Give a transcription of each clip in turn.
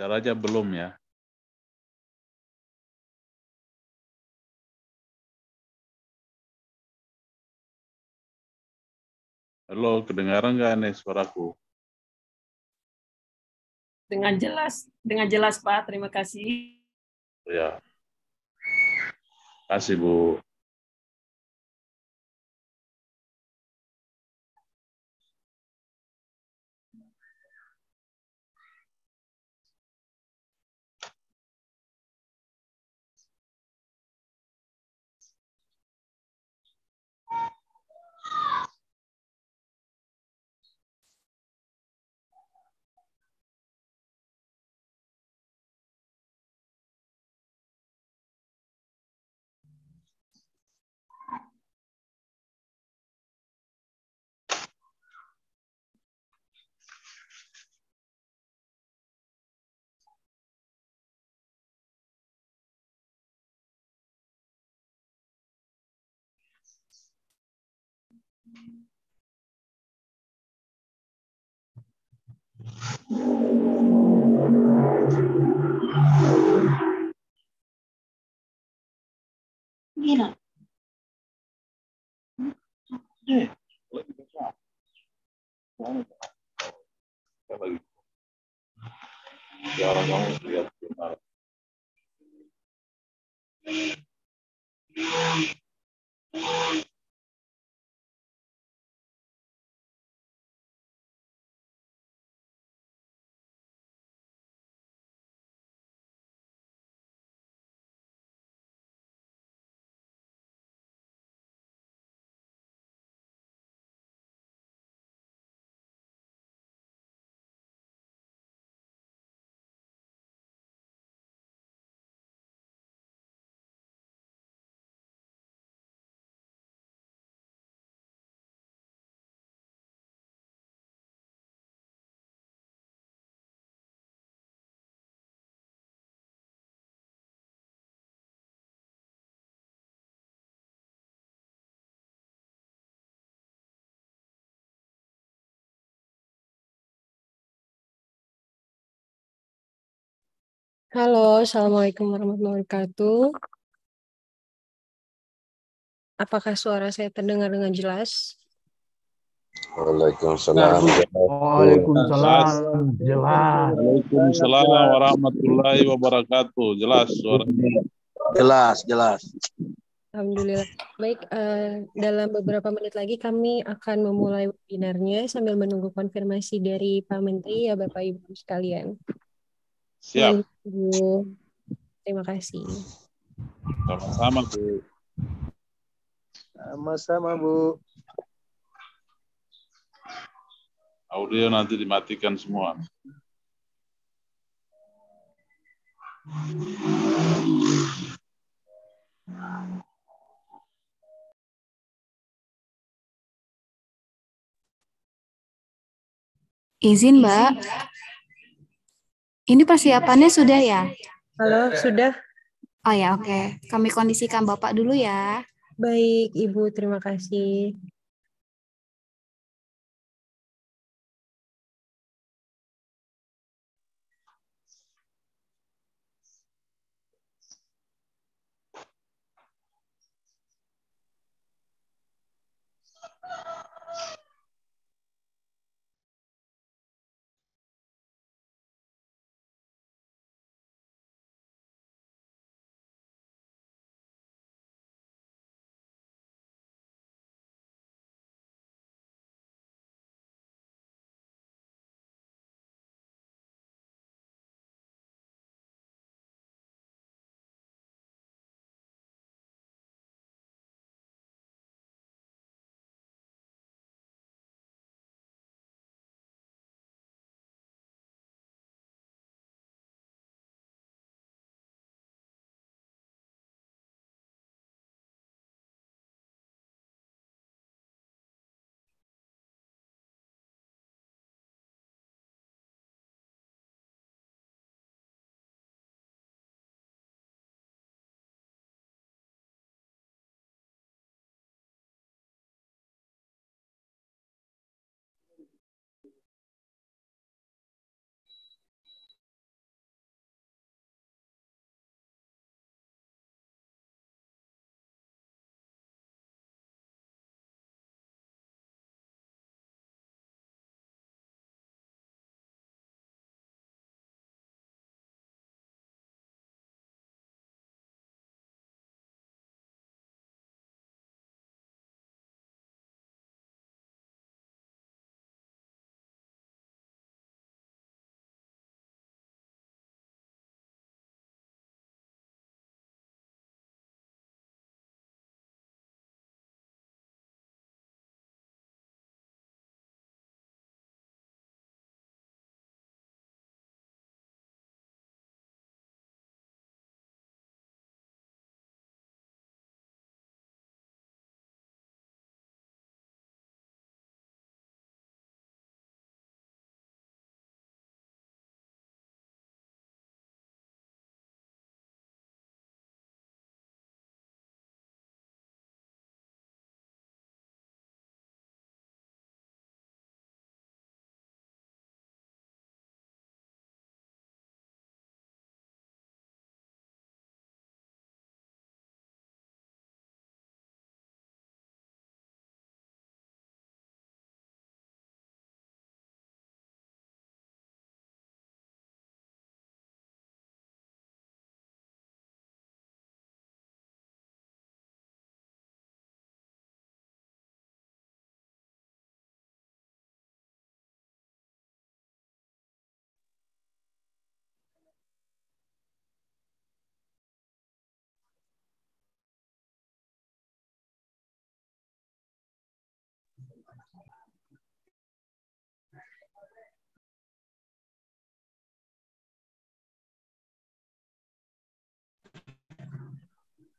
aja belum ya Halo, kedengaran nggak nih suaraku? Dengan jelas, dengan jelas Pak. Terima kasih. Ya. Terima kasih Bu. Thank you. Halo, Assalamualaikum warahmatullahi wabarakatuh. Apakah suara saya terdengar dengan jelas? Waalaikumsalam. Waalaikumsalam. Jelas. Waalaikumsalam warahmatullahi wabarakatuh. Jelas suara. Jelas, jelas. Alhamdulillah. Baik, uh, dalam beberapa menit lagi kami akan memulai webinarnya sambil menunggu konfirmasi dari Pak Menteri ya Bapak Ibu sekalian. Siap. Bu. Terima kasih. Sama-sama, Bu. Sama-sama, Bu. Audio nanti dimatikan semua. Izin, Mbak. Izin, Mbak. Ini persiapannya sudah ya? Halo, sudah. Oh ya, oke. Okay. Kami kondisikan Bapak dulu ya. Baik, Ibu. Terima kasih.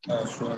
呃说。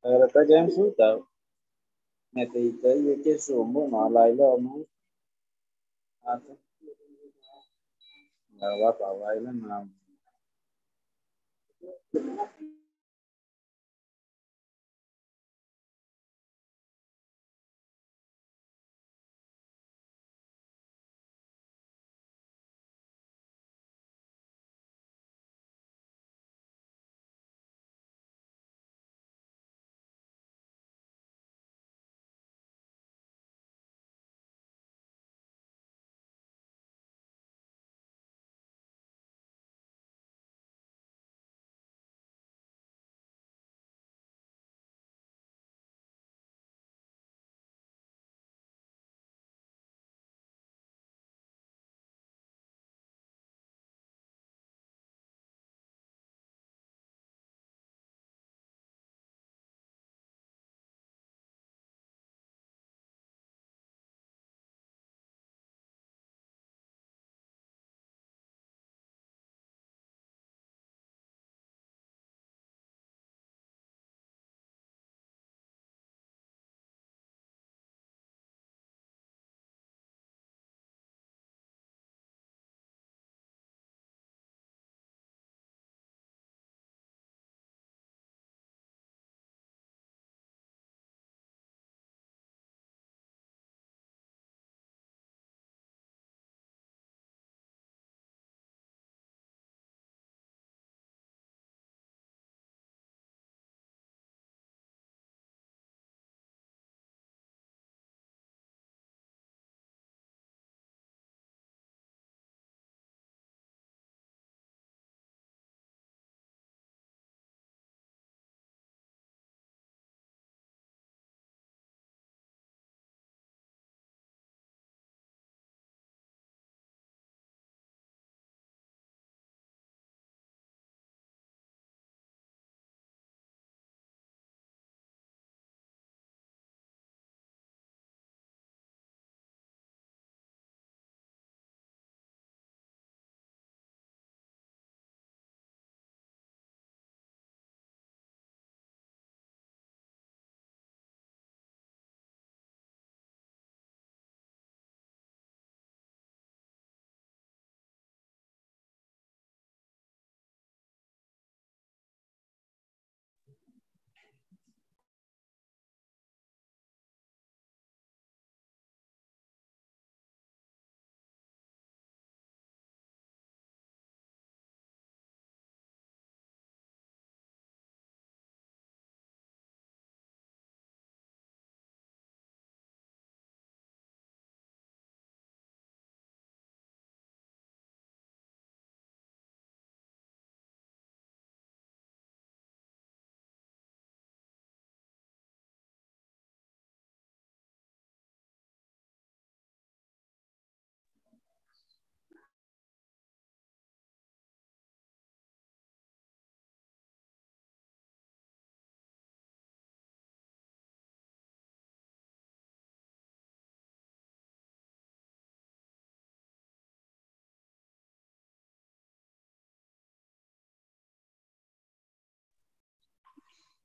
Ờ, rồi có dám xuống tự mẹ thì tới với cái xuồng muốn nọ lại lo muốn à, rồi qua tàu lại nó nằm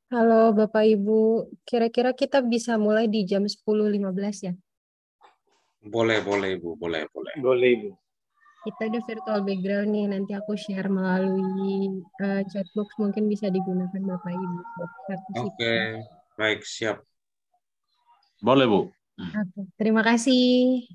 Halo Bapak Ibu, kira-kira kita bisa mulai di jam 10.15 ya? Boleh, boleh Ibu, boleh, boleh. Boleh Ibu. Kita ada virtual background nih, nanti aku share melalui uh, eh, chatbox mungkin bisa digunakan Bapak Ibu. Oke, okay. baik siap. Boleh Bu. Oke, terima kasih.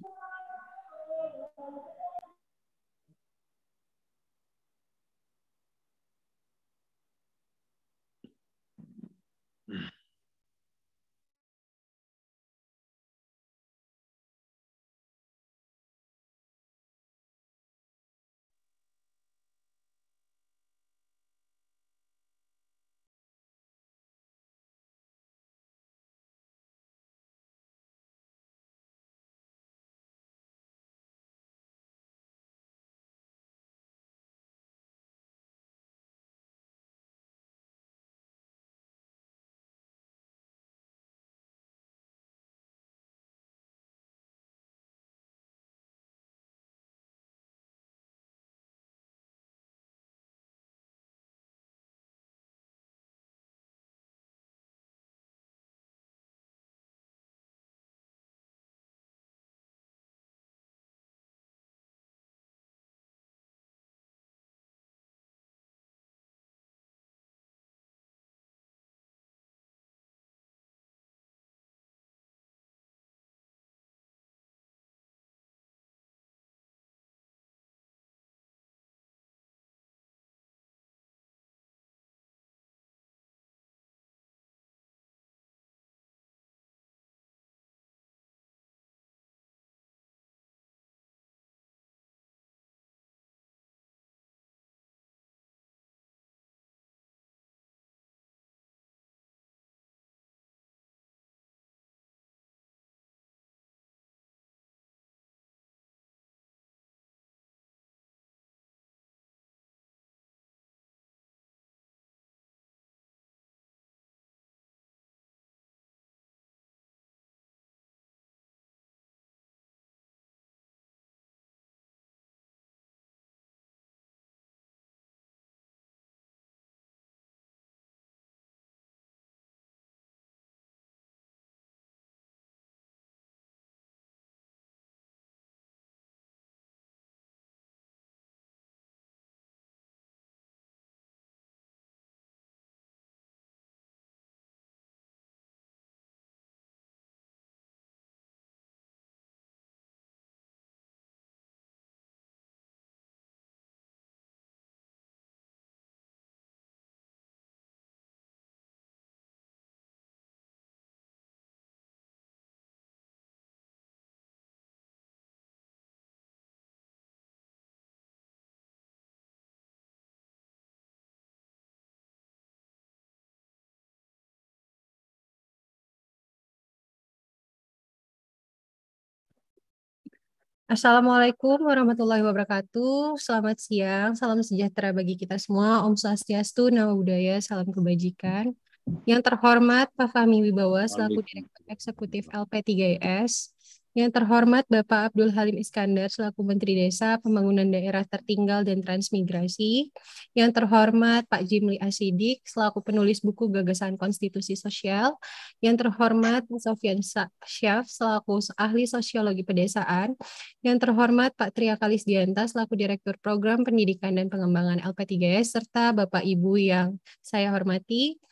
Assalamualaikum warahmatullahi wabarakatuh. Selamat siang, salam sejahtera bagi kita semua. Om Swastiastu, Nama Budaya, Salam Kebajikan. Yang terhormat Pak Fahmi Wibawa selaku Direktur Eksekutif lp 3 s yang terhormat Bapak Abdul Halim Iskandar selaku Menteri Desa, Pembangunan Daerah Tertinggal dan Transmigrasi. Yang terhormat Pak Jimli Asidik selaku penulis buku Gagasan Konstitusi Sosial. Yang terhormat Pak Sofian Syaf selaku ahli sosiologi pedesaan. Yang terhormat Pak Triakalis Dianta selaku Direktur Program Pendidikan dan Pengembangan LP3S serta Bapak Ibu yang saya hormati.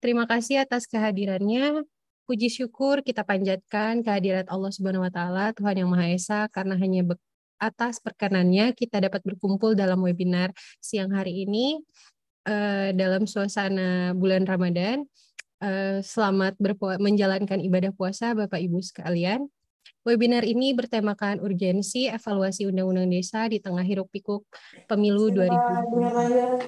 Terima kasih atas kehadirannya puji syukur kita panjatkan kehadirat Allah Subhanahu wa taala, Tuhan yang Maha Esa karena hanya atas perkenannya kita dapat berkumpul dalam webinar siang hari ini eh, dalam suasana bulan Ramadan. Uh, selamat menjalankan ibadah puasa Bapak Ibu sekalian. Webinar ini bertemakan urgensi evaluasi Undang-Undang Desa di tengah hiruk pikuk Pemilu 2020.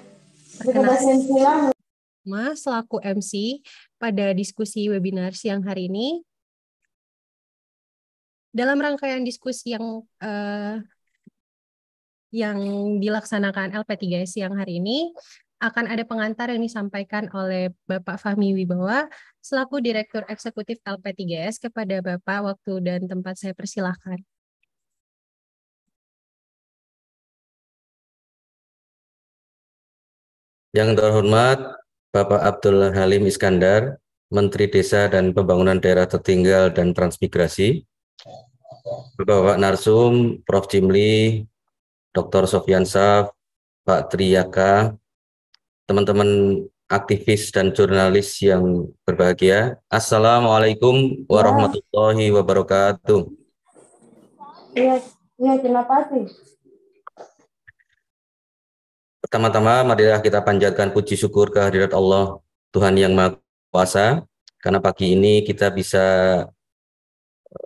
Mas selaku MC pada diskusi webinar siang hari ini. Dalam rangkaian diskusi yang uh, yang dilaksanakan LP3S siang hari ini, akan ada pengantar yang disampaikan oleh Bapak Fahmi Wibawa selaku Direktur Eksekutif LP3S kepada Bapak waktu dan tempat saya persilahkan. Yang terhormat Bapak Abdul Halim Iskandar, Menteri Desa dan Pembangunan Daerah Tertinggal dan Transmigrasi, Bapak Narsum, Prof. Jimli, Dr. Sofian Saf, Pak Triyaka, teman-teman aktivis dan jurnalis yang berbahagia. Assalamualaikum warahmatullahi wabarakatuh. Iya, iya terima kasih. Pertama-tama marilah kita panjatkan puji syukur kehadirat Allah Tuhan yang Maha Kuasa karena pagi ini kita bisa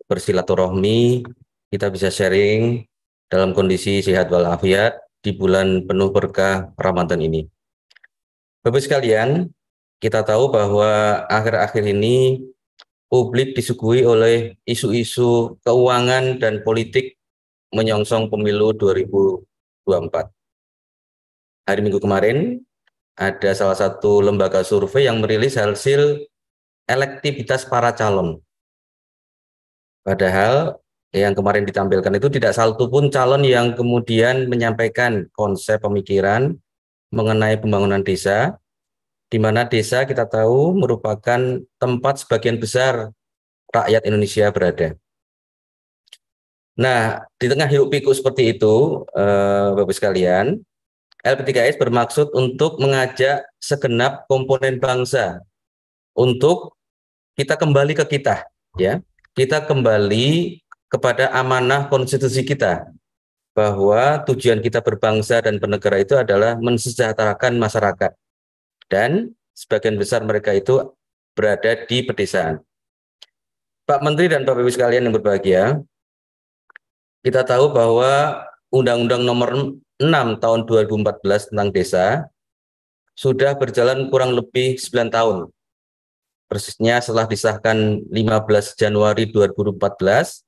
bersilaturahmi, kita bisa sharing dalam kondisi sehat walafiat di bulan penuh berkah Ramadan ini. Bapak sekalian, kita tahu bahwa akhir-akhir ini publik disuguhi oleh isu-isu keuangan dan politik menyongsong pemilu 2024 hari Minggu kemarin ada salah satu lembaga survei yang merilis hasil elektivitas para calon. Padahal yang kemarin ditampilkan itu tidak satu pun calon yang kemudian menyampaikan konsep pemikiran mengenai pembangunan desa, di mana desa kita tahu merupakan tempat sebagian besar rakyat Indonesia berada. Nah, di tengah hiruk pikuk seperti itu, eh, Bapak sekalian, LP3S bermaksud untuk mengajak segenap komponen bangsa untuk kita kembali ke kita, ya. Kita kembali kepada amanah konstitusi kita bahwa tujuan kita berbangsa dan bernegara itu adalah mensejahterakan masyarakat. Dan sebagian besar mereka itu berada di pedesaan. Pak Menteri dan Bapak Ibu sekalian yang berbahagia, kita tahu bahwa Undang-Undang Nomor 6 tahun 2014 tentang desa sudah berjalan kurang lebih 9 tahun. Persisnya setelah disahkan 15 Januari 2014,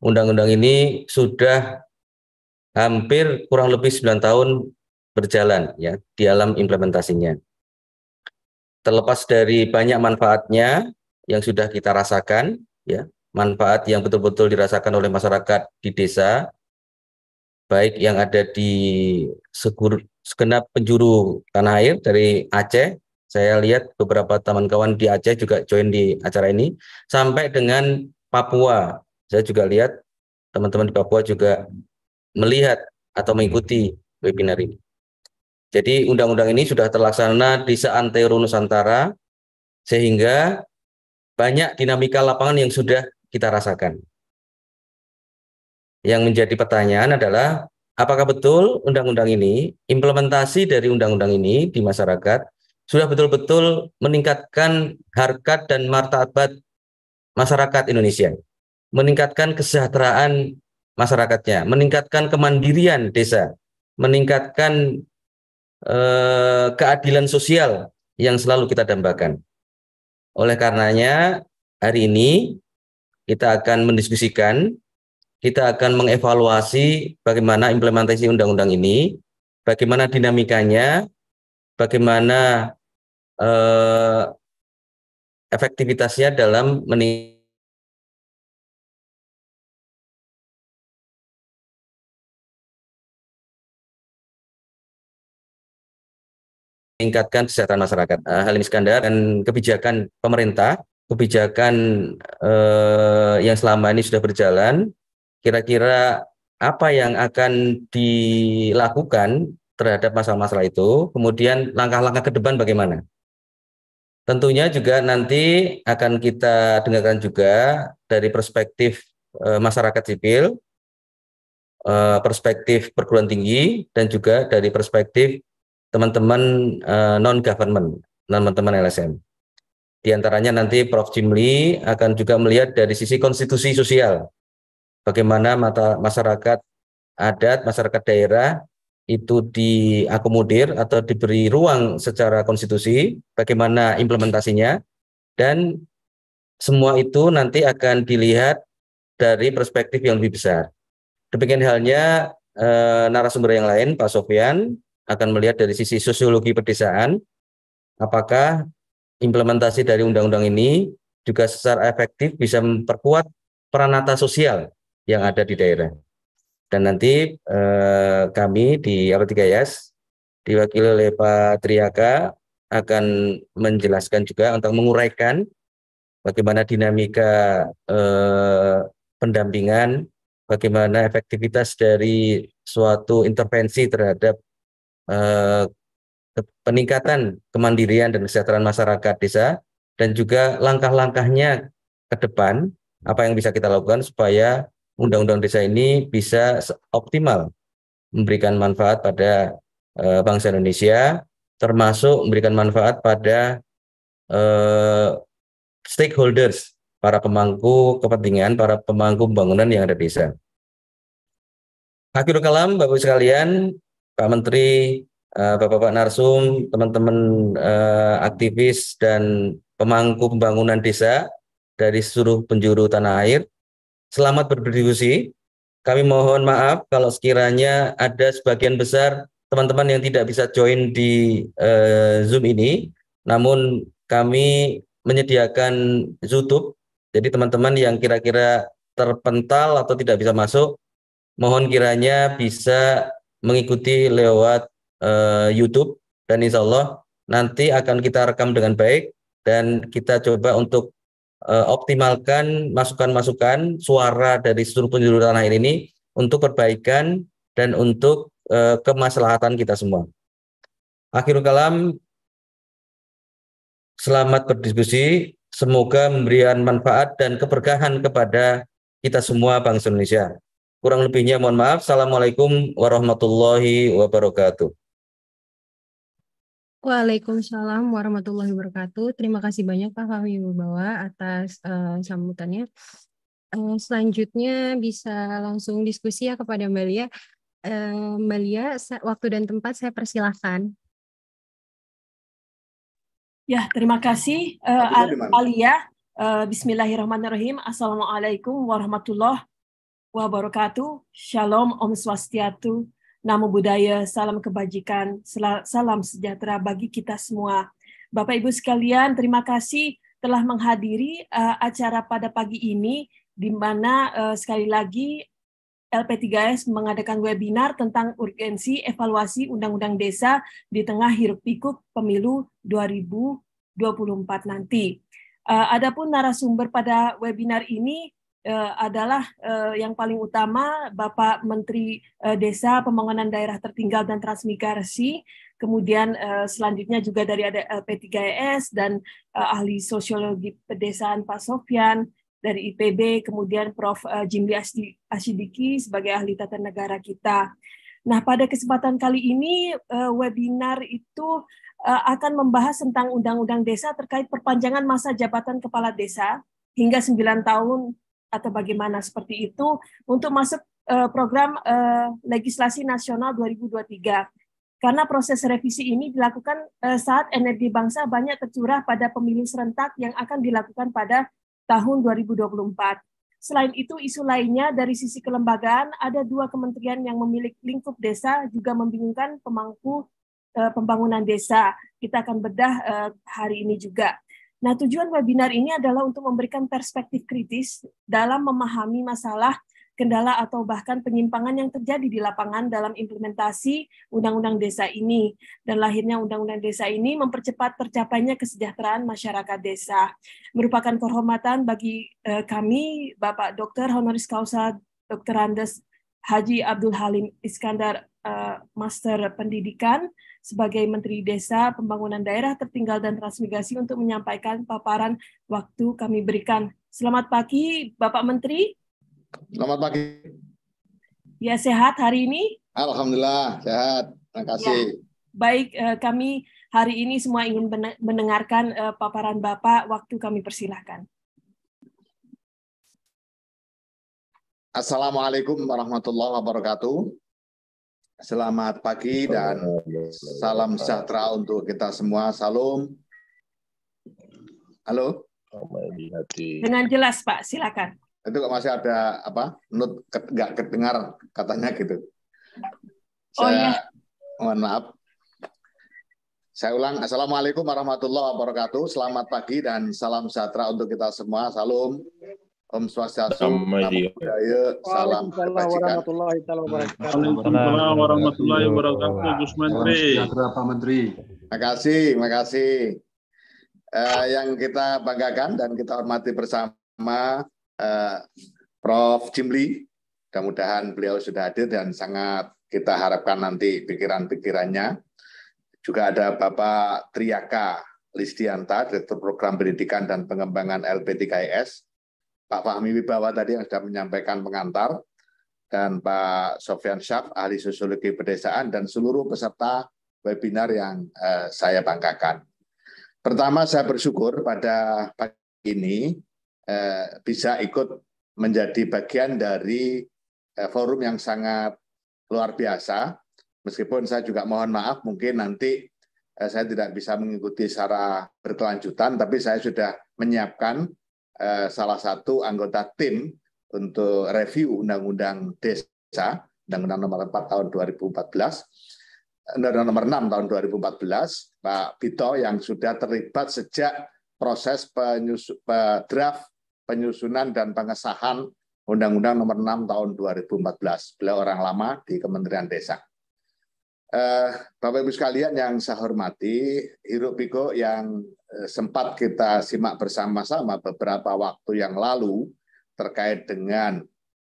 undang-undang ini sudah hampir kurang lebih 9 tahun berjalan ya di dalam implementasinya. Terlepas dari banyak manfaatnya yang sudah kita rasakan ya, manfaat yang betul-betul dirasakan oleh masyarakat di desa baik yang ada di segur, segenap penjuru tanah air dari Aceh. Saya lihat beberapa teman kawan di Aceh juga join di acara ini sampai dengan Papua. Saya juga lihat teman-teman di Papua juga melihat atau mengikuti webinar ini. Jadi undang-undang ini sudah terlaksana di seantero Nusantara sehingga banyak dinamika lapangan yang sudah kita rasakan. Yang menjadi pertanyaan adalah apakah betul undang-undang ini, implementasi dari undang-undang ini di masyarakat sudah betul-betul meningkatkan harkat dan martabat masyarakat Indonesia, meningkatkan kesejahteraan masyarakatnya, meningkatkan kemandirian desa, meningkatkan eh, keadilan sosial yang selalu kita dambakan. Oleh karenanya, hari ini kita akan mendiskusikan kita akan mengevaluasi bagaimana implementasi undang-undang ini, bagaimana dinamikanya, bagaimana eh, efektivitasnya dalam meningkatkan meningkatkan kesejahteraan masyarakat. Uh, Halim Iskandar dan kebijakan pemerintah, kebijakan eh, yang selama ini sudah berjalan kira-kira apa yang akan dilakukan terhadap masalah-masalah itu, kemudian langkah-langkah ke depan bagaimana. Tentunya juga nanti akan kita dengarkan juga dari perspektif e, masyarakat sipil, e, perspektif perguruan tinggi, dan juga dari perspektif teman-teman e, non-government, teman-teman LSM. Di antaranya nanti Prof. Jimli akan juga melihat dari sisi konstitusi sosial, bagaimana mata masyarakat adat, masyarakat daerah itu diakomodir atau diberi ruang secara konstitusi, bagaimana implementasinya, dan semua itu nanti akan dilihat dari perspektif yang lebih besar. Demikian halnya e, narasumber yang lain, Pak Sofian, akan melihat dari sisi sosiologi pedesaan, apakah implementasi dari undang-undang ini juga secara efektif bisa memperkuat peranata sosial yang ada di daerah. Dan nanti eh, kami di AP3YAS diwakili oleh Pak Triaka akan menjelaskan juga untuk menguraikan bagaimana dinamika eh, pendampingan, bagaimana efektivitas dari suatu intervensi terhadap eh, peningkatan kemandirian dan kesejahteraan masyarakat desa dan juga langkah-langkahnya ke depan apa yang bisa kita lakukan supaya undang-undang desa ini bisa optimal memberikan manfaat pada uh, bangsa Indonesia, termasuk memberikan manfaat pada uh, stakeholders, para pemangku kepentingan, para pemangku pembangunan yang ada di desa. Akhirul kalam, Bapak Ibu sekalian, Pak Menteri, eh, Bapak-Bapak Narsum, teman-teman uh, aktivis dan pemangku pembangunan desa dari seluruh penjuru tanah air, Selamat berdiskusi. Kami mohon maaf kalau sekiranya ada sebagian besar teman-teman yang tidak bisa join di uh, Zoom ini. Namun kami menyediakan YouTube. Jadi teman-teman yang kira-kira terpental atau tidak bisa masuk, mohon kiranya bisa mengikuti lewat uh, YouTube dan insya Allah nanti akan kita rekam dengan baik dan kita coba untuk uh, optimalkan masukan-masukan suara dari seluruh penjuru tanah air ini untuk perbaikan dan untuk uh, kemaslahatan kita semua. Akhirul kalam, selamat berdiskusi. Semoga memberikan manfaat dan keberkahan kepada kita semua bangsa Indonesia. Kurang lebihnya mohon maaf. Assalamualaikum warahmatullahi wabarakatuh. Waalaikumsalam warahmatullahi wabarakatuh. Terima kasih banyak Pak Fahmi Wibawa atas uh, sambutannya. Uh, selanjutnya bisa langsung diskusi ya kepada Mbak Lia. Uh, Mbak Lia, waktu dan tempat saya persilahkan. Ya, terima kasih uh, Alia. Uh, Bismillahirrahmanirrahim. Assalamualaikum warahmatullahi wabarakatuh. Shalom, Om Swastiatu. Namo Buddhaya, salam kebajikan, salam sejahtera bagi kita semua. Bapak Ibu sekalian, terima kasih telah menghadiri eh, acara pada pagi ini di mana eh, sekali lagi LP3S mengadakan webinar tentang urgensi evaluasi Undang-Undang Desa di tengah hiruk pikuk pemilu 2024 nanti. Eh, adapun narasumber pada webinar ini uh, adalah uh, yang paling utama Bapak Menteri uh, Desa Pembangunan Daerah Tertinggal dan Transmigrasi, kemudian uh, selanjutnya juga dari ada p 3 e s dan uh, ahli sosiologi pedesaan Pak Sofyan dari IPB, kemudian Prof. uh, Jimli Asidiki sebagai ahli tata negara kita. Nah, pada kesempatan kali ini uh, webinar itu akan membahas tentang undang-undang desa terkait perpanjangan masa jabatan kepala desa hingga 9 tahun atau bagaimana seperti itu untuk masuk eh, program eh, legislasi nasional 2023 karena proses revisi ini dilakukan eh, saat energi bangsa banyak tercurah pada pemilu serentak yang akan dilakukan pada tahun 2024. Selain itu, isu lainnya dari sisi kelembagaan, ada dua kementerian yang memiliki lingkup desa juga membingungkan pemangku pembangunan desa. Kita akan bedah hari ini juga. Nah, tujuan webinar ini adalah untuk memberikan perspektif kritis dalam memahami masalah, kendala, atau bahkan penyimpangan yang terjadi di lapangan dalam implementasi Undang-Undang Desa ini. Dan lahirnya Undang-Undang Desa ini mempercepat tercapainya kesejahteraan masyarakat desa. Merupakan kehormatan bagi eh, kami, Bapak Dr. Honoris Causa Dr. Andes Haji Abdul Halim Iskandar Eh, master Pendidikan sebagai Menteri Desa Pembangunan Daerah Tertinggal dan Transmigrasi untuk menyampaikan paparan waktu kami berikan. Selamat pagi, Bapak Menteri. Selamat pagi. Ya sehat hari ini? Alhamdulillah sehat. Terima ya. kasih. Ya. Baik, eh, kami hari ini semua ingin mendengarkan eh, paparan Bapak. Waktu kami persilahkan. Assalamualaikum warahmatullahi wabarakatuh. Selamat pagi dan salam sejahtera untuk kita semua. Salam. Halo. Dengan jelas Pak, silakan. Itu kok masih ada apa? Menurut nggak kedengar katanya gitu. Oh, Saya, oh ya. Mohon maaf. Saya ulang. Assalamualaikum warahmatullahi wabarakatuh. Selamat pagi dan salam sejahtera untuk kita semua. Salam. Om Swastiastu. Budaya. Salam kebajikan. Waalaikumsalam warahmatullahi wabarakatuh. Gus Menteri. Terima Menteri. terima kasih. Eh, yang kita banggakan dan kita hormati bersama eh, Prof. Jimli. Mudah-mudahan beliau sudah hadir dan sangat kita harapkan nanti pikiran-pikirannya. Juga ada Bapak Triaka Listianta, Direktur Program Pendidikan dan Pengembangan LP3IS Pak Fahmi Wibawa tadi yang sudah menyampaikan pengantar, dan Pak Sofian Syaf, ahli sosiologi pedesaan, dan seluruh peserta webinar yang eh, saya banggakan. Pertama, saya bersyukur pada pagi ini eh, bisa ikut menjadi bagian dari eh, forum yang sangat luar biasa. Meskipun saya juga mohon maaf, mungkin nanti eh, saya tidak bisa mengikuti secara berkelanjutan, tapi saya sudah menyiapkan Eh, salah satu anggota tim untuk review Undang-Undang Desa, Undang-Undang Nomor 4 Tahun 2014, Undang-Undang Nomor 6 Tahun 2014, Pak Bito yang sudah terlibat sejak proses penyusu, draft penyusunan dan pengesahan Undang-Undang Nomor 6 Tahun 2014. Beliau orang lama di Kementerian Desa. Eh, Bapak Ibu sekalian yang saya hormati, hiruk Piko yang Eh, sempat kita simak bersama-sama beberapa waktu yang lalu terkait dengan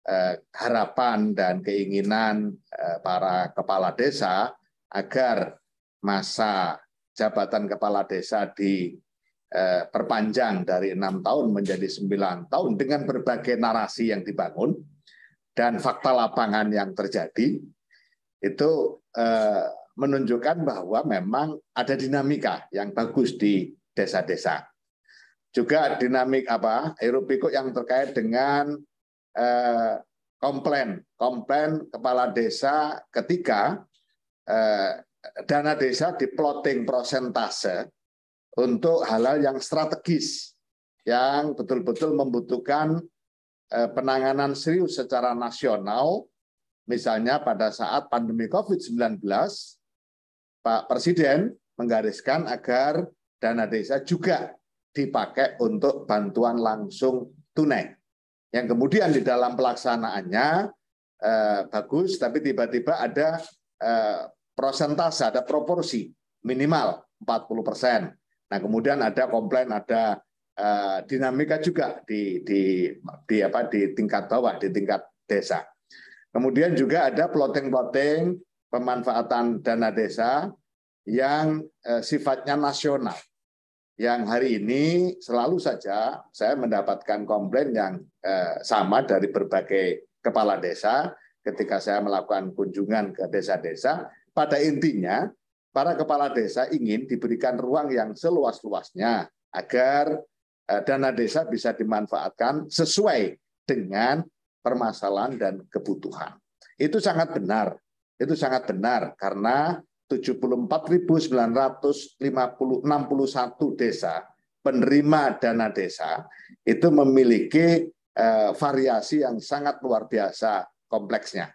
eh, harapan dan keinginan eh, para kepala desa agar masa jabatan kepala desa diperpanjang dari enam tahun menjadi sembilan tahun dengan berbagai narasi yang dibangun dan fakta lapangan yang terjadi itu menunjukkan bahwa memang ada dinamika yang bagus di desa-desa. Juga dinamik apa aerobikuk yang terkait dengan eh, komplain, komplain kepala desa ketika eh, dana desa diploting prosentase untuk halal yang strategis yang betul-betul membutuhkan eh, penanganan serius secara nasional, misalnya pada saat pandemi COVID-19, Pak Presiden menggariskan agar dana desa juga dipakai untuk bantuan langsung tunai. Yang kemudian di dalam pelaksanaannya eh, bagus, tapi tiba-tiba ada eh, prosentase, ada proporsi minimal 40 persen. Nah kemudian ada komplain, ada eh, dinamika juga di, di, di apa di tingkat bawah, di tingkat desa. Kemudian juga ada plotting-plotting pemanfaatan dana desa yang eh, sifatnya nasional yang hari ini selalu saja saya mendapatkan komplain yang eh, sama dari berbagai kepala desa ketika saya melakukan kunjungan ke desa-desa. Pada intinya, para kepala desa ingin diberikan ruang yang seluas-luasnya agar eh, dana desa bisa dimanfaatkan sesuai dengan permasalahan dan kebutuhan. Itu sangat benar. Itu sangat benar karena 74.961 desa penerima dana desa itu memiliki eh, variasi yang sangat luar biasa kompleksnya.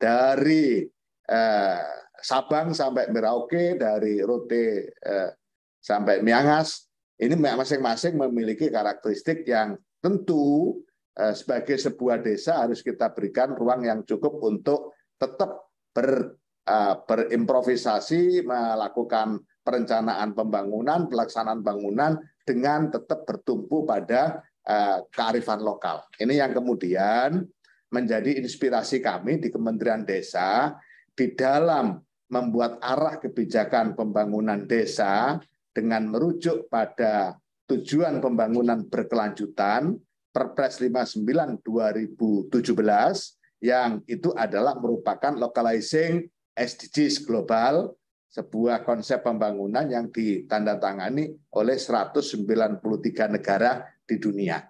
Dari eh, Sabang sampai Merauke, dari Rote eh, sampai Miangas, ini masing-masing memiliki karakteristik yang tentu eh, sebagai sebuah desa harus kita berikan ruang yang cukup untuk tetap ber Eh, berimprovisasi melakukan perencanaan pembangunan, pelaksanaan bangunan dengan tetap bertumpu pada eh, kearifan lokal. Ini yang kemudian menjadi inspirasi kami di Kementerian Desa di dalam membuat arah kebijakan pembangunan desa dengan merujuk pada tujuan pembangunan berkelanjutan Perpres 59 2017 yang itu adalah merupakan localizing SDGs global, sebuah konsep pembangunan yang ditandatangani oleh 193 negara di dunia.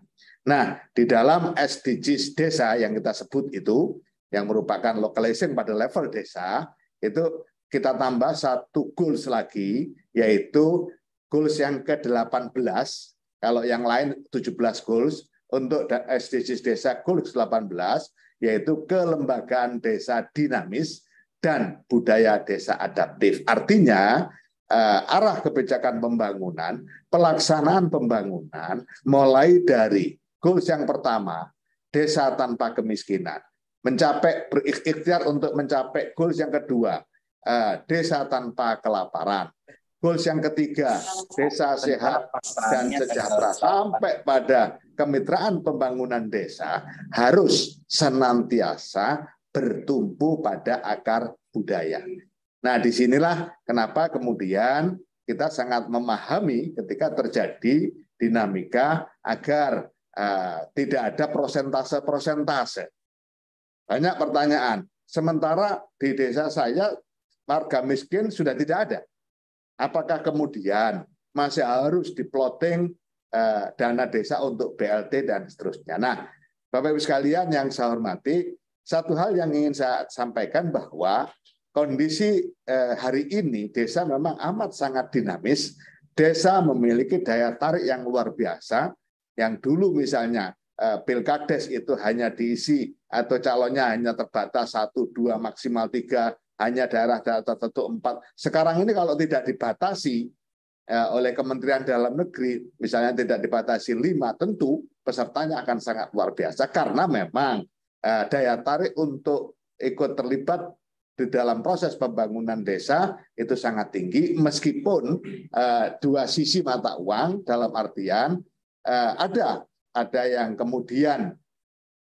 Nah, di dalam SDGs desa yang kita sebut itu, yang merupakan localizing pada level desa, itu kita tambah satu goals lagi, yaitu goals yang ke-18, kalau yang lain 17 goals, untuk SDGs desa goals 18, yaitu kelembagaan desa dinamis dan budaya desa adaptif. Artinya, eh, arah kebijakan pembangunan, pelaksanaan pembangunan mulai dari goals yang pertama, desa tanpa kemiskinan. Mencapai berikhtiar untuk mencapai goals yang kedua, eh, desa tanpa kelaparan. Goals yang ketiga, desa sehat dan sejahtera. Sampai pada kemitraan pembangunan desa harus senantiasa bertumpu pada akar budaya. Nah, disinilah kenapa kemudian kita sangat memahami ketika terjadi dinamika agar uh, tidak ada prosentase-prosentase. Banyak pertanyaan. Sementara di desa saya warga miskin sudah tidak ada. Apakah kemudian masih harus diploting uh, dana desa untuk BLT dan seterusnya? Nah, Bapak Ibu sekalian yang saya hormati, satu hal yang ingin saya sampaikan bahwa kondisi eh, hari ini desa memang amat sangat dinamis. Desa memiliki daya tarik yang luar biasa. Yang dulu misalnya eh, pilkades itu hanya diisi atau calonnya hanya terbatas satu, dua, maksimal tiga, hanya daerah-daerah tertentu empat. Sekarang ini kalau tidak dibatasi eh, oleh Kementerian Dalam Negeri, misalnya tidak dibatasi lima, tentu pesertanya akan sangat luar biasa karena memang Eh, daya tarik untuk ikut terlibat di dalam proses pembangunan desa itu sangat tinggi meskipun eh, dua sisi mata uang dalam artian eh, ada ada yang kemudian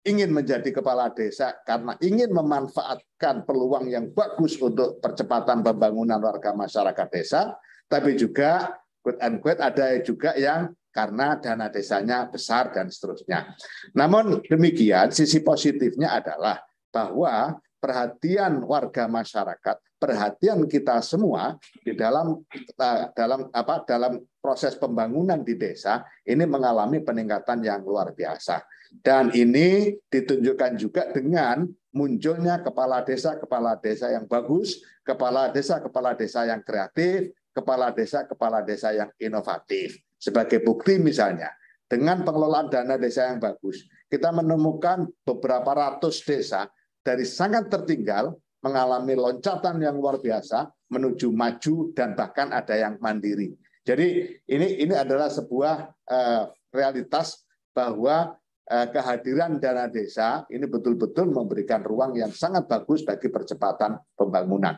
ingin menjadi kepala desa karena ingin memanfaatkan peluang yang bagus untuk percepatan pembangunan warga masyarakat desa, tapi juga quote and ada juga yang karena dana desanya besar dan seterusnya. Namun demikian, sisi positifnya adalah bahwa perhatian warga masyarakat, perhatian kita semua di dalam eh, dalam apa dalam proses pembangunan di desa ini mengalami peningkatan yang luar biasa. Dan ini ditunjukkan juga dengan munculnya kepala desa kepala desa yang bagus, kepala desa kepala desa yang kreatif, kepala desa kepala desa yang inovatif. Sebagai bukti misalnya, dengan pengelolaan dana desa yang bagus, kita menemukan beberapa ratus desa dari sangat tertinggal mengalami loncatan yang luar biasa menuju maju dan bahkan ada yang mandiri. Jadi ini ini adalah sebuah uh, realitas bahwa eh, kehadiran dana desa ini betul-betul memberikan ruang yang sangat bagus bagi percepatan pembangunan.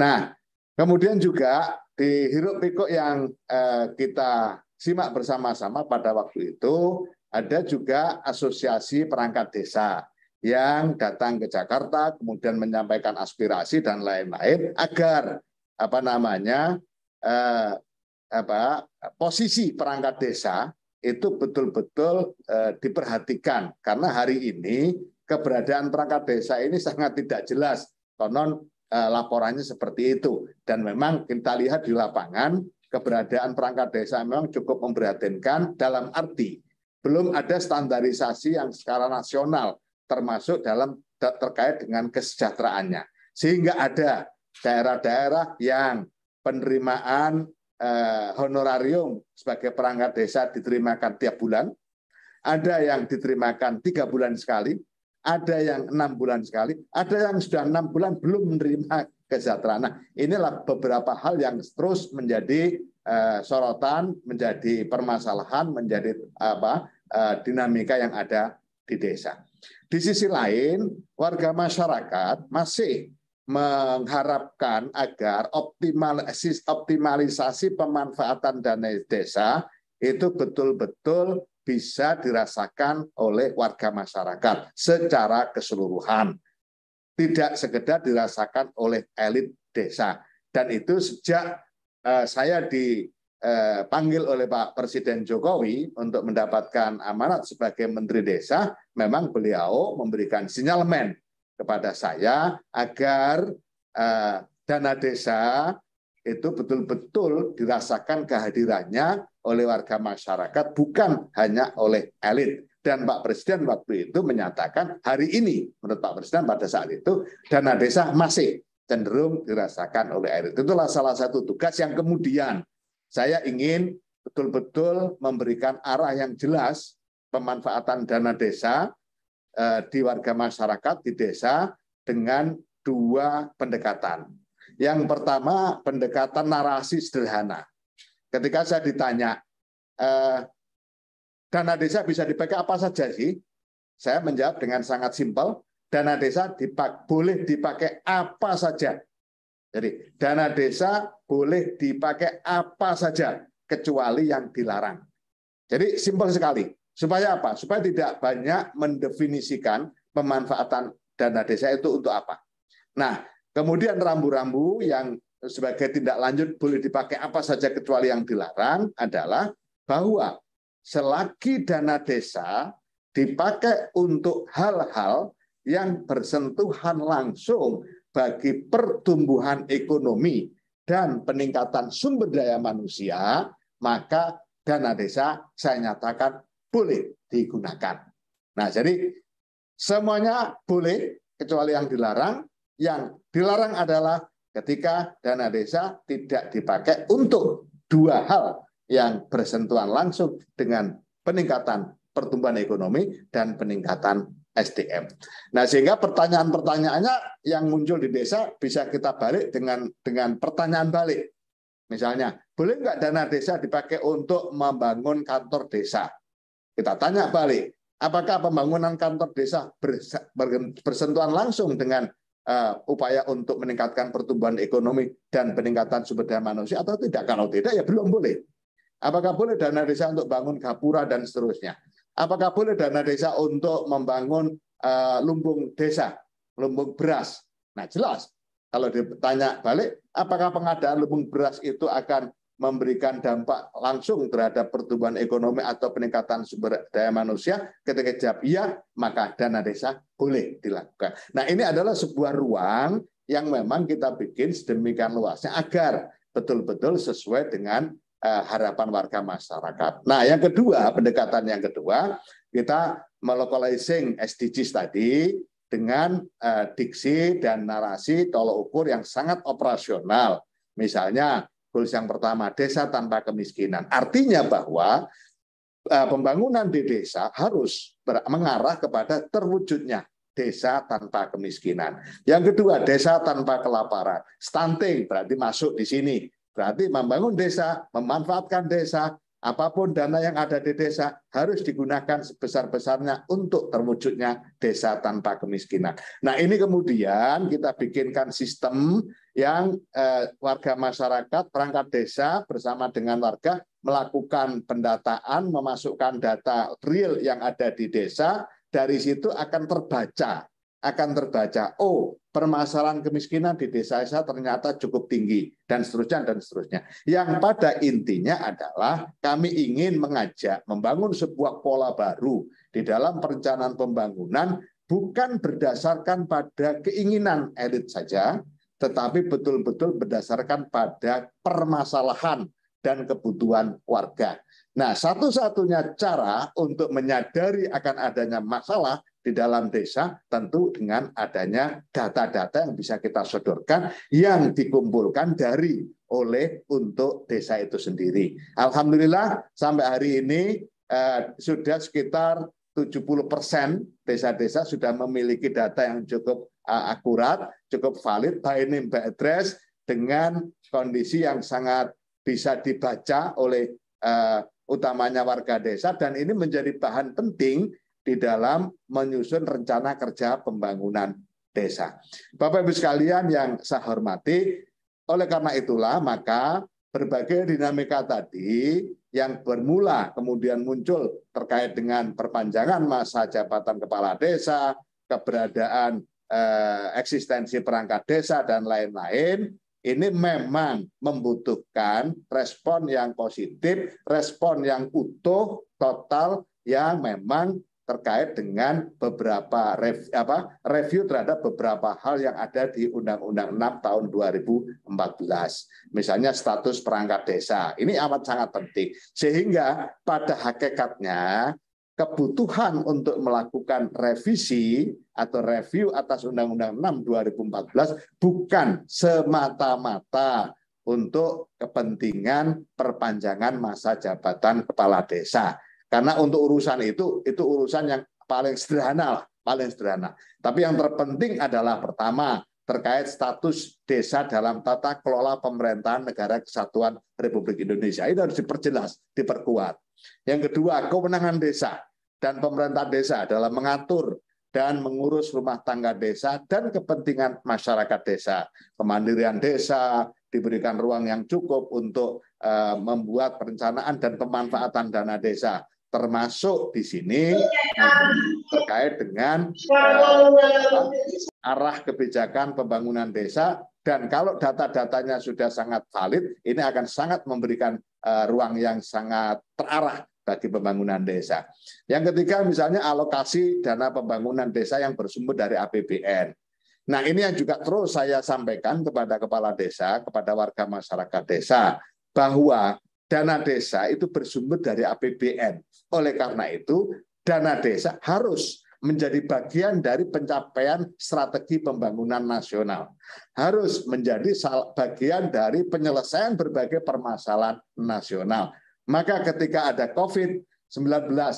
Nah, kemudian juga di hiruk pikuk yang eh, kita Simak bersama-sama pada waktu itu ada juga asosiasi perangkat desa yang datang ke Jakarta kemudian menyampaikan aspirasi dan lain-lain agar apa namanya eh, apa posisi perangkat desa itu betul-betul eh, diperhatikan karena hari ini keberadaan perangkat desa ini sangat tidak jelas konon eh, laporannya seperti itu dan memang kita lihat di lapangan keberadaan perangkat desa memang cukup memprihatinkan dalam arti belum ada standarisasi yang skala nasional termasuk dalam terkait dengan kesejahteraannya. Sehingga ada daerah-daerah yang penerimaan eh, honorarium sebagai perangkat desa diterimakan tiap bulan, ada yang diterimakan tiga bulan sekali, ada yang enam bulan sekali, ada yang sudah enam bulan belum menerima kesejahteraan. Nah, inilah beberapa hal yang terus menjadi eh, sorotan, menjadi permasalahan, menjadi apa eh, dinamika yang ada di desa. Di sisi lain, warga masyarakat masih mengharapkan agar optimalisasi pemanfaatan dana desa itu betul-betul bisa dirasakan oleh warga masyarakat secara keseluruhan tidak sekedar dirasakan oleh elit desa. Dan itu sejak eh, saya dipanggil eh, oleh Pak Presiden Jokowi untuk mendapatkan amanat sebagai Menteri Desa, memang beliau memberikan sinyalmen kepada saya agar eh, dana desa itu betul-betul dirasakan kehadirannya oleh warga masyarakat, bukan hanya oleh elit dan Pak Presiden waktu itu menyatakan hari ini menurut Pak Presiden pada saat itu dana desa masih cenderung dirasakan oleh air. itu Itulah salah satu tugas yang kemudian saya ingin betul-betul memberikan arah yang jelas pemanfaatan dana desa eh, di warga masyarakat di desa dengan dua pendekatan. Yang pertama pendekatan narasi sederhana. Ketika saya ditanya eh, dana desa bisa dipakai apa saja sih? Saya menjawab dengan sangat simpel, dana desa dipak boleh dipakai apa saja. Jadi dana desa boleh dipakai apa saja kecuali yang dilarang. Jadi simpel sekali. Supaya apa? Supaya tidak banyak mendefinisikan pemanfaatan dana desa itu untuk apa. Nah, kemudian rambu-rambu yang sebagai tindak lanjut boleh dipakai apa saja kecuali yang dilarang adalah bahwa selagi dana desa dipakai untuk hal-hal yang bersentuhan langsung bagi pertumbuhan ekonomi dan peningkatan sumber daya manusia, maka dana desa saya nyatakan boleh digunakan. Nah, jadi semuanya boleh kecuali yang dilarang. Yang dilarang adalah ketika dana desa tidak dipakai untuk dua hal yang bersentuhan langsung dengan peningkatan pertumbuhan ekonomi dan peningkatan SDM. Nah, sehingga pertanyaan-pertanyaannya yang muncul di desa bisa kita balik dengan dengan pertanyaan balik. Misalnya, boleh nggak dana desa dipakai untuk membangun kantor desa? Kita tanya balik, apakah pembangunan kantor desa bersentuhan langsung dengan uh, upaya untuk meningkatkan pertumbuhan ekonomi dan peningkatan sumber daya manusia atau tidak? Kalau tidak, ya belum boleh. Apakah boleh dana desa untuk bangun gapura dan seterusnya? Apakah boleh dana desa untuk membangun uh, lumbung desa, lumbung beras? Nah, jelas. Kalau ditanya balik, apakah pengadaan lumbung beras itu akan memberikan dampak langsung terhadap pertumbuhan ekonomi atau peningkatan sumber daya manusia ketika jawab iya maka dana desa boleh dilakukan. Nah ini adalah sebuah ruang yang memang kita bikin sedemikian luasnya agar betul-betul sesuai dengan Eh, harapan warga masyarakat. Nah, yang kedua, pendekatan yang kedua, kita melokalising SDGs tadi dengan uh, diksi dan narasi tolok ukur yang sangat operasional. Misalnya, goals yang pertama, desa tanpa kemiskinan. Artinya bahwa uh, pembangunan di desa harus mengarah kepada terwujudnya desa tanpa kemiskinan. Yang kedua, desa tanpa kelaparan. Stunting berarti masuk di sini Berarti membangun desa, memanfaatkan desa, apapun dana yang ada di desa harus digunakan sebesar-besarnya untuk terwujudnya desa tanpa kemiskinan. Nah, ini kemudian kita bikinkan sistem yang eh, warga masyarakat perangkat desa bersama dengan warga melakukan pendataan, memasukkan data real yang ada di desa, dari situ akan terbaca akan terbaca, oh permasalahan kemiskinan di desa saya ternyata cukup tinggi, dan seterusnya, dan seterusnya. Yang pada intinya adalah kami ingin mengajak membangun sebuah pola baru di dalam perencanaan pembangunan bukan berdasarkan pada keinginan elit saja, tetapi betul-betul berdasarkan pada permasalahan dan kebutuhan warga. Nah, satu-satunya cara untuk menyadari akan adanya masalah di dalam desa tentu dengan adanya data-data yang bisa kita sodorkan yang dikumpulkan dari oleh untuk desa itu sendiri. Alhamdulillah sampai hari ini eh, sudah sekitar 70 persen desa-desa sudah memiliki data yang cukup eh, akurat, cukup valid by name by address dengan kondisi yang sangat bisa dibaca oleh eh, utamanya warga desa dan ini menjadi bahan penting di dalam menyusun rencana kerja pembangunan desa. Bapak Ibu sekalian yang saya hormati, oleh karena itulah maka berbagai dinamika tadi yang bermula kemudian muncul terkait dengan perpanjangan masa jabatan kepala desa, keberadaan eh, eksistensi perangkat desa dan lain-lain, ini memang membutuhkan respon yang positif, respon yang utuh, total yang memang terkait dengan beberapa review, apa, review terhadap beberapa hal yang ada di Undang-Undang 6 tahun 2014. Misalnya status perangkat desa. Ini amat sangat penting. Sehingga pada hakikatnya kebutuhan untuk melakukan revisi atau review atas Undang-Undang 6 2014 bukan semata-mata untuk kepentingan perpanjangan masa jabatan kepala desa karena untuk urusan itu, itu urusan yang paling sederhana lah, paling sederhana. Tapi yang terpenting adalah pertama, terkait status desa dalam tata kelola pemerintahan negara kesatuan Republik Indonesia. Itu harus diperjelas, diperkuat. Yang kedua, kewenangan desa dan pemerintah desa dalam mengatur dan mengurus rumah tangga desa dan kepentingan masyarakat desa. Kemandirian desa diberikan ruang yang cukup untuk eh, membuat perencanaan dan pemanfaatan dana desa termasuk di sini iya. terkait dengan eh, arah kebijakan pembangunan desa dan kalau data-datanya sudah sangat valid ini akan sangat memberikan eh, ruang yang sangat terarah bagi pembangunan desa. Yang ketiga misalnya alokasi dana pembangunan desa yang bersumber dari APBN. Nah, ini yang juga terus saya sampaikan kepada kepala desa, kepada warga masyarakat desa bahwa dana desa itu bersumber dari APBN. Oleh karena itu, dana desa harus menjadi bagian dari pencapaian strategi pembangunan nasional. Harus menjadi bagian dari penyelesaian berbagai permasalahan nasional. Maka ketika ada COVID-19,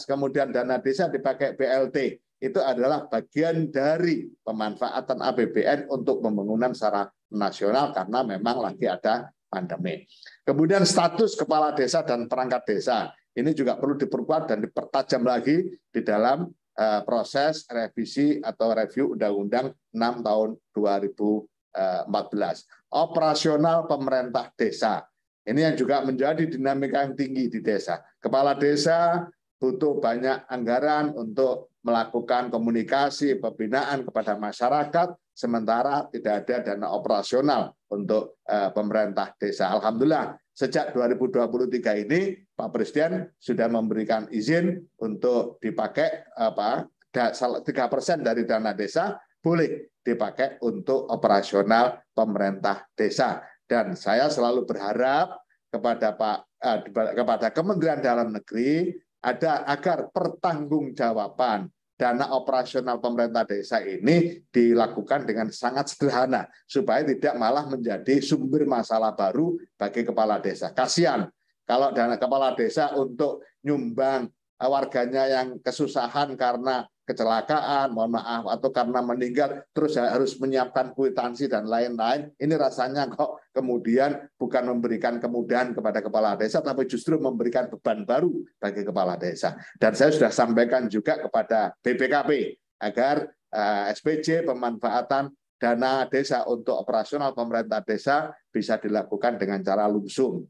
kemudian dana desa dipakai BLT, itu adalah bagian dari pemanfaatan APBN untuk pembangunan secara nasional karena memang lagi ada pandemi. Kemudian status kepala desa dan perangkat desa. Ini juga perlu diperkuat dan dipertajam lagi di dalam eh, proses revisi atau review Undang-Undang 6 tahun 2014. Eh, Operasional pemerintah desa. Ini yang juga menjadi dinamika yang tinggi di desa. Kepala desa butuh banyak anggaran untuk melakukan komunikasi, pembinaan kepada masyarakat, sementara tidak ada dana operasional untuk eh, pemerintah desa. Alhamdulillah, sejak 2023 ini Pak Presiden sudah memberikan izin untuk dipakai apa tiga persen dari dana desa boleh dipakai untuk operasional pemerintah desa. Dan saya selalu berharap kepada Pak eh, kepada Kementerian Dalam Negeri ada agar pertanggungjawaban dana operasional pemerintah desa ini dilakukan dengan sangat sederhana supaya tidak malah menjadi sumber masalah baru bagi kepala desa. Kasihan kalau dana kepala desa untuk nyumbang Ah, warganya yang kesusahan karena kecelakaan, mohon maaf, atau karena meninggal, terus ya harus menyiapkan kuitansi dan lain-lain. Ini rasanya kok kemudian bukan memberikan kemudahan kepada kepala desa, tapi justru memberikan beban baru bagi kepala desa. Dan saya sudah sampaikan juga kepada BPKP agar eh, SPJ pemanfaatan dana desa untuk operasional pemerintah desa bisa dilakukan dengan cara lumsum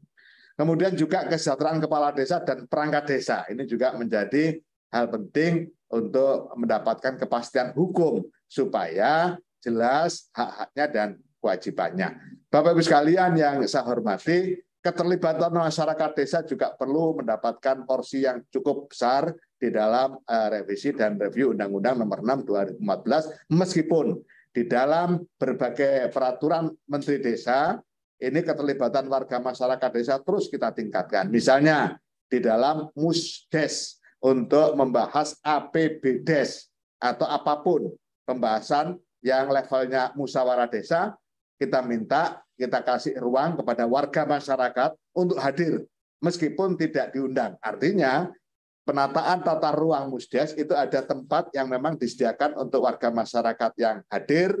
Kemudian juga kesejahteraan kepala desa dan perangkat desa. Ini juga menjadi hal penting untuk mendapatkan kepastian hukum supaya jelas hak-haknya dan kewajibannya. Bapak Ibu sekalian yang saya hormati, keterlibatan masyarakat desa juga perlu mendapatkan porsi yang cukup besar di dalam eh, revisi dan review Undang-Undang Nomor 6 2014 meskipun di dalam berbagai peraturan Menteri Desa ini keterlibatan warga masyarakat desa terus kita tingkatkan. Misalnya di dalam musdes untuk membahas APBdes atau apapun pembahasan yang levelnya musyawarah desa, kita minta kita kasih ruang kepada warga masyarakat untuk hadir meskipun tidak diundang. Artinya penataan tata ruang musdes itu ada tempat yang memang disediakan untuk warga masyarakat yang hadir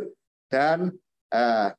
dan eh,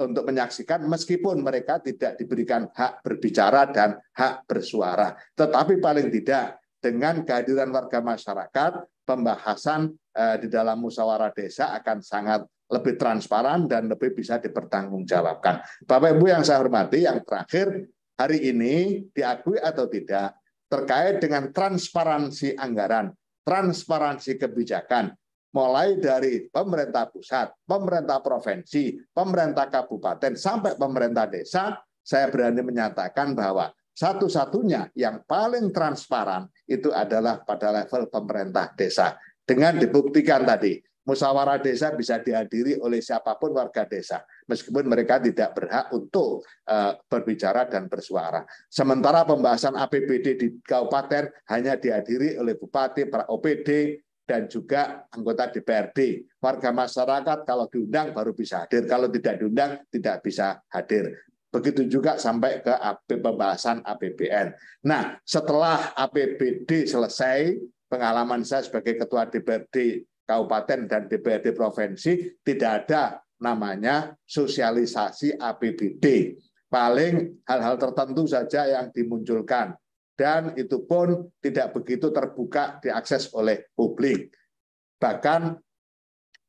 untuk menyaksikan meskipun mereka tidak diberikan hak berbicara dan hak bersuara. Tetapi paling tidak dengan kehadiran warga masyarakat, pembahasan eh, di dalam musyawarah desa akan sangat lebih transparan dan lebih bisa dipertanggungjawabkan. Bapak Ibu yang saya hormati, yang terakhir hari ini diakui atau tidak terkait dengan transparansi anggaran, transparansi kebijakan, mulai dari pemerintah pusat, pemerintah provinsi, pemerintah kabupaten, sampai pemerintah desa, saya berani menyatakan bahwa satu-satunya yang paling transparan itu adalah pada level pemerintah desa. Dengan dibuktikan tadi, musyawarah desa bisa dihadiri oleh siapapun warga desa, meskipun mereka tidak berhak untuk eh, berbicara dan bersuara. Sementara pembahasan APBD di kabupaten hanya dihadiri oleh bupati, para OPD, dan juga anggota DPRD. Warga masyarakat kalau diundang baru bisa hadir, kalau tidak diundang tidak bisa hadir. Begitu juga sampai ke pembahasan APBN. Nah, setelah APBD selesai, pengalaman saya sebagai Ketua DPRD Kabupaten dan DPRD Provinsi, tidak ada namanya sosialisasi APBD. Paling hal-hal tertentu saja yang dimunculkan dan itu pun tidak begitu terbuka diakses oleh publik. Bahkan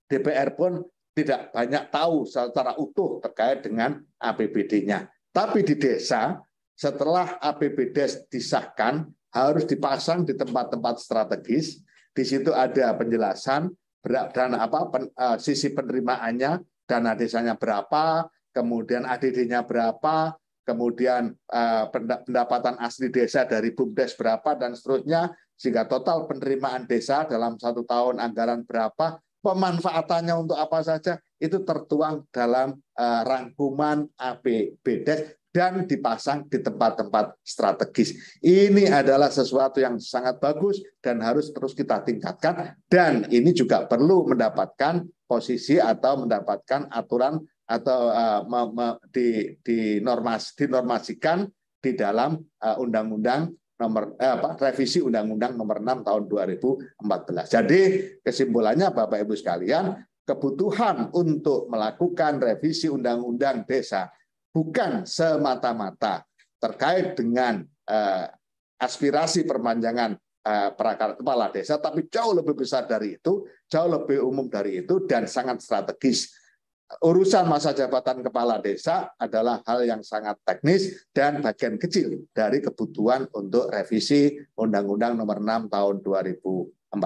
DPR pun tidak banyak tahu secara utuh terkait dengan APBD-nya. Tapi di desa, setelah APBD disahkan, harus dipasang di tempat-tempat strategis. Di situ ada penjelasan dan apa pen, uh, sisi penerimaannya, dana desanya berapa, kemudian ADD-nya berapa, kemudian eh, pendapatan asli desa dari BUMDes berapa, dan seterusnya, sehingga total penerimaan desa dalam satu tahun anggaran berapa, pemanfaatannya untuk apa saja, itu tertuang dalam eh, rangkuman APBDes dan dipasang di tempat-tempat strategis. Ini adalah sesuatu yang sangat bagus dan harus terus kita tingkatkan. Dan ini juga perlu mendapatkan posisi atau mendapatkan aturan atau uh, di, normasikan dinormasikan di dalam eh, undang-undang nomor eh, apa revisi undang-undang nomor 6 tahun 2014. Jadi kesimpulannya Bapak Ibu sekalian, kebutuhan untuk melakukan revisi undang-undang desa bukan semata-mata terkait dengan eh, aspirasi perpanjangan eh, perakar kepala desa tapi jauh lebih besar dari itu, jauh lebih umum dari itu dan sangat strategis urusan masa jabatan kepala desa adalah hal yang sangat teknis dan bagian kecil dari kebutuhan untuk revisi Undang-Undang Nomor 6 Tahun 2014.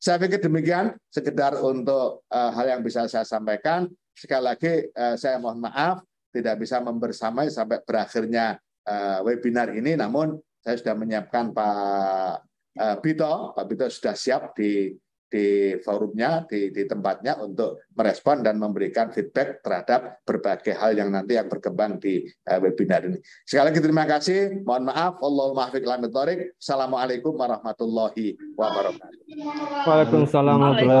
Saya pikir demikian sekedar untuk uh, hal yang bisa saya sampaikan. Sekali lagi uh, saya mohon maaf tidak bisa membersamai sampai berakhirnya uh, webinar ini namun saya sudah menyiapkan Pak uh, Bito, Pak Bito sudah siap di di forumnya, di, di tempatnya untuk merespon dan memberikan feedback terhadap berbagai hal yang nanti yang berkembang di uh, webinar ini. Sekali lagi terima kasih, mohon maaf. Allahumma hafik Assalamualaikum warahmatullahi wabarakatuh. Waalaikumsalam warahmatullahi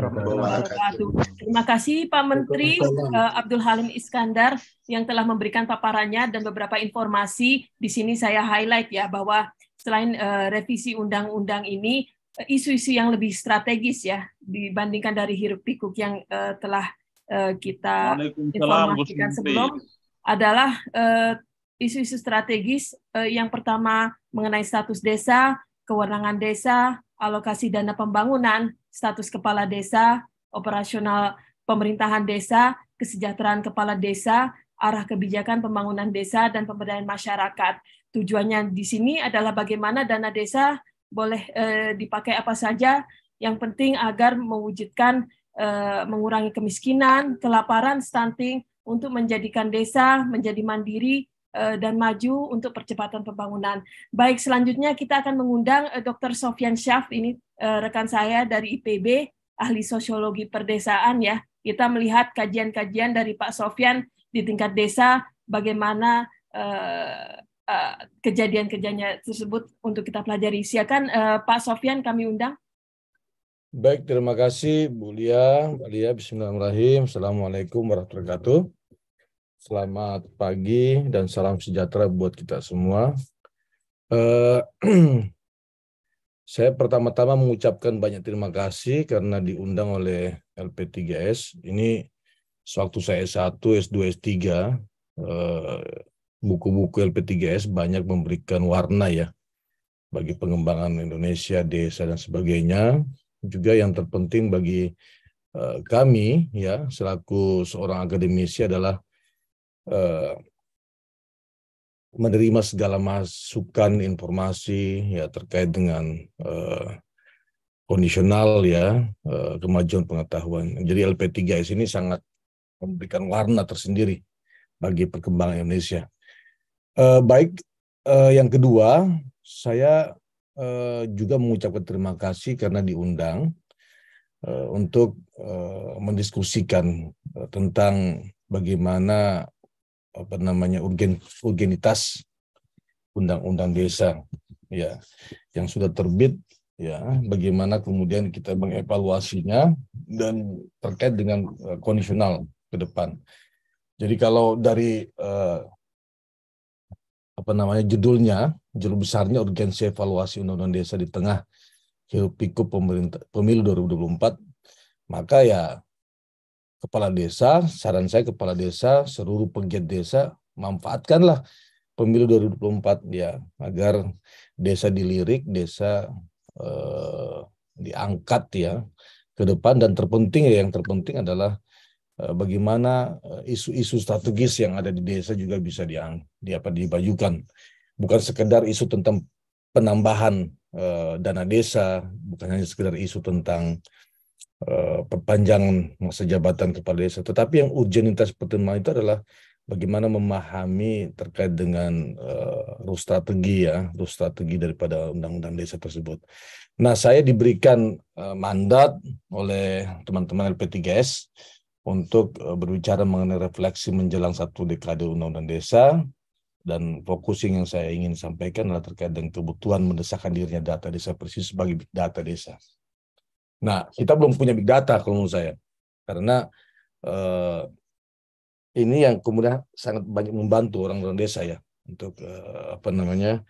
wabarakatuh. Terima kasih Pak Menteri eh, Abdul Halim Iskandar yang telah memberikan paparannya dan beberapa informasi. Di sini saya highlight ya bahwa selain uh, revisi undang-undang ini isu-isu yang lebih strategis ya dibandingkan dari hiruk pikuk yang uh, telah uh, kita informasikan sebelum adalah eh, isu-isu uh, strategis uh, yang pertama mengenai status desa, kewenangan desa, alokasi dana pembangunan, status kepala desa, operasional pemerintahan desa, kesejahteraan kepala desa, arah kebijakan pembangunan desa dan pemberdayaan masyarakat. Tujuannya di sini adalah bagaimana dana desa boleh e, dipakai apa saja yang penting agar mewujudkan e, mengurangi kemiskinan, kelaparan, stunting untuk menjadikan desa menjadi mandiri e, dan maju untuk percepatan pembangunan. Baik, selanjutnya kita akan mengundang e, Dr. Sofian Syaf ini e, rekan saya dari IPB, ahli sosiologi perdesaan ya. Kita melihat kajian-kajian dari Pak Sofian di tingkat desa bagaimana e, Eh, kejadian-kejadian tersebut untuk kita pelajari. Silakan uh, Pak Sofian kami undang. Baik, terima kasih Bu Lia. Mbak Lia, Bismillahirrahmanirrahim. Assalamualaikum warahmatullahi wabarakatuh. Selamat pagi dan salam sejahtera buat kita semua. Uh, saya pertama-tama mengucapkan banyak terima kasih karena diundang oleh LP3S. Ini sewaktu saya S1, S2, S3, uh, buku-buku LP3S banyak memberikan warna ya bagi pengembangan Indonesia, desa dan sebagainya. Juga yang terpenting bagi uh, kami ya selaku seorang akademisi adalah uh, menerima segala masukan informasi ya terkait dengan uh, kondisional ya uh, kemajuan pengetahuan. Jadi LP3S ini sangat memberikan warna tersendiri bagi perkembangan Indonesia. Uh, baik, uh, yang kedua, saya uh, juga mengucapkan terima kasih karena diundang uh, untuk uh, mendiskusikan uh, tentang bagaimana apa namanya urgen urgenitas undang-undang desa ya yang sudah terbit ya bagaimana kemudian kita mengevaluasinya dan terkait dengan uh, kondisional ke depan. Jadi kalau dari uh, apa namanya judulnya judul besarnya urgensi evaluasi undang-undang desa di tengah hiruk pikuk pemerintah pemilu 2024 maka ya kepala desa saran saya kepala desa seluruh pegiat desa manfaatkanlah pemilu 2024 ya agar desa dilirik desa eh, diangkat ya ke depan dan terpenting ya yang terpenting adalah Eh, bagaimana isu-isu eh, strategis yang ada di desa juga bisa diang, di apa dibajukan. Bukan sekedar isu tentang penambahan uh, dana desa, bukan hanya sekedar isu tentang uh, perpanjangan masa jabatan kepala desa, tetapi yang urgenitas pertama itu adalah bagaimana memahami terkait dengan uh, strategi ya, rus strategi daripada undang-undang desa tersebut. Nah, saya diberikan uh, mandat oleh teman-teman LP3S untuk eh, berbicara mengenai refleksi menjelang satu dekade Undang-Undang Desa dan focusing yang saya ingin sampaikan adalah terkait dengan kebutuhan mendesakkan dirinya data desa persis sebagai data desa. Nah, kita belum punya big data kalau menurut saya. Karena eh, ini yang kemudian sangat banyak membantu orang-orang desa ya untuk eh, apa namanya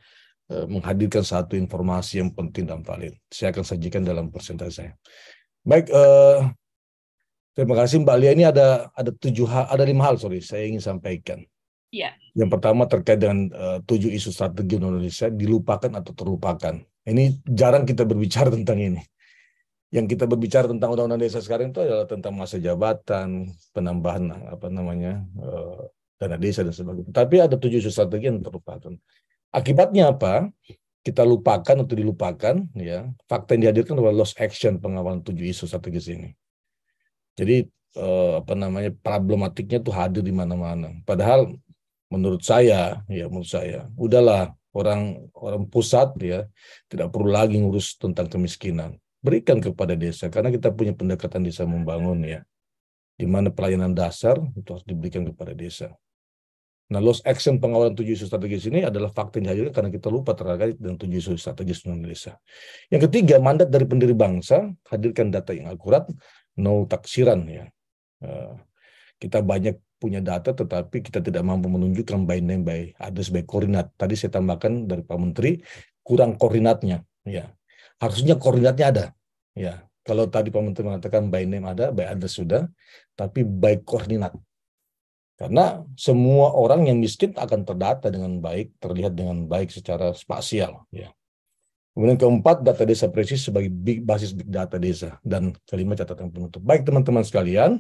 eh, menghadirkan satu informasi yang penting dan valid. Saya akan sajikan dalam presentasi saya. Baik, eh, Terima kasih Mbak Lia. Ini ada ada tujuh hal, ada lima hal sorry saya ingin sampaikan. Iya. Yang pertama terkait dengan uh, tujuh isu strategi Indonesia dilupakan atau terlupakan. Ini jarang kita berbicara tentang ini. Yang kita berbicara tentang undang-undang desa sekarang itu adalah tentang masa jabatan, penambahan apa namanya uh, dana desa dan sebagainya. Tapi ada tujuh isu strategi yang terlupakan. Akibatnya apa? Kita lupakan atau dilupakan ya fakta yang dihadirkan adalah loss action pengawalan tujuh isu strategis ini jadi eh, apa namanya problematiknya tuh hadir di mana-mana. Padahal menurut saya ya menurut saya udahlah orang orang pusat ya tidak perlu lagi ngurus tentang kemiskinan. Berikan kepada desa karena kita punya pendekatan desa membangun ya. Di mana pelayanan dasar itu harus diberikan kepada desa. Nah, loss action pengawalan tujuh isu strategis ini adalah fakta yang dihadirkan karena kita lupa terkait dengan tujuh isu strategis non desa. Yang ketiga, mandat dari pendiri bangsa, hadirkan data yang akurat, no taksiran ya. Eh, kita banyak punya data tetapi kita tidak mampu menunjukkan by name by address by koordinat. Tadi saya tambahkan dari Pak Menteri kurang koordinatnya ya. Harusnya koordinatnya ada ya. Kalau tadi Pak Menteri mengatakan by name ada, by address sudah, tapi by koordinat karena semua orang yang miskin akan terdata dengan baik, terlihat dengan baik secara spasial. Ya. Kemudian keempat, data desa presis sebagai big, basis big data desa. Dan kelima, catatan penutup. Baik, teman-teman sekalian,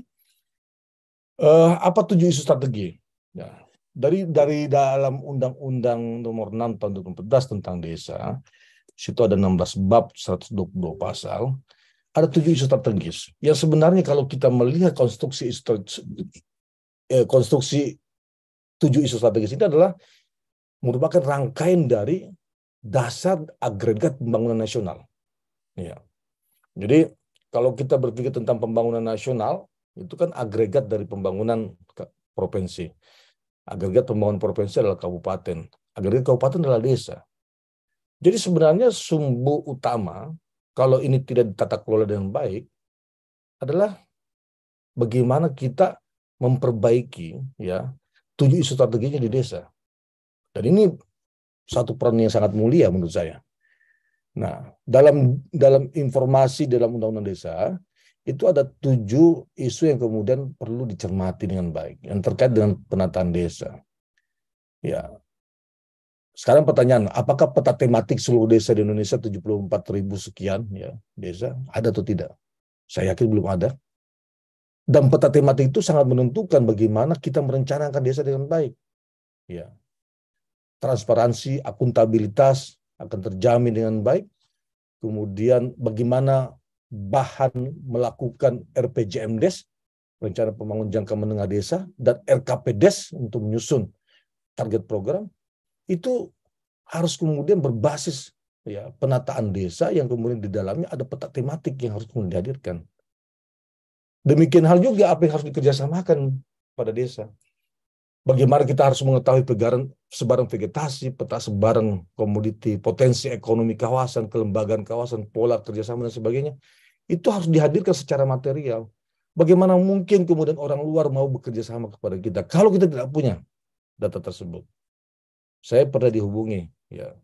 Uh, apa tujuh isu strategi? Ya, dari dari dalam Undang-Undang nomor 6 tahun 2014 tentang desa, situ ada 16 bab, 122 pasal, ada tujuh isu strategis. Yang sebenarnya kalau kita melihat konstruksi isu, eh, konstruksi tujuh isu strategis ini adalah merupakan rangkaian dari dasar agregat pembangunan nasional. Ya. Jadi kalau kita berpikir tentang pembangunan nasional, itu kan agregat dari pembangunan provinsi. Agregat pembangunan provinsi adalah kabupaten. Agregat kabupaten adalah desa. Jadi sebenarnya sumbu utama kalau ini tidak ditata kelola dengan baik adalah bagaimana kita memperbaiki ya tujuh isu strateginya di desa. Dan ini satu peran yang sangat mulia menurut saya. Nah, dalam dalam informasi dalam undang-undang desa itu ada tujuh isu yang kemudian perlu dicermati dengan baik yang terkait dengan penataan desa. Ya. Sekarang pertanyaan, apakah peta tematik seluruh desa di Indonesia 74.000 sekian ya desa ada atau tidak? Saya yakin belum ada. Dan peta tematik itu sangat menentukan bagaimana kita merencanakan desa dengan baik. Ya transparansi, akuntabilitas akan terjamin dengan baik. Kemudian bagaimana bahan melakukan RPJMDes, Rencana Pembangunan Jangka Menengah Desa, dan RKPDes untuk menyusun target program, itu harus kemudian berbasis ya penataan desa yang kemudian di dalamnya ada peta tematik yang harus kemudian dihadirkan. Demikian hal juga apa yang harus dikerjasamakan pada desa bagaimana kita harus mengetahui pegaran, sebaran vegetasi, peta sebaran komoditi, potensi ekonomi kawasan, kelembagaan kawasan, pola kerjasama, dan sebagainya, itu harus dihadirkan secara material. Bagaimana mungkin kemudian orang luar mau bekerja sama kepada kita kalau kita tidak punya data tersebut? Saya pernah dihubungi ya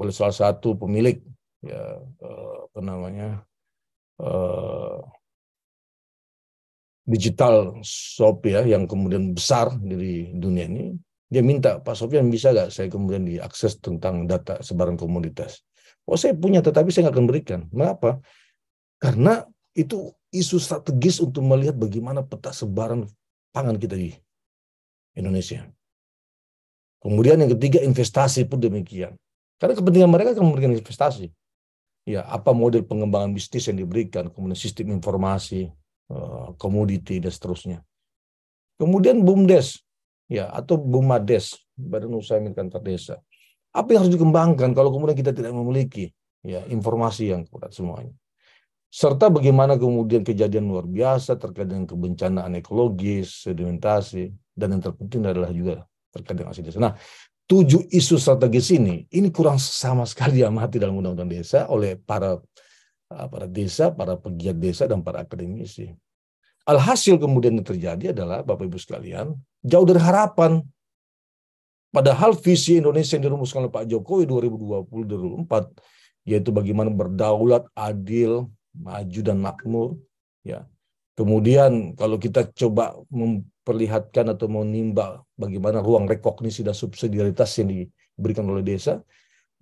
oleh salah satu pemilik ya eh, apa namanya eh, digital shop ya yang kemudian besar di dunia ini dia minta Pak Sofian bisa nggak saya kemudian diakses tentang data sebaran komoditas oh saya punya tetapi saya nggak akan berikan mengapa karena itu isu strategis untuk melihat bagaimana peta sebaran pangan kita di Indonesia kemudian yang ketiga investasi pun demikian karena kepentingan mereka akan memberikan investasi ya apa model pengembangan bisnis yang diberikan kemudian sistem informasi Eh, komoditi dan seterusnya. Kemudian BUMDes ya atau BUMADes Badan Usaha Milik kantor Desa. Apa yang harus dikembangkan kalau kemudian kita tidak memiliki ya informasi yang kuat semuanya. Serta bagaimana kemudian kejadian luar biasa terkait dengan kebencanaan ekologis, sedimentasi, dan yang terpenting adalah juga terkait dengan desa. Nah, tujuh isu strategis ini, ini kurang sama sekali diamati dalam Undang-Undang Desa oleh para Ah, para desa, para pegiat desa, dan para akademisi. Alhasil kemudian yang terjadi adalah, Bapak-Ibu sekalian, jauh dari harapan. Padahal visi Indonesia yang dirumuskan oleh Pak Jokowi 2020-2024, yaitu bagaimana berdaulat, adil, maju, dan makmur. ya Kemudian kalau kita coba memperlihatkan atau menimba bagaimana ruang rekognisi dan subsidiaritas yang diberikan oleh desa,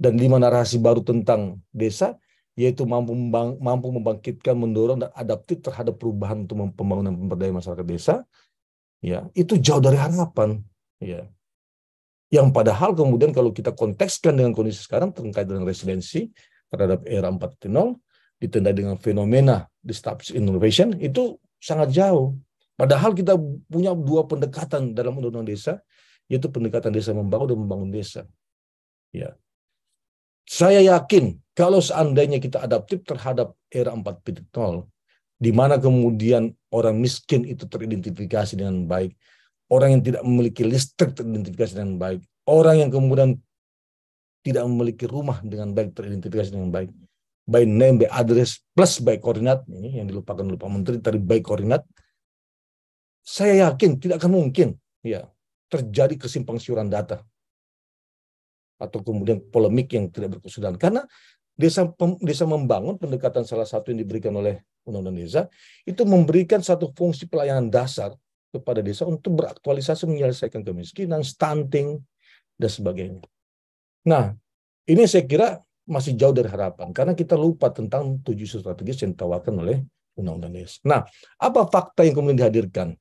dan lima narasi baru tentang desa, yaitu mampu, membang, mampu membangkitkan, mendorong, dan adaptif terhadap perubahan untuk pembangunan pemberdayaan masyarakat desa, ya itu jauh dari harapan. Ya. Yang padahal kemudian kalau kita kontekskan dengan kondisi sekarang terkait dengan residensi terhadap era 4.0, ditandai dengan fenomena disruptive innovation, itu sangat jauh. Padahal kita punya dua pendekatan dalam undang-undang desa, yaitu pendekatan desa membangun dan membangun desa. Ya, saya yakin kalau seandainya kita adaptif terhadap era 4.0, di mana kemudian orang miskin itu teridentifikasi dengan baik, orang yang tidak memiliki listrik teridentifikasi dengan baik, orang yang kemudian tidak memiliki rumah dengan baik teridentifikasi dengan baik by name by address plus by koordinat ini yang dilupakan oleh Pak Menteri tadi by koordinat saya yakin tidak akan mungkin ya terjadi kesimpang siuran data atau kemudian polemik yang tidak berkesudahan karena desa pem, desa membangun pendekatan salah satu yang diberikan oleh undang-undang desa itu memberikan satu fungsi pelayanan dasar kepada desa untuk beraktualisasi menyelesaikan kemiskinan, stunting dan sebagainya. Nah, ini saya kira masih jauh dari harapan karena kita lupa tentang tujuh strategis yang ditawarkan oleh undang-undang desa. Nah, apa fakta yang kemudian dihadirkan?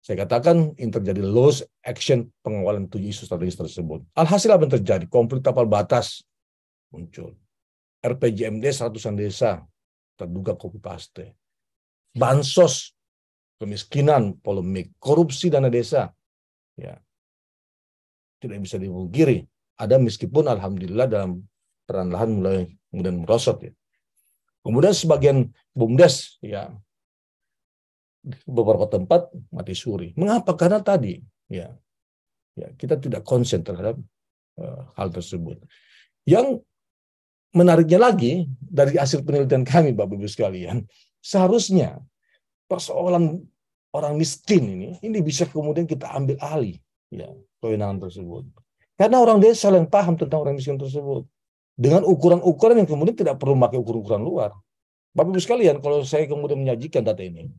Saya katakan ini terjadi loss action pengawalan tujuh isu strategis tersebut. Alhasil apa yang terjadi? Komplit tapal batas muncul RPJMD seratusan desa terduga kopi paste. Bansos kemiskinan, polemik, korupsi dana desa. Ya. Tidak bisa dibungkiri Ada meskipun alhamdulillah dalam peran lahan mulai kemudian merosot ya. Kemudian sebagian bumdes ya beberapa tempat mati suri. Mengapa? Karena tadi ya, ya kita tidak konsen terhadap uh, hal tersebut. Yang menariknya lagi dari hasil penelitian kami Bapak Ibu sekalian, seharusnya persoalan orang miskin ini ini bisa kemudian kita ambil alih ya kewenangan tersebut. Karena orang desa yang paham tentang orang miskin tersebut dengan ukuran-ukuran yang kemudian tidak perlu pakai ukuran-ukuran luar. Bapak Ibu sekalian, kalau saya kemudian menyajikan data ini,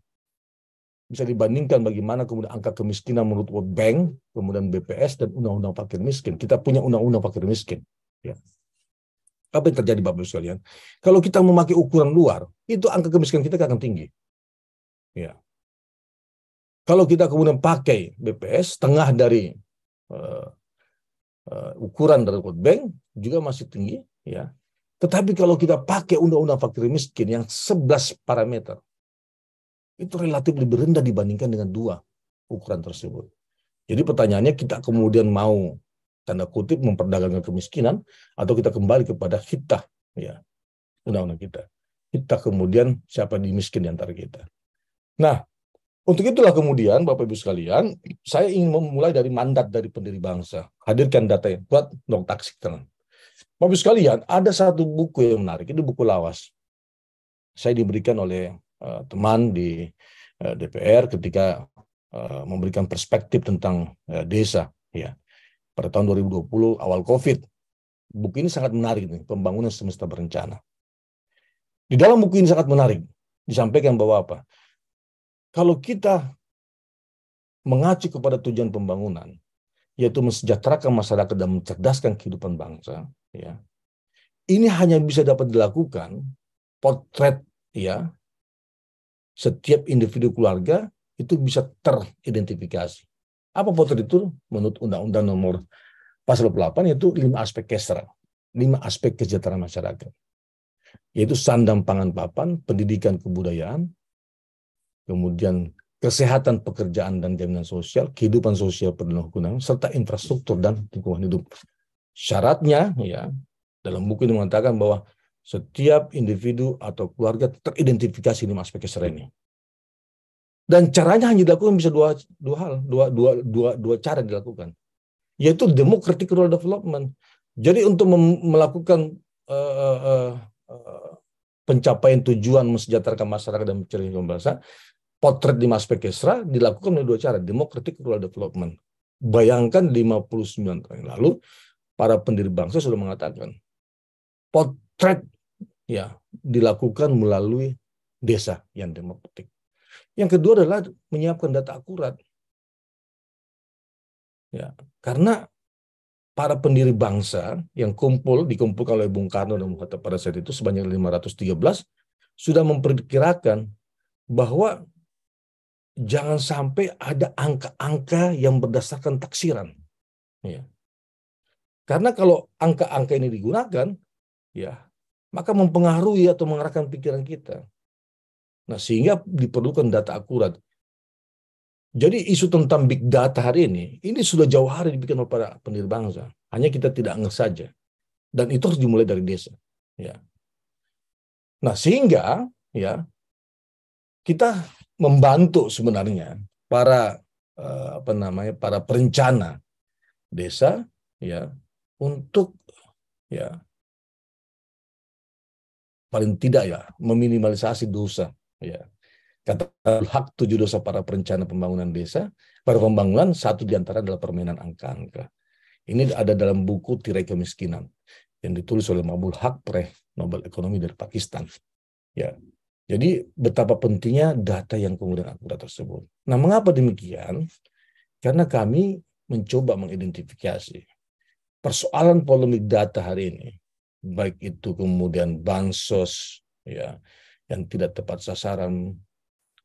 bisa dibandingkan bagaimana kemudian angka kemiskinan menurut World Bank, kemudian BPS dan undang-undang fakir miskin. Kita punya undang-undang fakir miskin. Ya. Apa yang terjadi Bapak sekalian? Kalau kita memakai ukuran luar, itu angka kemiskinan kita akan tinggi. Ya. Kalau kita kemudian pakai BPS setengah dari uh, uh, ukuran dari World Bank juga masih tinggi, ya. Tetapi kalau kita pakai undang-undang fakir miskin yang 11 parameter, itu relatif lebih rendah dibandingkan dengan dua ukuran tersebut. Jadi pertanyaannya kita kemudian mau tanda kutip memperdagangkan kemiskinan atau kita kembali kepada kita ya undang-undang kita kita kemudian siapa yang dimiskin di antara kita nah untuk itulah kemudian Bapak Ibu sekalian saya ingin memulai dari mandat dari pendiri bangsa hadirkan data yang kuat taksik terang Bapak Ibu sekalian ada satu buku yang menarik itu buku lawas saya diberikan oleh uh, teman di uh, eh, DPR ketika uh, memberikan perspektif tentang uh, desa ya pada tahun 2020 awal COVID. Buku ini sangat menarik nih, pembangunan semesta berencana. Di dalam buku ini sangat menarik disampaikan bahwa apa? Kalau kita mengacu kepada tujuan pembangunan, yaitu mensejahterakan masyarakat dan mencerdaskan kehidupan bangsa, ya. Ini hanya bisa dapat dilakukan potret ya setiap individu keluarga itu bisa teridentifikasi. Apa potret itu? Menurut Undang-Undang nomor pasal 8 yaitu lima aspek kesra, lima aspek kesejahteraan masyarakat. Yaitu sandang pangan papan, pendidikan kebudayaan, kemudian kesehatan pekerjaan dan jaminan sosial, kehidupan sosial perlindungan hukum, serta infrastruktur dan lingkungan hidup. Syaratnya ya dalam buku ini mengatakan bahwa setiap individu atau keluarga teridentifikasi lima aspek kesehatan ini. Dan caranya hanya dilakukan bisa dua, dua hal, dua, dua, dua, dua cara dilakukan. Yaitu democratic rural development. Jadi untuk melakukan uh, uh, pencapaian tujuan mensejahterakan masyarakat dan mencerdaskan bangsa, potret di Mas Pekesra dilakukan dengan dua cara, democratic rural development. Bayangkan 59 tahun yang lalu, para pendiri bangsa sudah mengatakan, potret ya dilakukan melalui desa yang demokratik. Yang kedua adalah menyiapkan data akurat. Ya, karena para pendiri bangsa yang kumpul dikumpulkan oleh Bung Karno dan Bung Hatta pada saat itu sebanyak 513 sudah memperkirakan bahwa jangan sampai ada angka-angka yang berdasarkan taksiran. Ya. Karena kalau angka-angka ini digunakan, ya maka mempengaruhi atau mengarahkan pikiran kita. Nah, sehingga diperlukan data akurat. Jadi isu tentang big data hari ini, ini sudah jauh hari dibikin oleh para pendiri bangsa. Hanya kita tidak anggap saja. Dan itu harus dimulai dari desa. Ya. Nah, sehingga ya kita membantu sebenarnya para eh, apa namanya para perencana desa ya untuk ya paling tidak ya meminimalisasi dosa Ya. Kata hak tujuh dosa para perencana pembangunan desa, para pembangunan satu diantara adalah permainan angka-angka. Ini ada dalam buku Tirai Kemiskinan yang ditulis oleh Mabul Hak, Preh, Nobel Ekonomi dari Pakistan. Ya, jadi betapa pentingnya data yang kemudian akurat tersebut. Nah, mengapa demikian? Karena kami mencoba mengidentifikasi persoalan polemik data hari ini, baik itu kemudian bansos, ya, yang tidak tepat sasaran,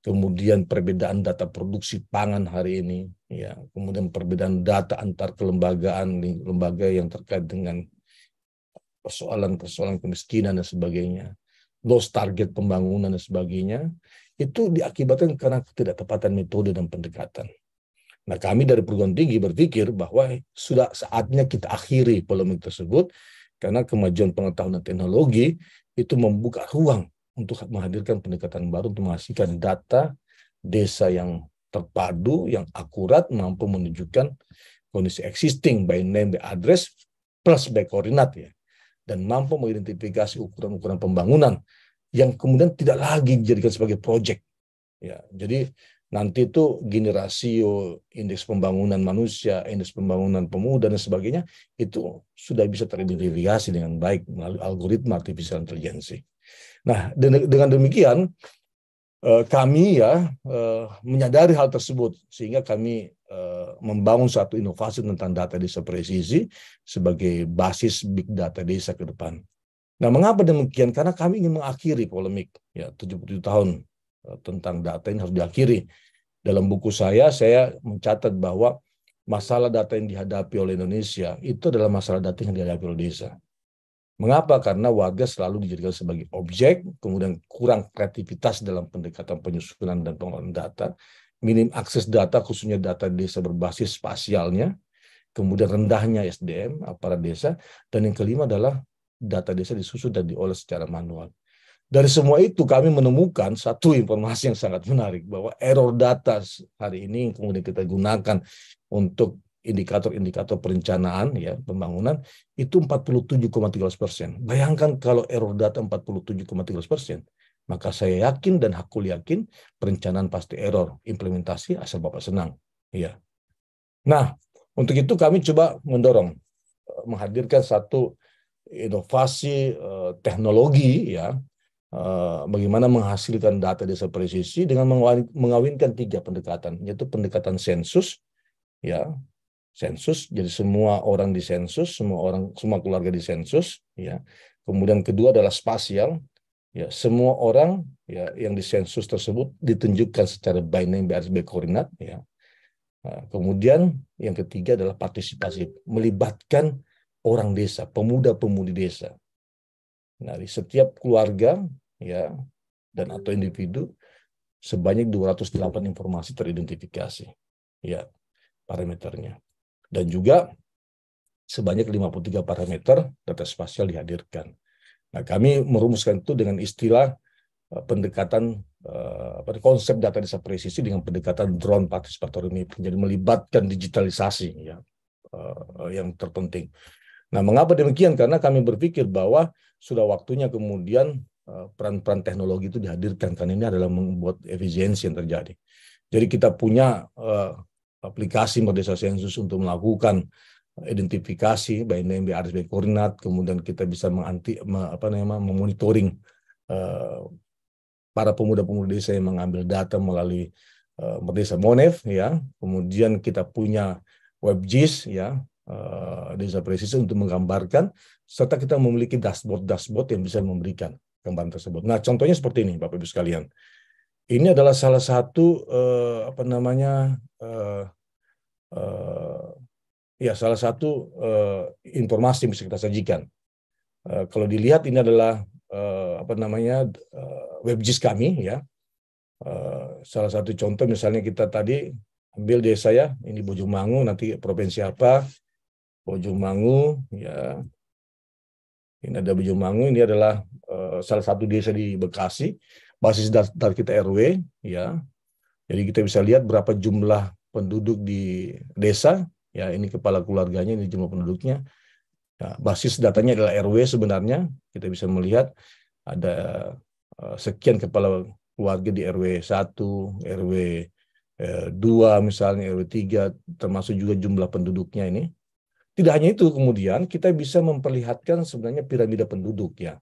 kemudian perbedaan data produksi pangan hari ini, ya, kemudian perbedaan data antar kelembagaan, lembaga yang terkait dengan persoalan-persoalan kemiskinan dan sebagainya, loss target pembangunan dan sebagainya, itu diakibatkan karena ketidaktepatan metode dan pendekatan. Nah, kami dari perguruan tinggi berpikir bahwa sudah saatnya kita akhiri polemik tersebut karena kemajuan pengetahuan dan teknologi itu membuka ruang untuk menghadirkan pendekatan baru untuk menghasilkan data desa yang terpadu, yang akurat, mampu menunjukkan kondisi existing by name, by address, plus by koordinat ya, dan mampu mengidentifikasi ukuran-ukuran pembangunan yang kemudian tidak lagi dijadikan sebagai proyek. Ya, jadi nanti itu gini rasio indeks pembangunan manusia, indeks pembangunan pemuda dan sebagainya itu sudah bisa teridentifikasi dengan baik melalui algoritma artificial intelligence. Nah, dengan demikian eh, kami ya eh, menyadari hal tersebut sehingga kami eh, membangun satu inovasi tentang data desa presisi sebagai basis big data desa ke depan. Nah, mengapa demikian? Karena kami ingin mengakhiri polemik ya 77 tahun tentang data ini harus diakhiri. Dalam buku saya saya mencatat bahwa masalah data yang dihadapi oleh Indonesia itu adalah masalah data yang dihadapi oleh desa. Mengapa? Karena warga selalu dijadikan sebagai objek, kemudian kurang kreativitas dalam pendekatan penyusunan dan pengelolaan data, minim akses data khususnya data desa berbasis spasialnya, kemudian rendahnya SDM aparat desa, dan yang kelima adalah data desa disusun dan diolah secara manual. Dari semua itu kami menemukan satu informasi yang sangat menarik bahwa error data hari ini yang kemudian kita gunakan untuk indikator-indikator perencanaan ya pembangunan itu 47,13 persen. Bayangkan kalau error data 47,13 persen, maka saya yakin dan hakul yakin perencanaan pasti error, implementasi asal bapak senang. Ya. Nah, untuk itu kami coba mendorong eh, menghadirkan satu inovasi eh, teknologi ya eh, bagaimana menghasilkan data desa presisi dengan mengawinkan tiga pendekatan yaitu pendekatan sensus ya sensus jadi semua orang di sensus semua orang semua keluarga di sensus ya kemudian kedua adalah spasial ya semua orang ya yang di sensus tersebut ditunjukkan secara binary by koordinat ya nah, kemudian yang ketiga adalah partisipasi melibatkan orang desa pemuda-pemudi desa nah di setiap keluarga ya dan atau individu sebanyak 208 informasi teridentifikasi ya parameternya dan juga sebanyak 53 parameter data spasial dihadirkan. Nah, kami merumuskan itu dengan istilah eh, pendekatan eh, apa konsep data desa presisi dengan pendekatan drone partisipator ini menjadi melibatkan digitalisasi ya eh, yang terpenting. Nah, mengapa demikian? Karena kami berpikir bahwa sudah waktunya kemudian peran-peran teknologi itu dihadirkan karena ini adalah membuat efisiensi yang terjadi. Jadi kita punya aplikasi Merdesa Sensus untuk melakukan identifikasi by name, by address, by koordinat, kemudian kita bisa menganti apa namanya memonitoring uh, para pemuda pemuda desa yang mengambil data melalui uh, eh, Merdesa Monev, ya. Kemudian kita punya WebGIS ya uh, desa presisi untuk menggambarkan serta kita memiliki dashboard-dashboard yang bisa memberikan gambaran tersebut. Nah, contohnya seperti ini Bapak Ibu sekalian ini adalah salah satu uh, apa namanya uh, uh, ya salah satu uh, informasi yang bisa kita sajikan. Uh, kalau dilihat ini adalah uh, apa namanya uh, webgis kami ya. Uh, salah satu contoh misalnya kita tadi ambil desa ya ini Bojumangu nanti provinsi apa Bojumangu ya ini ada Bojumangu ini adalah uh, salah satu desa di Bekasi basis data kita RW ya. Jadi kita bisa lihat berapa jumlah penduduk di desa ya ini kepala keluarganya ini jumlah penduduknya. Ya, basis datanya adalah RW sebenarnya kita bisa melihat ada eh, sekian kepala keluarga di RW 1, RW eh, dua 2 misalnya RW 3 termasuk juga jumlah penduduknya ini. Tidak hanya itu kemudian kita bisa memperlihatkan sebenarnya piramida penduduk ya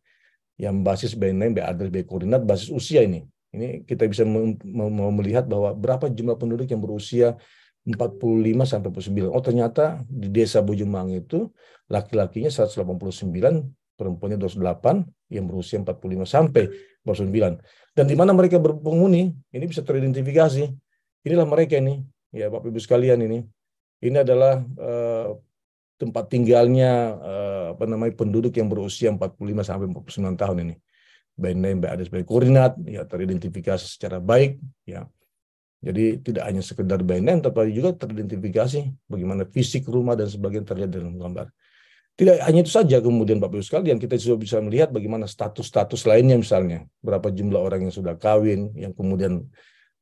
yang basis by name, by address, B koordinat, basis usia ini. Ini kita bisa mau melihat bahwa berapa jumlah penduduk yang berusia 45 sampai 49. Oh ternyata di desa Bojumang itu laki-lakinya 189, perempuannya 28 yang berusia 45 sampai 49. Dan di mana mereka berpenghuni, ini bisa teridentifikasi. Inilah mereka ini, ya Bapak Ibu sekalian ini. Ini adalah uh, tempat tinggalnya eh, apa namanya penduduk yang berusia 45 sampai 49 tahun ini by name by address by koordinat ya teridentifikasi secara baik ya jadi tidak hanya sekedar by name tapi juga teridentifikasi bagaimana fisik rumah dan sebagainya terlihat dalam gambar tidak hanya itu saja kemudian Bapak Ibu sekalian kita juga bisa melihat bagaimana status-status lainnya misalnya berapa jumlah orang yang sudah kawin yang kemudian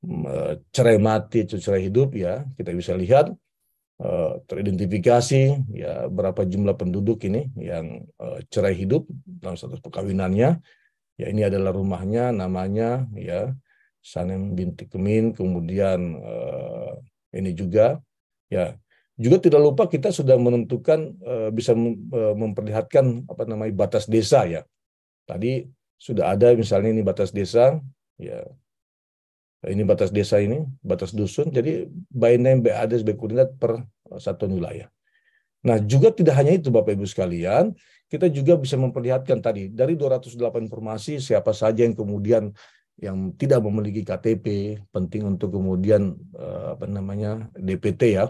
mm, eh, cerai mati cerai hidup ya kita bisa lihat Eh, teridentifikasi ya berapa jumlah penduduk ini yang uh, cerai hidup dalam status perkawinannya. Ya ini adalah rumahnya, namanya ya Sanem binti Kemin, kemudian uh, ini juga ya juga tidak lupa kita sudah menentukan uh, bisa memperlihatkan apa namanya batas desa ya. Tadi sudah ada misalnya ini batas desa ya ini batas desa ini, batas dusun, jadi by name, by address, by koordinat per satu wilayah. Nah, juga tidak hanya itu Bapak Ibu sekalian, kita juga bisa memperlihatkan tadi dari 208 informasi siapa saja yang kemudian yang tidak memiliki KTP penting untuk kemudian eh, apa namanya DPT ya.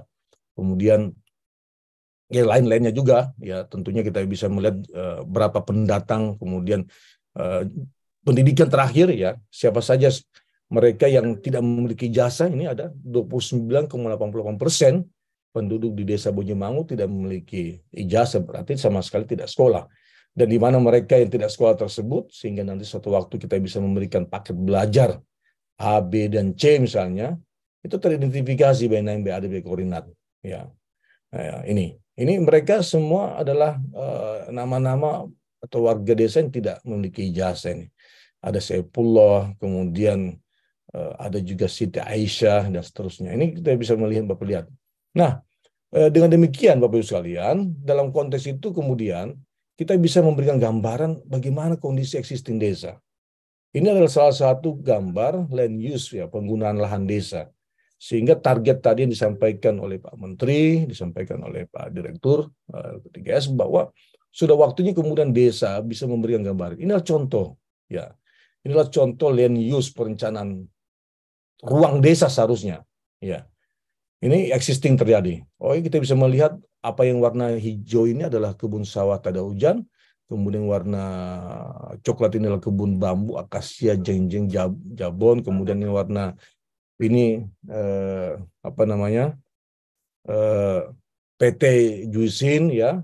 Kemudian ya lain-lainnya juga ya tentunya kita bisa melihat eh, berapa pendatang kemudian eh, pendidikan terakhir ya siapa saja mereka yang tidak memiliki jasa ini ada 29,88 persen penduduk di desa Bojemangu tidak memiliki ijazah berarti sama sekali tidak sekolah dan di mana mereka yang tidak sekolah tersebut sehingga nanti suatu waktu kita bisa memberikan paket belajar A, B dan C misalnya itu teridentifikasi by name, by B koordinat ya nah, ini ini mereka semua adalah eh, nama-nama uh, atau warga desa yang tidak memiliki ijazah ini ada sepuluh kemudian Eh, ada juga Siti Aisyah dan seterusnya. Ini kita bisa melihat Bapak lihat. Nah, eh, dengan demikian Bapak Ibu sekalian, dalam konteks itu kemudian kita bisa memberikan gambaran bagaimana kondisi existing desa. Ini adalah salah satu gambar land use ya, penggunaan lahan desa. Sehingga target tadi yang disampaikan oleh Pak Menteri, disampaikan oleh Pak Direktur PTGS eh, bahwa sudah waktunya kemudian desa bisa memberikan gambaran. Inilah contoh ya. Inilah contoh land use perencanaan ruang desa seharusnya. Ya. Ini existing terjadi. Oh, kita bisa melihat apa yang warna hijau ini adalah kebun sawah tak ada hujan, kemudian warna coklat ini adalah kebun bambu, akasia, jengjeng, jab, jabon, kemudian ini warna ini eh, apa namanya? eh, PT Juisin ya.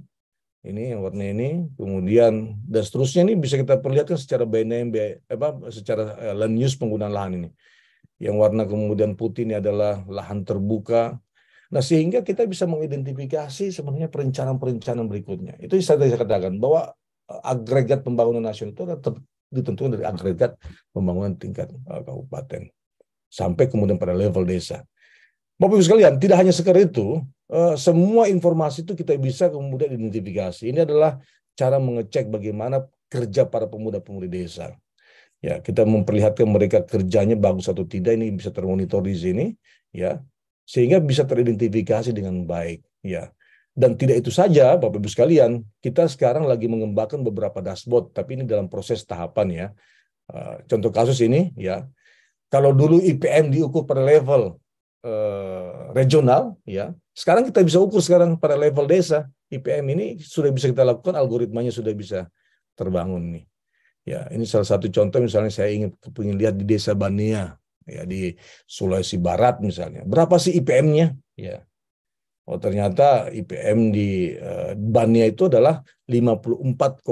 Ini yang warna ini, kemudian dan seterusnya ini bisa kita perlihatkan secara BNM, apa secara eh, land use penggunaan lahan ini yang warna kemudian putih ini adalah lahan terbuka. Nah, sehingga kita bisa mengidentifikasi sebenarnya perencanaan-perencanaan berikutnya. Itu saya tadi katakan bahwa eh, agregat pembangunan nasional itu adalah ditentukan dari agregat pembangunan tingkat eh, kabupaten sampai kemudian pada level desa. Bapak Ibu sekalian, tidak hanya sekedar itu, eh, semua informasi itu kita bisa kemudian identifikasi. Ini adalah cara mengecek bagaimana kerja para pemuda-pemudi desa ya kita memperlihatkan mereka kerjanya bagus atau tidak ini bisa termonitor di sini ya sehingga bisa teridentifikasi dengan baik ya dan tidak itu saja Bapak Ibu sekalian kita sekarang lagi mengembangkan beberapa dashboard tapi ini dalam proses tahapan ya uh, contoh kasus ini ya kalau dulu IPM diukur pada level uh, regional ya sekarang kita bisa ukur sekarang pada level desa IPM ini sudah bisa kita lakukan algoritmanya sudah bisa terbangun nih Ya, ini salah satu contoh misalnya saya ingin ingin lihat di desa Bania, ya di Sulawesi Barat misalnya. Berapa sih IPM-nya? Ya. Oh, ternyata IPM di uh, Bania itu adalah 54,28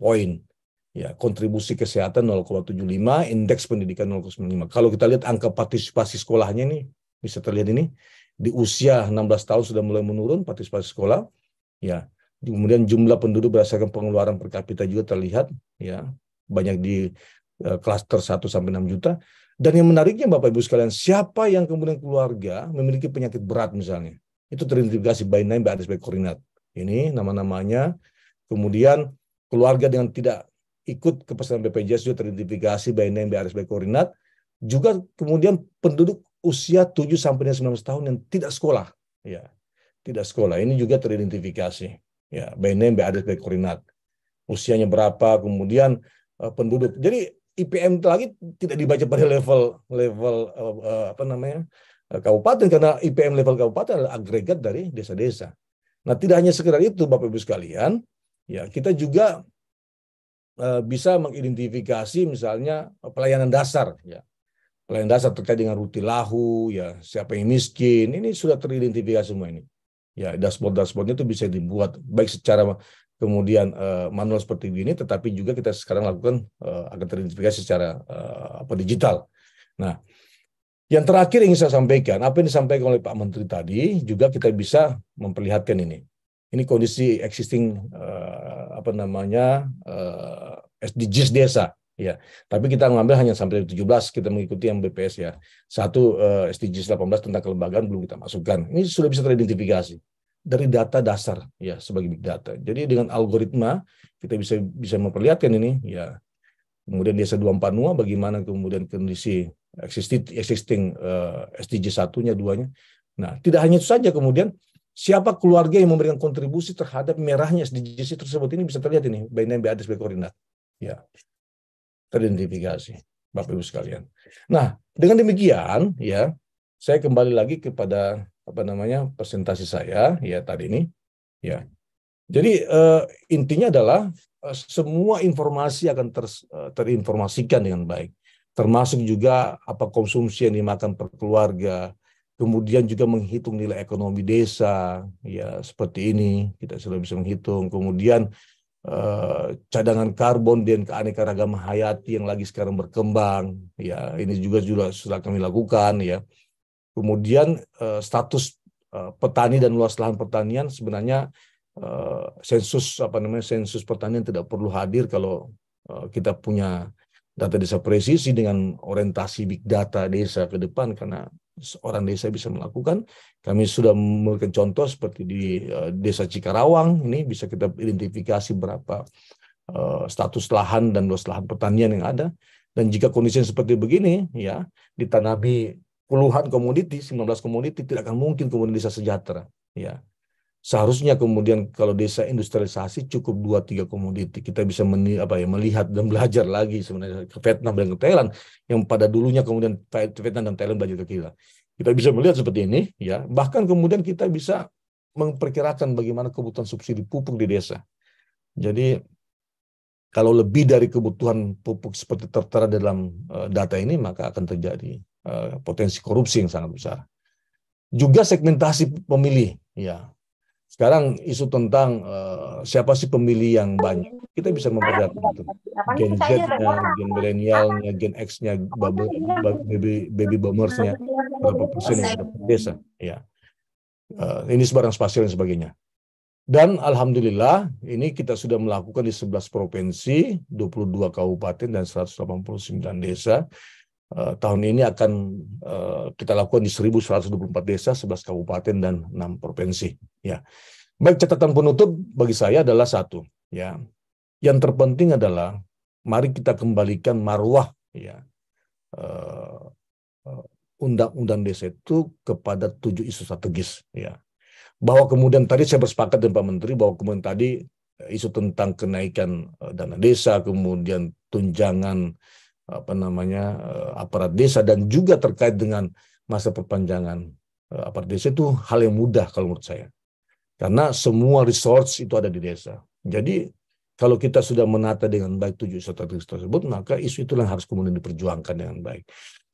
poin. Ya, kontribusi kesehatan 0,75, indeks pendidikan 0,95. Kalau kita lihat angka partisipasi sekolahnya nih, bisa terlihat ini di usia 16 tahun sudah mulai menurun partisipasi sekolah. Ya, kemudian jumlah penduduk berdasarkan pengeluaran per kapita juga terlihat ya banyak di uh, klaster 1 sampai 6 juta dan yang menariknya Bapak Ibu sekalian siapa yang kemudian keluarga memiliki penyakit berat misalnya itu teridentifikasi by name by address by koordinat ini nama-namanya kemudian keluarga dengan tidak ikut ke BPJS juga teridentifikasi by name by address by koordinat juga kemudian penduduk usia 7 sampai 19 tahun yang tidak sekolah ya tidak sekolah ini juga teridentifikasi ya by name by address by koordinat usianya berapa kemudian uh, penduduk jadi IPM lagi tidak dibaca pada level level uh, apa namanya uh, kabupaten karena IPM level kabupaten adalah agregat dari desa-desa. Nah tidak hanya sekedar itu Bapak Ibu sekalian, ya kita juga uh, bisa mengidentifikasi misalnya pelayanan dasar, ya pelayanan dasar terkait dengan rutilahu, ya siapa yang miskin, ini sudah teridentifikasi semua ini ya dashboard-dashboardnya itu bisa dibuat baik secara kemudian uh, manual seperti ini, tetapi juga kita sekarang lakukan uh, akan teridentifikasi secara uh, apa digital. Nah, yang terakhir ingin saya sampaikan, apa yang disampaikan oleh Pak Menteri tadi juga kita bisa memperlihatkan ini. Ini kondisi existing uh, apa namanya uh, SDGs desa. Ya, tapi kita ngambil hanya sampai 17 kita mengikuti yang BPS ya. Satu uh, SDGs 18 tentang kelembagaan belum kita masukkan. Ini sudah bisa teridentifikasi dari data dasar ya sebagai big data. Jadi dengan algoritma kita bisa bisa memperlihatkan ini ya. Kemudian desa 24 NUA bagaimana kemudian kondisi existing existing uh, eh, SDG satunya duanya. Nah, tidak hanya itu saja kemudian siapa keluarga yang memberikan kontribusi terhadap merahnya SDGs tersebut ini bisa terlihat ini by name by address by koordinat. Ya teridentifikasi, Bapak Ibu sekalian. Nah, dengan demikian ya, saya kembali lagi kepada apa namanya presentasi saya ya tadi ini ya. Jadi uh, intinya adalah uh, semua informasi akan ter, eh, terinformasikan dengan baik, termasuk juga apa konsumsi yang dimakan per keluarga, kemudian juga menghitung nilai ekonomi desa ya seperti ini kita sudah bisa menghitung kemudian Eh, cadangan karbon dan keanekaragaman hayati yang lagi sekarang berkembang ya ini juga juga sudah kami lakukan ya kemudian uh, status uh, petani dan luas lahan pertanian sebenarnya sensus apa namanya sensus pertanian tidak perlu hadir kalau kita punya data desa presisi dengan orientasi big data desa ke depan karena seorang desa bisa melakukan. Kami sudah memberikan contoh seperti di eh, desa Cikarawang ini bisa kita identifikasi berapa eh, status lahan dan luas lahan pertanian yang ada. Dan jika kondisi seperti begini, ya ditanami puluhan komoditi, 19 komoditi tidak akan mungkin kemudian desa sejahtera. Ya, Seharusnya kemudian kalau desa industrialisasi cukup dua tiga komoditi kita bisa meni, apa ya, melihat dan belajar lagi sebenarnya ke Vietnam dan ke Thailand yang pada dulunya kemudian Vietnam dan Thailand belajar ke kita. Kita bisa melihat seperti ini ya. Bahkan kemudian kita bisa memperkirakan bagaimana kebutuhan subsidi pupuk di desa. Jadi kalau lebih dari kebutuhan pupuk seperti tertera dalam eh, data ini maka akan terjadi eh, potensi korupsi yang sangat besar. Juga segmentasi pemilih ya sekarang isu tentang uh, siapa sih pemilih yang kan banyak kita bisa kan itu kan gen Z-nya, gen milenialnya, gen X-nya, baby baby boomersnya berapa persen yang ada desa, ya uh, ini sebarang spasial dan sebagainya. Dan alhamdulillah ini kita sudah melakukan di 11 provinsi, 22 kabupaten dan 189 desa Eh, tahun ini akan uh, kita lakukan di 1124 desa, 11 kabupaten dan 6 provinsi ya. Baik catatan penutup bagi saya adalah satu ya. Yang terpenting adalah mari kita kembalikan marwah ya. Uh, undang-undang desa itu kepada tujuh isu strategis ya. Bahwa kemudian tadi saya bersepakat dengan Pak Menteri bahwa kemudian tadi isu tentang kenaikan dana desa, kemudian tunjangan apa namanya eh, aparat desa dan juga terkait dengan masa perpanjangan eh, aparat desa itu hal yang mudah kalau menurut saya. Karena semua resource itu ada di desa. Jadi kalau kita sudah menata dengan baik tujuh strategis tersebut, maka isu itu yang harus kemudian diperjuangkan dengan baik.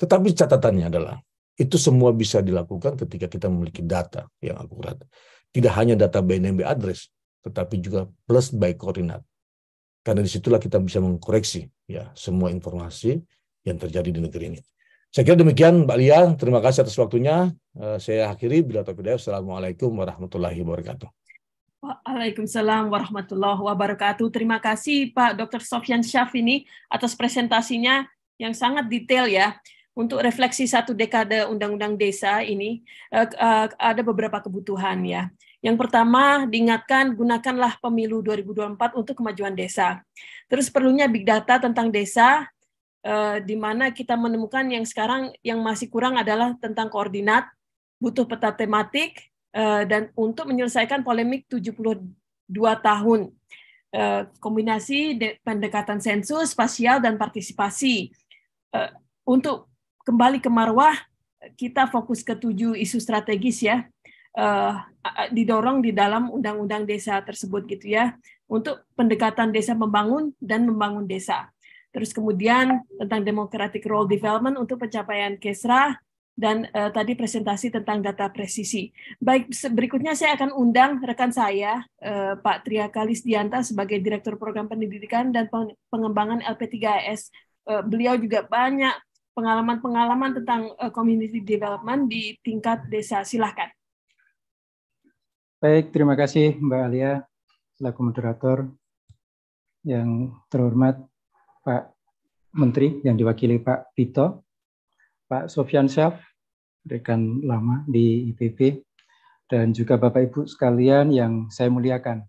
Tetapi catatannya adalah itu semua bisa dilakukan ketika kita memiliki data yang akurat. Tidak hanya data BNMB address, tetapi juga plus by koordinat. Karena disitulah kita bisa mengkoreksi ya semua informasi yang terjadi di negeri ini. Saya kira demikian Mbak Lia, terima kasih atas waktunya. Eh, saya akhiri bila topik hidayah. Assalamualaikum warahmatullahi wabarakatuh. Waalaikumsalam warahmatullahi wabarakatuh. Terima kasih Pak Dr. Sofyan Syafini atas presentasinya yang sangat detail ya. Untuk refleksi satu dekade Undang-Undang Desa ini eh, eh, ada beberapa kebutuhan ya. Yang pertama, diingatkan gunakanlah pemilu 2024 untuk kemajuan desa. Terus perlunya big data tentang desa, eh, di mana kita menemukan yang sekarang yang masih kurang adalah tentang koordinat, butuh peta tematik, eh, dan untuk menyelesaikan polemik 72 tahun. Eh, kombinasi de pendekatan sensus, spasial, dan partisipasi. Eh, untuk kembali ke marwah, kita fokus ke tujuh isu strategis ya, uh, didorong di dalam undang-undang desa tersebut gitu ya untuk pendekatan desa membangun dan membangun desa. Terus kemudian tentang democratic role development untuk pencapaian KESRA dan uh, tadi presentasi tentang data presisi. Baik, berikutnya saya akan undang rekan saya uh, Pak Triakalis Dianta sebagai Direktur Program Pendidikan dan Pengembangan lp 3 s Uh, beliau juga banyak pengalaman-pengalaman tentang uh, community development di tingkat desa. Silahkan. Baik, terima kasih Mbak Alia selaku moderator yang terhormat Pak Menteri yang diwakili Pak Tito, Pak Sofian Syaf, rekan lama di IPB, dan juga Bapak Ibu sekalian yang saya muliakan.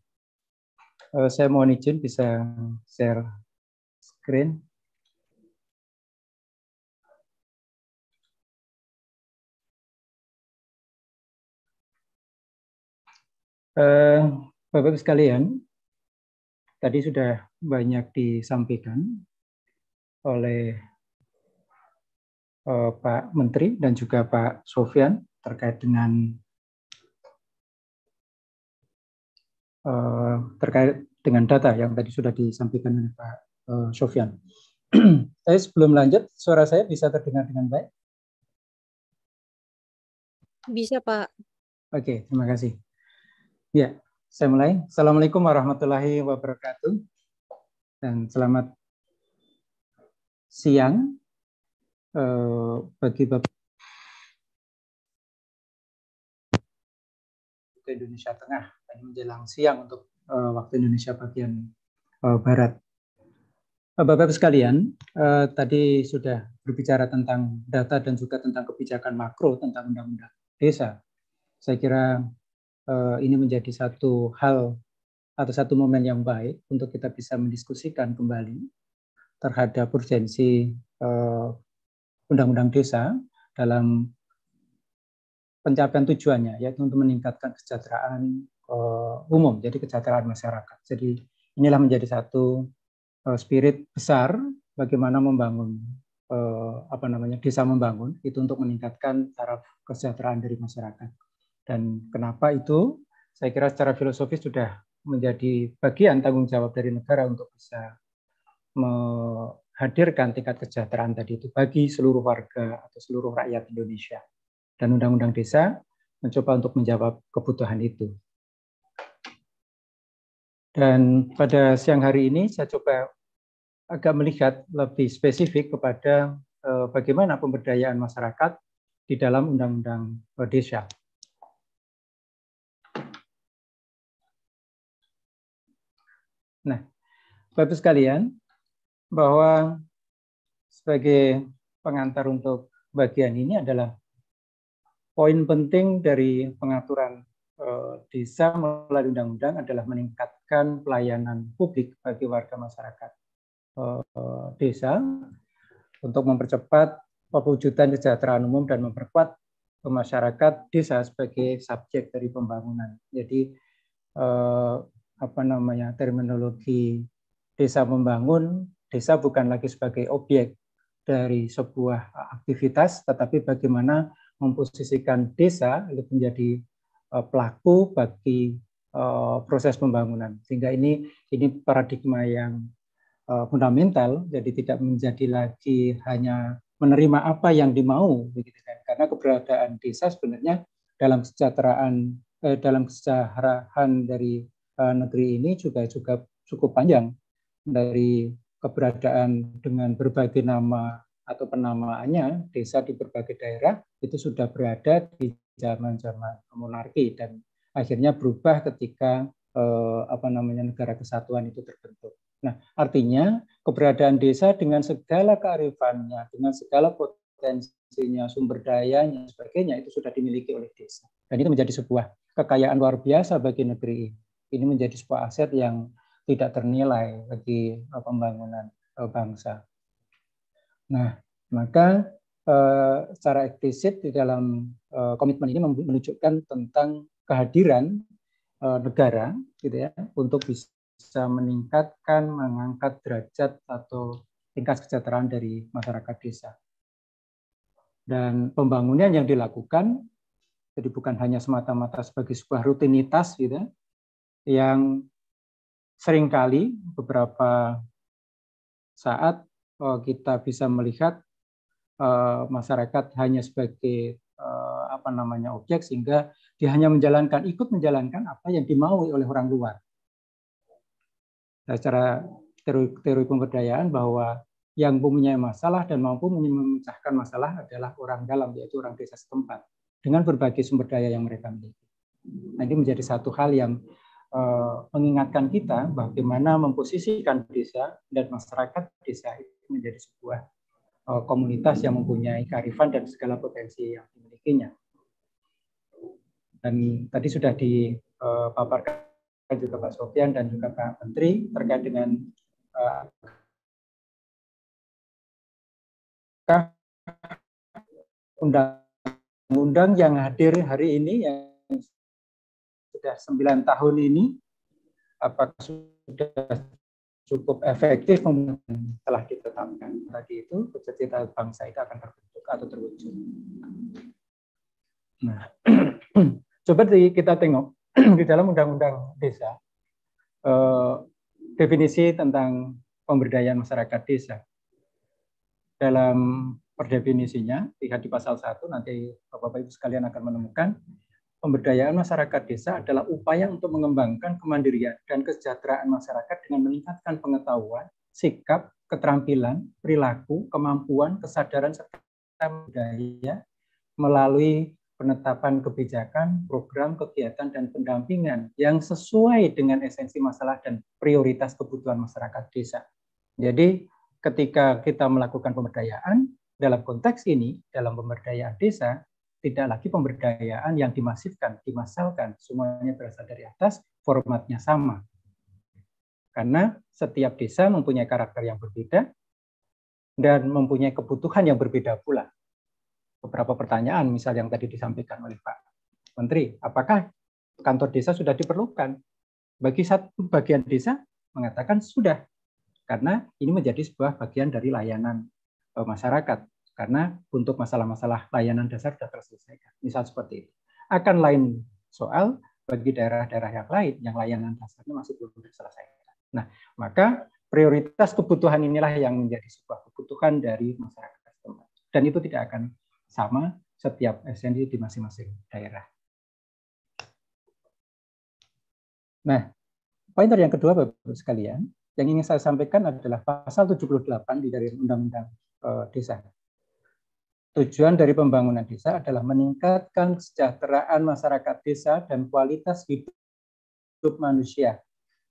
Eh, saya mohon izin bisa share screen. Eh, Bapak-Bapak sekalian, tadi sudah banyak disampaikan oleh eh, Pak Menteri dan juga Pak Sofian terkait dengan eh, terkait dengan data yang tadi sudah disampaikan oleh Pak Sofian. Tapi sebelum lanjut, suara saya bisa terdengar dengan baik? Bisa, Pak. Oke, terima kasih. Ya, saya mulai. Assalamualaikum warahmatullahi wabarakatuh. Dan selamat siang uh, bagi Bapak Indonesia Tengah, Dan menjelang siang untuk uh, waktu Indonesia bagian uh, Barat. Bapak-Bapak sekalian, uh, tadi sudah berbicara tentang data dan juga tentang kebijakan makro tentang undang-undang desa. Saya kira Eh, ini menjadi satu hal atau satu momen yang baik untuk kita bisa mendiskusikan kembali terhadap urgensi eh, undang-undang desa dalam pencapaian tujuannya yaitu untuk meningkatkan kesejahteraan eh, umum jadi kesejahteraan masyarakat jadi inilah menjadi satu spirit besar bagaimana membangun apa namanya desa membangun itu untuk meningkatkan taraf kesejahteraan dari masyarakat dan kenapa itu? Saya kira secara filosofis sudah menjadi bagian tanggung jawab dari negara untuk bisa menghadirkan tingkat kesejahteraan tadi itu bagi seluruh warga atau seluruh rakyat Indonesia. Dan Undang-Undang Desa mencoba untuk menjawab kebutuhan itu. Dan pada siang hari ini saya coba agak melihat lebih spesifik kepada eh, bagaimana pemberdayaan masyarakat di dalam Undang-Undang Desa. -Undang Nah, Bapak sekalian, bahwa sebagai pengantar untuk bagian ini adalah poin penting dari pengaturan eh, desa melalui undang-undang adalah meningkatkan pelayanan publik bagi warga masyarakat eh, desa untuk mempercepat perwujudan kesejahteraan umum dan memperkuat masyarakat desa sebagai subjek dari pembangunan. Jadi eh, apa namanya terminologi desa membangun, desa bukan lagi sebagai objek dari sebuah aktivitas, tetapi bagaimana memposisikan desa untuk menjadi e, pelaku bagi e, proses pembangunan. Sehingga ini ini paradigma yang e, fundamental, jadi tidak menjadi lagi hanya menerima apa yang dimau, begitu kan? Karena keberadaan desa sebenarnya dalam kesejahteraan eh, dalam kesejahteraan dari Eh, negeri ini juga juga cukup panjang dari keberadaan dengan berbagai nama atau penamaannya desa di berbagai daerah itu sudah berada di zaman-zaman monarki dan akhirnya berubah ketika eh, apa namanya negara kesatuan itu terbentuk. Nah, artinya keberadaan desa dengan segala kearifannya, dengan segala potensinya, sumber dayanya, sebagainya itu sudah dimiliki oleh desa. Dan itu menjadi sebuah kekayaan luar biasa bagi negeri ini ini menjadi sebuah aset yang tidak ternilai bagi eh, pembangunan eh, bangsa. Nah, maka eh, secara eksplisit di dalam komitmen ini menunjukkan tentang kehadiran negara gitu ya untuk bisa meningkatkan mengangkat derajat atau tingkat kesejahteraan dari masyarakat desa. Dan pembangunan yang dilakukan jadi bukan hanya semata-mata sebagai sebuah rutinitas gitu ya, yang seringkali beberapa saat eh, kita bisa melihat eh, masyarakat hanya sebagai eh, apa namanya objek sehingga dia hanya menjalankan ikut menjalankan apa yang dimaui oleh orang luar. Secara teori, teori pemberdayaan bahwa yang mempunyai masalah dan mampu memecahkan masalah adalah orang dalam yaitu orang desa setempat dengan berbagai sumber daya yang mereka miliki. Nah, ini menjadi satu hal yang Eh, mengingatkan kita bagaimana memposisikan desa dan masyarakat desa itu menjadi sebuah eh, komunitas yang mempunyai kearifan dan segala potensi yang dimilikinya. Dan tadi sudah dipaparkan eh, juga Pak Sofian dan juga Pak Menteri terkait dengan undang-undang yang hadir hari ini yang sudah 9 tahun ini apakah sudah cukup efektif telah ditetapkan tadi itu cita-cita bangsa itu akan terbentuk atau terwujud. Nah, coba kita tengok di dalam undang-undang desa eh, definisi tentang pemberdayaan masyarakat desa. Dalam perdefinisinya, lihat di pasal 1 nanti Bapak-Bapak Ibu sekalian akan menemukan pemberdayaan masyarakat desa adalah upaya untuk mengembangkan kemandirian dan kesejahteraan masyarakat dengan meningkatkan pengetahuan, sikap, keterampilan, perilaku, kemampuan, kesadaran serta budaya melalui penetapan kebijakan, program, kegiatan, dan pendampingan yang sesuai dengan esensi masalah dan prioritas kebutuhan masyarakat desa. Jadi, ketika kita melakukan pemberdayaan, dalam konteks ini, dalam pemberdayaan desa, tidak lagi pemberdayaan yang dimasifkan, dimasalkan, semuanya berasal dari atas, formatnya sama. Karena setiap desa mempunyai karakter yang berbeda dan mempunyai kebutuhan yang berbeda pula. Beberapa pertanyaan misal yang tadi disampaikan oleh Pak Menteri, apakah kantor desa sudah diperlukan? Bagi satu bagian desa mengatakan sudah, karena ini menjadi sebuah bagian dari layanan eh, masyarakat karena untuk masalah-masalah layanan dasar sudah terselesaikan. Misal seperti itu. Akan lain soal bagi daerah-daerah yang lain yang layanan dasarnya masih belum terselesaikan. Nah, maka prioritas kebutuhan inilah yang menjadi sebuah kebutuhan dari masyarakat setempat. Dan itu tidak akan sama setiap SND di masing-masing daerah. Nah, pointer yang kedua Bapak-Ibu sekalian, yang ingin saya sampaikan adalah pasal 78 di dari Undang-Undang eh, Desa. Tujuan dari pembangunan desa adalah meningkatkan kesejahteraan masyarakat desa dan kualitas hidup, manusia,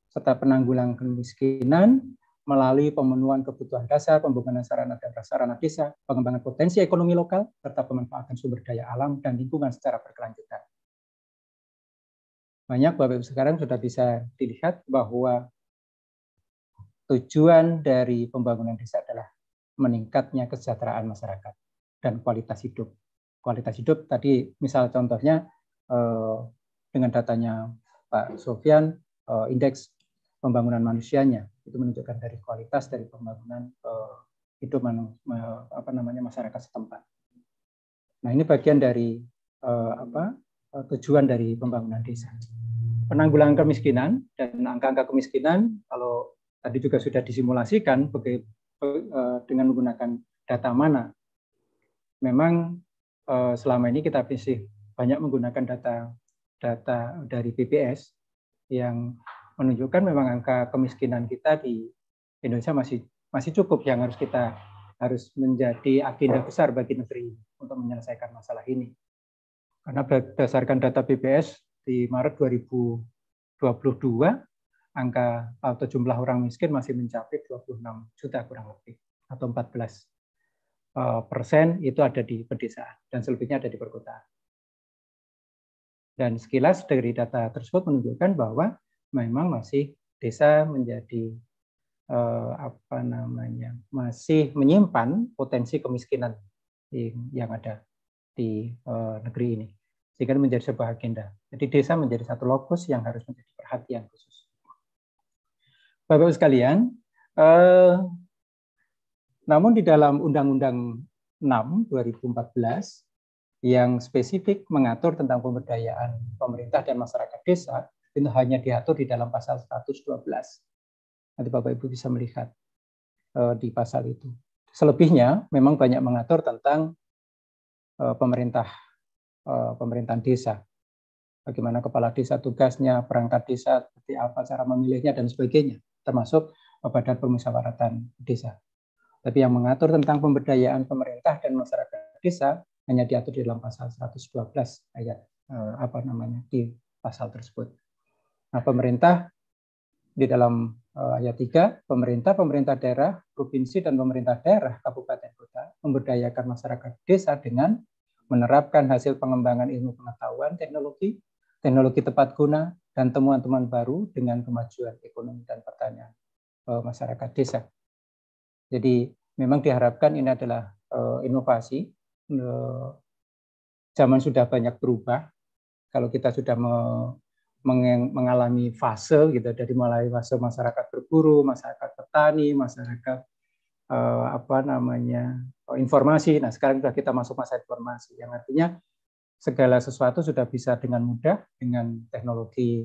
serta penanggulangan kemiskinan melalui pemenuhan kebutuhan dasar, pembangunan sarana dan prasarana desa, pengembangan potensi ekonomi lokal, serta pemanfaatan sumber daya alam dan lingkungan secara berkelanjutan. Banyak Bapak-Ibu sekarang sudah bisa dilihat bahwa tujuan dari pembangunan desa adalah meningkatnya kesejahteraan masyarakat dan kualitas hidup. Kualitas hidup tadi misal contohnya eh, dengan datanya Pak Sofian eh, indeks pembangunan manusianya itu menunjukkan dari kualitas dari pembangunan eh, hidup apa namanya masyarakat setempat. Nah, ini bagian dari apa tujuan dari pembangunan desa. Penanggulangan kemiskinan dan angka-angka kemiskinan kalau tadi juga sudah disimulasikan dengan menggunakan data mana memang uh, selama ini kita masih banyak menggunakan data data dari BPS yang menunjukkan memang angka kemiskinan kita di Indonesia masih masih cukup yang harus kita harus menjadi agenda besar bagi negeri untuk menyelesaikan masalah ini. Karena berdasarkan data BPS di Maret 2022 angka atau jumlah orang miskin masih mencapai 26 juta kurang lebih atau 14 Eh, persen itu ada di pedesaan dan selebihnya ada di perkotaan. Dan sekilas dari data tersebut menunjukkan bahwa memang masih desa menjadi eh, apa namanya masih menyimpan potensi kemiskinan yang ada di eh, negeri ini sehingga menjadi sebuah agenda. Jadi desa menjadi satu lokus yang harus menjadi perhatian khusus. Bapak-Ibu sekalian, namun di dalam Undang-Undang 6 2014 yang spesifik mengatur tentang pemberdayaan pemerintah dan masyarakat desa itu hanya diatur di dalam pasal 112. Nanti Bapak Ibu bisa melihat eh, di pasal itu. Selebihnya memang banyak mengatur tentang eh, pemerintah eh, pemerintahan desa. Bagaimana kepala desa tugasnya, perangkat desa seperti apa cara memilihnya dan sebagainya, termasuk badan permusyawaratan desa. Tapi yang mengatur tentang pemberdayaan pemerintah dan masyarakat desa hanya diatur di dalam pasal 112 ayat eh, apa namanya di pasal tersebut. Nah, pemerintah di dalam eh, ayat 3, pemerintah, pemerintah daerah, provinsi dan pemerintah daerah kabupaten kota memberdayakan masyarakat desa dengan menerapkan hasil pengembangan ilmu pengetahuan teknologi, teknologi tepat guna, dan temuan-temuan baru dengan kemajuan ekonomi dan pertanian eh, masyarakat desa. Jadi memang diharapkan ini adalah uh, inovasi. Uh, zaman sudah banyak berubah. Kalau kita sudah me mengalami fase gitu dari mulai fase masyarakat berburu, masyarakat petani, masyarakat uh, apa namanya oh, informasi. Nah sekarang sudah kita masuk masa informasi yang artinya segala sesuatu sudah bisa dengan mudah dengan teknologi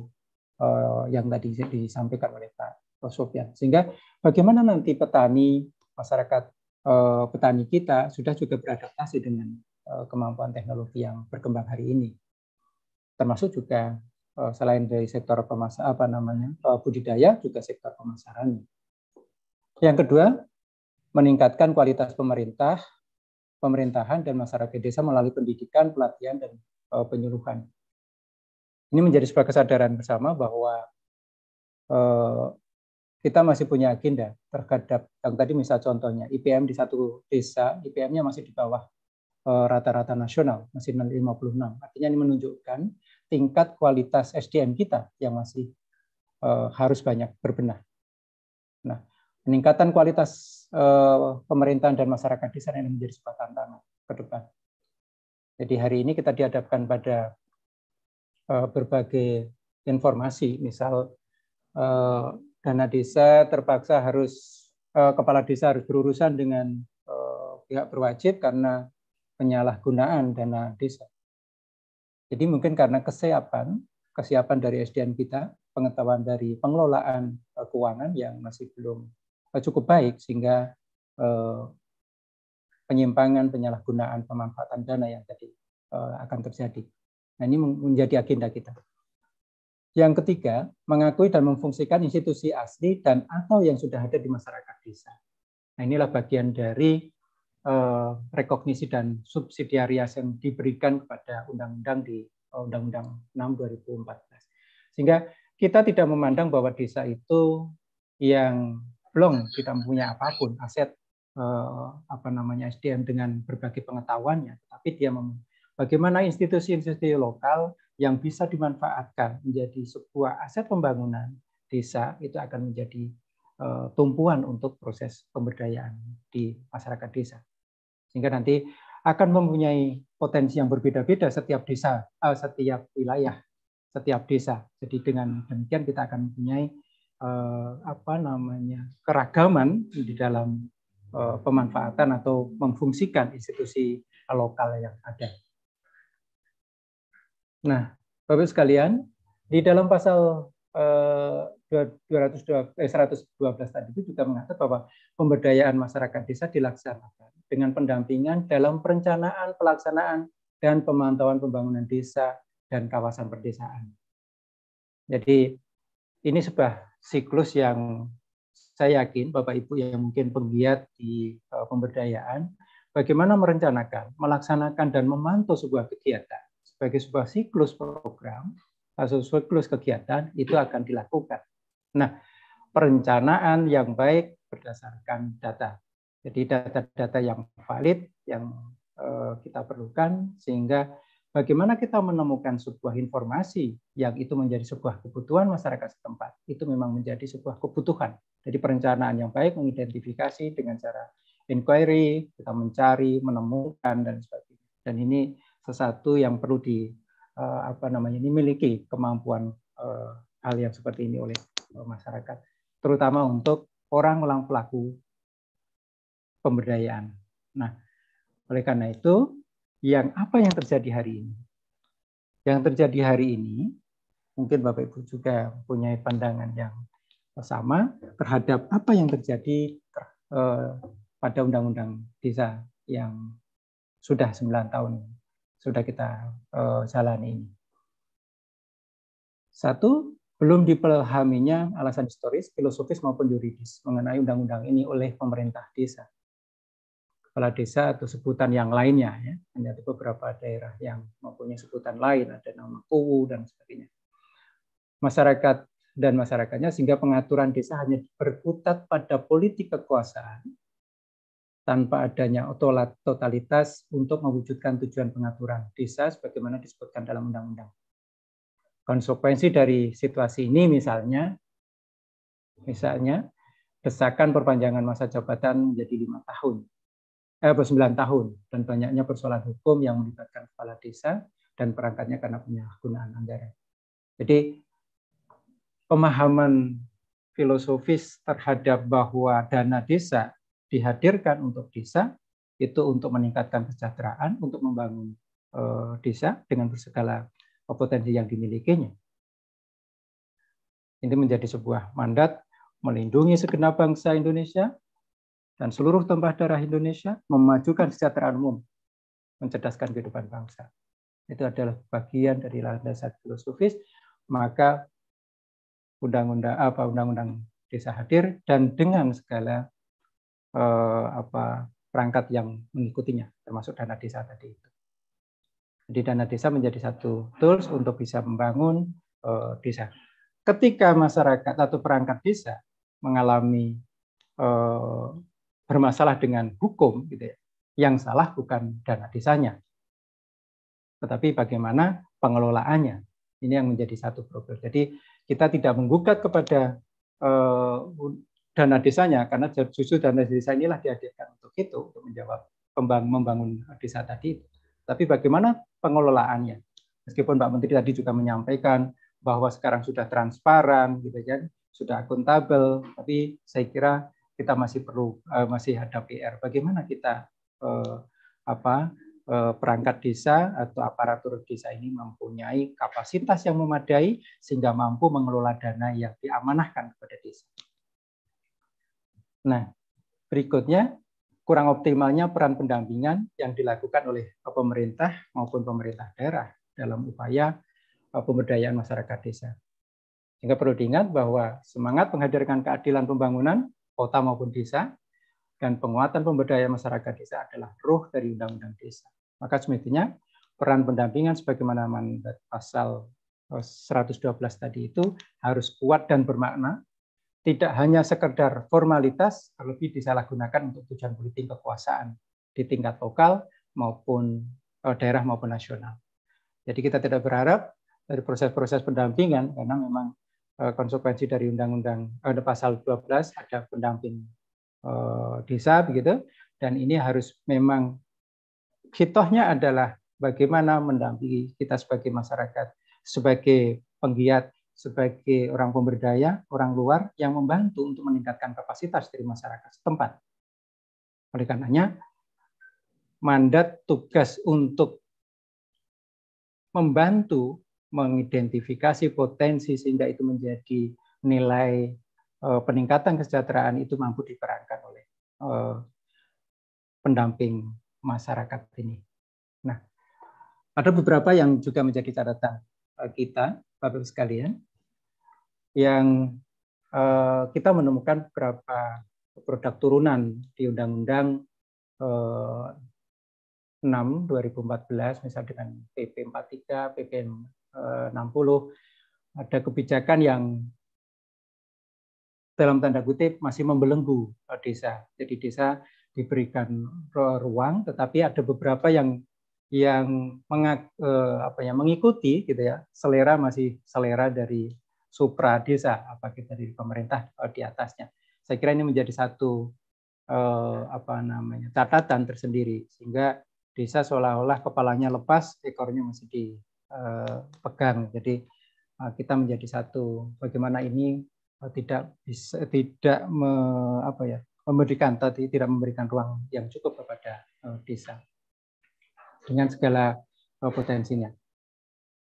uh, yang tadi disampaikan oleh Pak Sofian. Sehingga bagaimana nanti petani masyarakat eh, petani kita sudah juga beradaptasi dengan eh, kemampuan teknologi yang berkembang hari ini. Termasuk juga eh, selain dari sektor pemasa apa namanya budidaya juga sektor pemasaran. Yang kedua, meningkatkan kualitas pemerintah, pemerintahan dan masyarakat desa melalui pendidikan, pelatihan dan penyuluhan. Ini menjadi sebuah kesadaran bersama bahwa kita masih punya agenda terhadap yang tadi misal contohnya IPM di satu desa IPM-nya masih di bawah eh, rata-rata nasional masih 56 artinya ini menunjukkan tingkat kualitas SDM kita yang masih eh, harus banyak berbenah. Nah, peningkatan kualitas eh, pemerintahan dan masyarakat desa ini menjadi sebuah tantangan ke depan. Jadi hari ini kita dihadapkan pada berbagai informasi, misal dana desa terpaksa harus eh, kepala desa harus berurusan dengan eh, pihak berwajib karena penyalahgunaan dana desa. Jadi mungkin karena kesiapan, kesiapan dari SDM kita, pengetahuan dari pengelolaan eh, keuangan yang masih belum eh, cukup baik sehingga eh, penyimpangan, penyalahgunaan, pemanfaatan dana yang tadi eh, akan terjadi. Nah ini menjadi agenda kita. Yang ketiga, mengakui dan memfungsikan institusi asli dan atau yang sudah ada di masyarakat desa. Nah, inilah bagian dari uh, rekognisi dan subsidiaritas yang diberikan kepada undang-undang di eh, Undang-Undang 6 2014. Sehingga kita tidak memandang bahwa desa itu yang belum kita punya apapun aset eh, apa namanya SDM dengan berbagai pengetahuannya, tapi dia bagaimana institusi-institusi lokal yang bisa dimanfaatkan menjadi sebuah aset pembangunan desa itu akan menjadi eh, tumpuan untuk proses pemberdayaan di masyarakat desa. Sehingga nanti akan mempunyai potensi yang berbeda-beda setiap desa, eh, setiap wilayah, setiap desa. Jadi dengan demikian kita akan mempunyai eh, apa namanya keragaman di dalam pemanfaatan atau memfungsikan institusi lokal yang ada. Nah, Bapak sekalian, di dalam pasal eh, 212, eh, 112 tadi itu juga mengatakan bahwa pemberdayaan masyarakat desa dilaksanakan dengan pendampingan dalam perencanaan, pelaksanaan, dan pemantauan pembangunan desa dan kawasan perdesaan. Jadi ini sebuah siklus yang saya yakin Bapak Ibu yang mungkin penggiat di eh, pemberdayaan, bagaimana merencanakan, melaksanakan, dan memantau sebuah kegiatan sebagai sebuah siklus program atau siklus kegiatan itu akan dilakukan. Nah, perencanaan yang baik berdasarkan data. Jadi data-data yang valid yang eh, kita perlukan sehingga bagaimana kita menemukan sebuah informasi yang itu menjadi sebuah kebutuhan masyarakat setempat itu memang menjadi sebuah kebutuhan. Jadi perencanaan yang baik mengidentifikasi dengan cara inquiry, kita mencari, menemukan dan sebagainya. Dan ini sesuatu yang perlu di eh, apa namanya ini miliki kemampuan eh, hal yang seperti ini oleh eh, masyarakat, terutama untuk orang-orang pelaku pemberdayaan. Nah, oleh karena itu, yang apa yang terjadi hari ini? Yang terjadi hari ini, mungkin Bapak Ibu juga punya pandangan yang sama terhadap apa yang terjadi pada Undang-Undang Desa yang sudah 9 tahun sudah kita uh, jalani ini. Satu, belum dipelahaminya alasan historis, filosofis maupun yuridis mengenai undang-undang ini oleh pemerintah desa. Kepala desa atau sebutan yang lainnya, ya. ada beberapa daerah yang mempunyai sebutan lain, ada nama kuwu dan sebagainya. Masyarakat dan masyarakatnya sehingga pengaturan desa hanya berkutat pada politik kekuasaan tanpa adanya totalitas untuk mewujudkan tujuan pengaturan desa sebagaimana disebutkan dalam undang-undang. Konsekuensi dari situasi ini misalnya, misalnya desakan perpanjangan masa jabatan menjadi lima tahun, eh, sembilan tahun, dan banyaknya persoalan hukum yang melibatkan kepala desa dan perangkatnya karena penyalahgunaan anggaran. Jadi pemahaman filosofis terhadap bahwa dana desa dihadirkan untuk desa itu untuk meningkatkan kesejahteraan, untuk membangun uh, desa dengan segala potensi yang dimilikinya. Ini menjadi sebuah mandat melindungi segenap bangsa Indonesia dan seluruh tempat darah Indonesia, memajukan kesejahteraan umum, mencerdaskan kehidupan bangsa. Itu adalah bagian dari landasan filosofis, maka undang-undang apa undang-undang desa hadir dan dengan segala eh, apa perangkat yang mengikutinya termasuk dana desa tadi itu. Jadi dana desa menjadi satu tools untuk bisa membangun eh, desa. Ketika masyarakat atau perangkat desa mengalami eh, bermasalah dengan hukum gitu ya, yang salah bukan dana desanya, tetapi bagaimana pengelolaannya. Ini yang menjadi satu problem. Jadi kita tidak menggugat kepada eh, dana desanya karena justru dana desa inilah dihadirkan untuk itu untuk menjawab pembangun membangun desa tadi tapi bagaimana pengelolaannya meskipun Pak Menteri tadi juga menyampaikan bahwa sekarang sudah transparan gitu kan sudah akuntabel tapi saya kira kita masih perlu eh, masih ada PR bagaimana kita eh, apa eh, perangkat desa atau aparatur desa ini mempunyai kapasitas yang memadai sehingga mampu mengelola dana yang diamanahkan kepada desa. Nah, berikutnya kurang optimalnya peran pendampingan yang dilakukan oleh pemerintah maupun pemerintah daerah dalam upaya eh, pemberdayaan masyarakat desa. Sehingga perlu diingat bahwa semangat menghadirkan keadilan pembangunan kota maupun desa dan penguatan pemberdayaan masyarakat desa adalah ruh dari Undang-Undang Desa. Maka semestinya peran pendampingan sebagaimana mandat pasal 112 eh, tadi itu harus kuat dan bermakna tidak hanya sekedar formalitas, terlebih disalahgunakan untuk tujuan politik kekuasaan di tingkat lokal maupun eh, daerah maupun nasional. Jadi kita tidak berharap dari proses-proses pendampingan karena memang eh, konsekuensi dari undang-undang ada eh, pasal 12 ada pendamping desa begitu dan ini harus memang hitohnya adalah bagaimana mendampingi kita sebagai masyarakat sebagai penggiat sebagai orang pemberdaya, orang luar yang membantu untuk meningkatkan kapasitas dari masyarakat setempat. Oleh karenanya, mandat tugas untuk membantu mengidentifikasi potensi sehingga itu menjadi nilai eh, peningkatan kesejahteraan itu mampu diperankan oleh eh, pendamping masyarakat ini. Nah, ada beberapa yang juga menjadi catatan eh, kita Bapak sekalian, yang eh, kita menemukan beberapa produk turunan di Undang-Undang eh, 6 2014 misalnya dengan PP 43, PP 60 ada kebijakan yang dalam tanda kutip masih membelenggu eh, desa. Jadi desa diberikan ruang, tetapi ada beberapa yang yang mengak, eh, apa ya, mengikuti gitu ya selera masih selera dari supra desa apa kita dari pemerintah eh, di atasnya. Saya kira ini menjadi satu eh, apa namanya catatan tersendiri sehingga desa seolah-olah kepalanya lepas, ekornya masih dipegang. Eh, Jadi eh, kita menjadi satu bagaimana ini eh, tidak bisa tidak me, apa ya memberikan tadi tidak memberikan ruang yang cukup kepada eh, desa dengan segala eh, potensinya.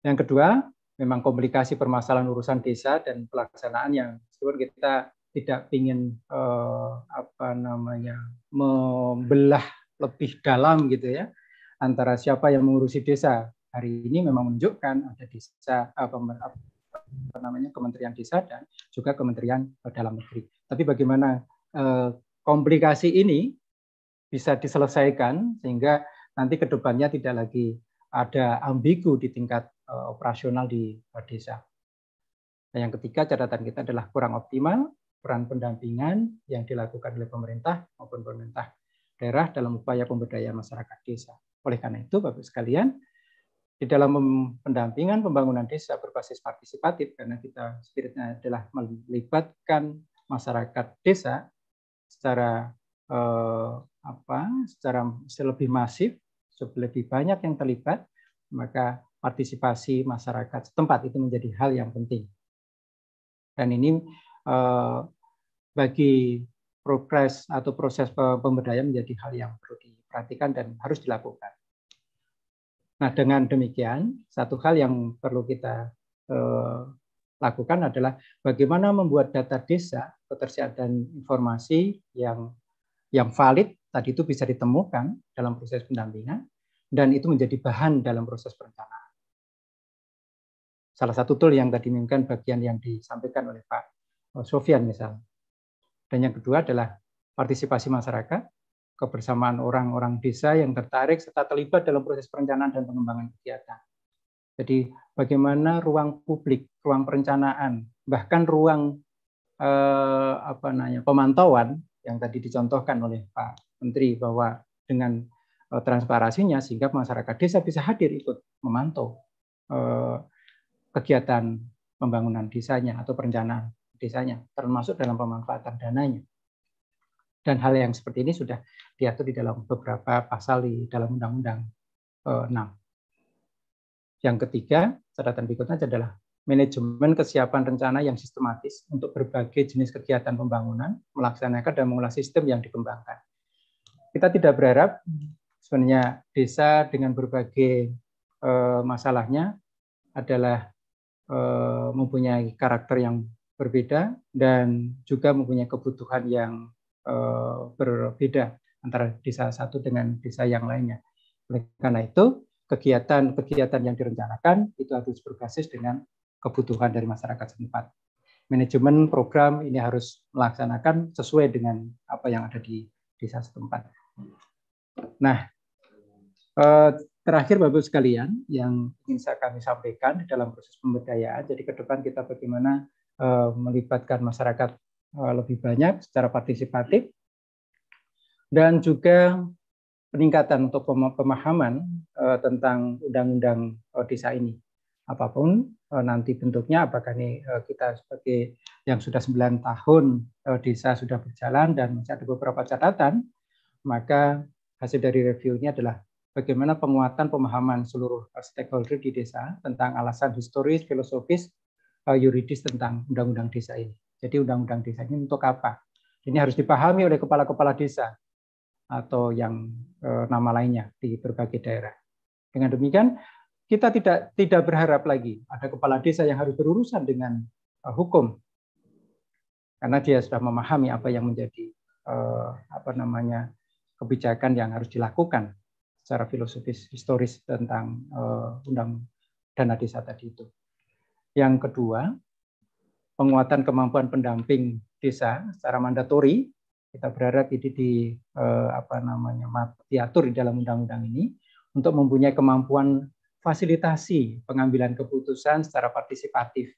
Yang kedua, memang komplikasi permasalahan urusan desa dan pelaksanaan yang sebenarnya kita tidak ingin eh, apa namanya membelah lebih dalam gitu ya antara siapa yang mengurusi desa. Hari ini memang menunjukkan ada desa apa, eh, apa namanya Kementerian Desa dan juga Kementerian Dalam Negeri. Tapi bagaimana eh, komplikasi ini bisa diselesaikan sehingga nanti kedepannya tidak lagi ada ambigu di tingkat eh, operasional di eh, desa. Nah, yang ketiga catatan kita adalah kurang optimal peran pendampingan yang dilakukan oleh pemerintah maupun pemerintah daerah dalam upaya pemberdayaan masyarakat desa. Oleh karena itu, Bapak sekalian, di dalam pendampingan pembangunan desa berbasis partisipatif, karena kita spiritnya adalah melibatkan masyarakat desa secara eh, apa secara lebih masif lebih banyak yang terlibat, maka partisipasi masyarakat setempat itu menjadi hal yang penting. Dan ini eh, bagi progres atau proses pemberdayaan menjadi hal yang perlu diperhatikan dan harus dilakukan. Nah, dengan demikian, satu hal yang perlu kita eh, lakukan adalah bagaimana membuat data desa ketersediaan informasi yang yang valid tadi itu bisa ditemukan dalam proses pendampingan dan itu menjadi bahan dalam proses perencanaan. Salah satu tool yang tadi mungkin bagian yang disampaikan oleh Pak eh, Sofian misal. Dan yang kedua adalah partisipasi masyarakat, kebersamaan orang-orang desa yang tertarik serta terlibat dalam proses perencanaan dan pengembangan kegiatan. Jadi bagaimana ruang publik, ruang perencanaan, bahkan ruang eh, apa namanya pemantauan yang tadi dicontohkan oleh Pak Menteri bahwa dengan eh, transparasinya sehingga masyarakat desa bisa hadir ikut memantau eh, kegiatan pembangunan desanya atau perencanaan desanya termasuk dalam pemanfaatan dananya. Dan hal yang seperti ini sudah diatur di dalam beberapa pasal di dalam Undang-Undang 6. Eh, yang ketiga, catatan berikutnya adalah manajemen kesiapan rencana yang sistematis untuk berbagai jenis kegiatan pembangunan, melaksanakan dan mengolah sistem yang dikembangkan kita tidak berharap hmm. sebenarnya desa dengan berbagai e, masalahnya adalah e, mempunyai karakter yang berbeda dan juga mempunyai kebutuhan yang e, berbeda antara desa satu dengan desa yang lainnya. Oleh karena itu, kegiatan-kegiatan yang direncanakan itu harus berbasis dengan kebutuhan dari masyarakat setempat. Manajemen program ini harus melaksanakan sesuai dengan apa yang ada di desa setempat. Nah, eh, terakhir Bapak Ibu sekalian yang ingin saya kami sampaikan dalam proses pemberdayaan, jadi ke depan kita bagaimana eh, melibatkan masyarakat eh, lebih banyak secara partisipatif dan juga peningkatan untuk pemahaman tentang undang-undang desa ini. Apapun nanti bentuknya, apakah ini kita sebagai yang sudah 9 tahun desa sudah berjalan dan masih ada beberapa catatan, maka hasil dari reviewnya adalah bagaimana penguatan pemahaman seluruh stakeholder di desa tentang alasan historis, filosofis, eh, yuridis tentang undang-undang desa ini. Jadi undang-undang desa ini untuk apa? Ini harus dipahami oleh kepala-kepala desa atau yang eh, nama lainnya di berbagai daerah. Dengan demikian, kita tidak tidak berharap lagi ada kepala desa yang harus berurusan dengan eh, hukum karena dia sudah memahami apa yang menjadi apa namanya kebijakan yang harus dilakukan secara filosofis historis tentang uh, undang dana desa tadi itu. Yang kedua, penguatan kemampuan pendamping desa secara mandatori kita berharap ini di uh, apa namanya diatur di dalam undang-undang ini untuk mempunyai kemampuan fasilitasi pengambilan keputusan secara partisipatif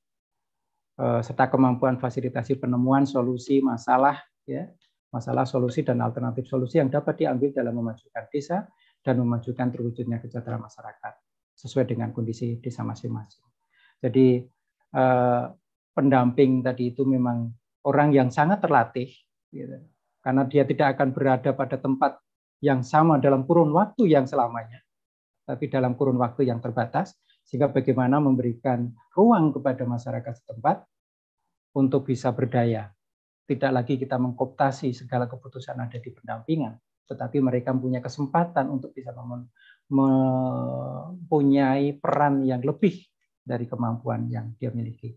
eh, serta kemampuan fasilitasi penemuan solusi masalah ya masalah solusi dan alternatif solusi yang dapat diambil dalam memajukan desa dan memajukan terwujudnya kesejahteraan masyarakat sesuai dengan kondisi desa masing-masing. Jadi eh, pendamping tadi itu memang orang yang sangat terlatih, gitu. karena dia tidak akan berada pada tempat yang sama dalam kurun waktu yang selamanya, tapi dalam kurun waktu yang terbatas, sehingga bagaimana memberikan ruang kepada masyarakat setempat untuk bisa berdaya tidak lagi kita mengkoptasi segala keputusan ada di pendampingan, tetapi mereka punya kesempatan untuk bisa mempunyai peran yang lebih dari kemampuan yang dia miliki.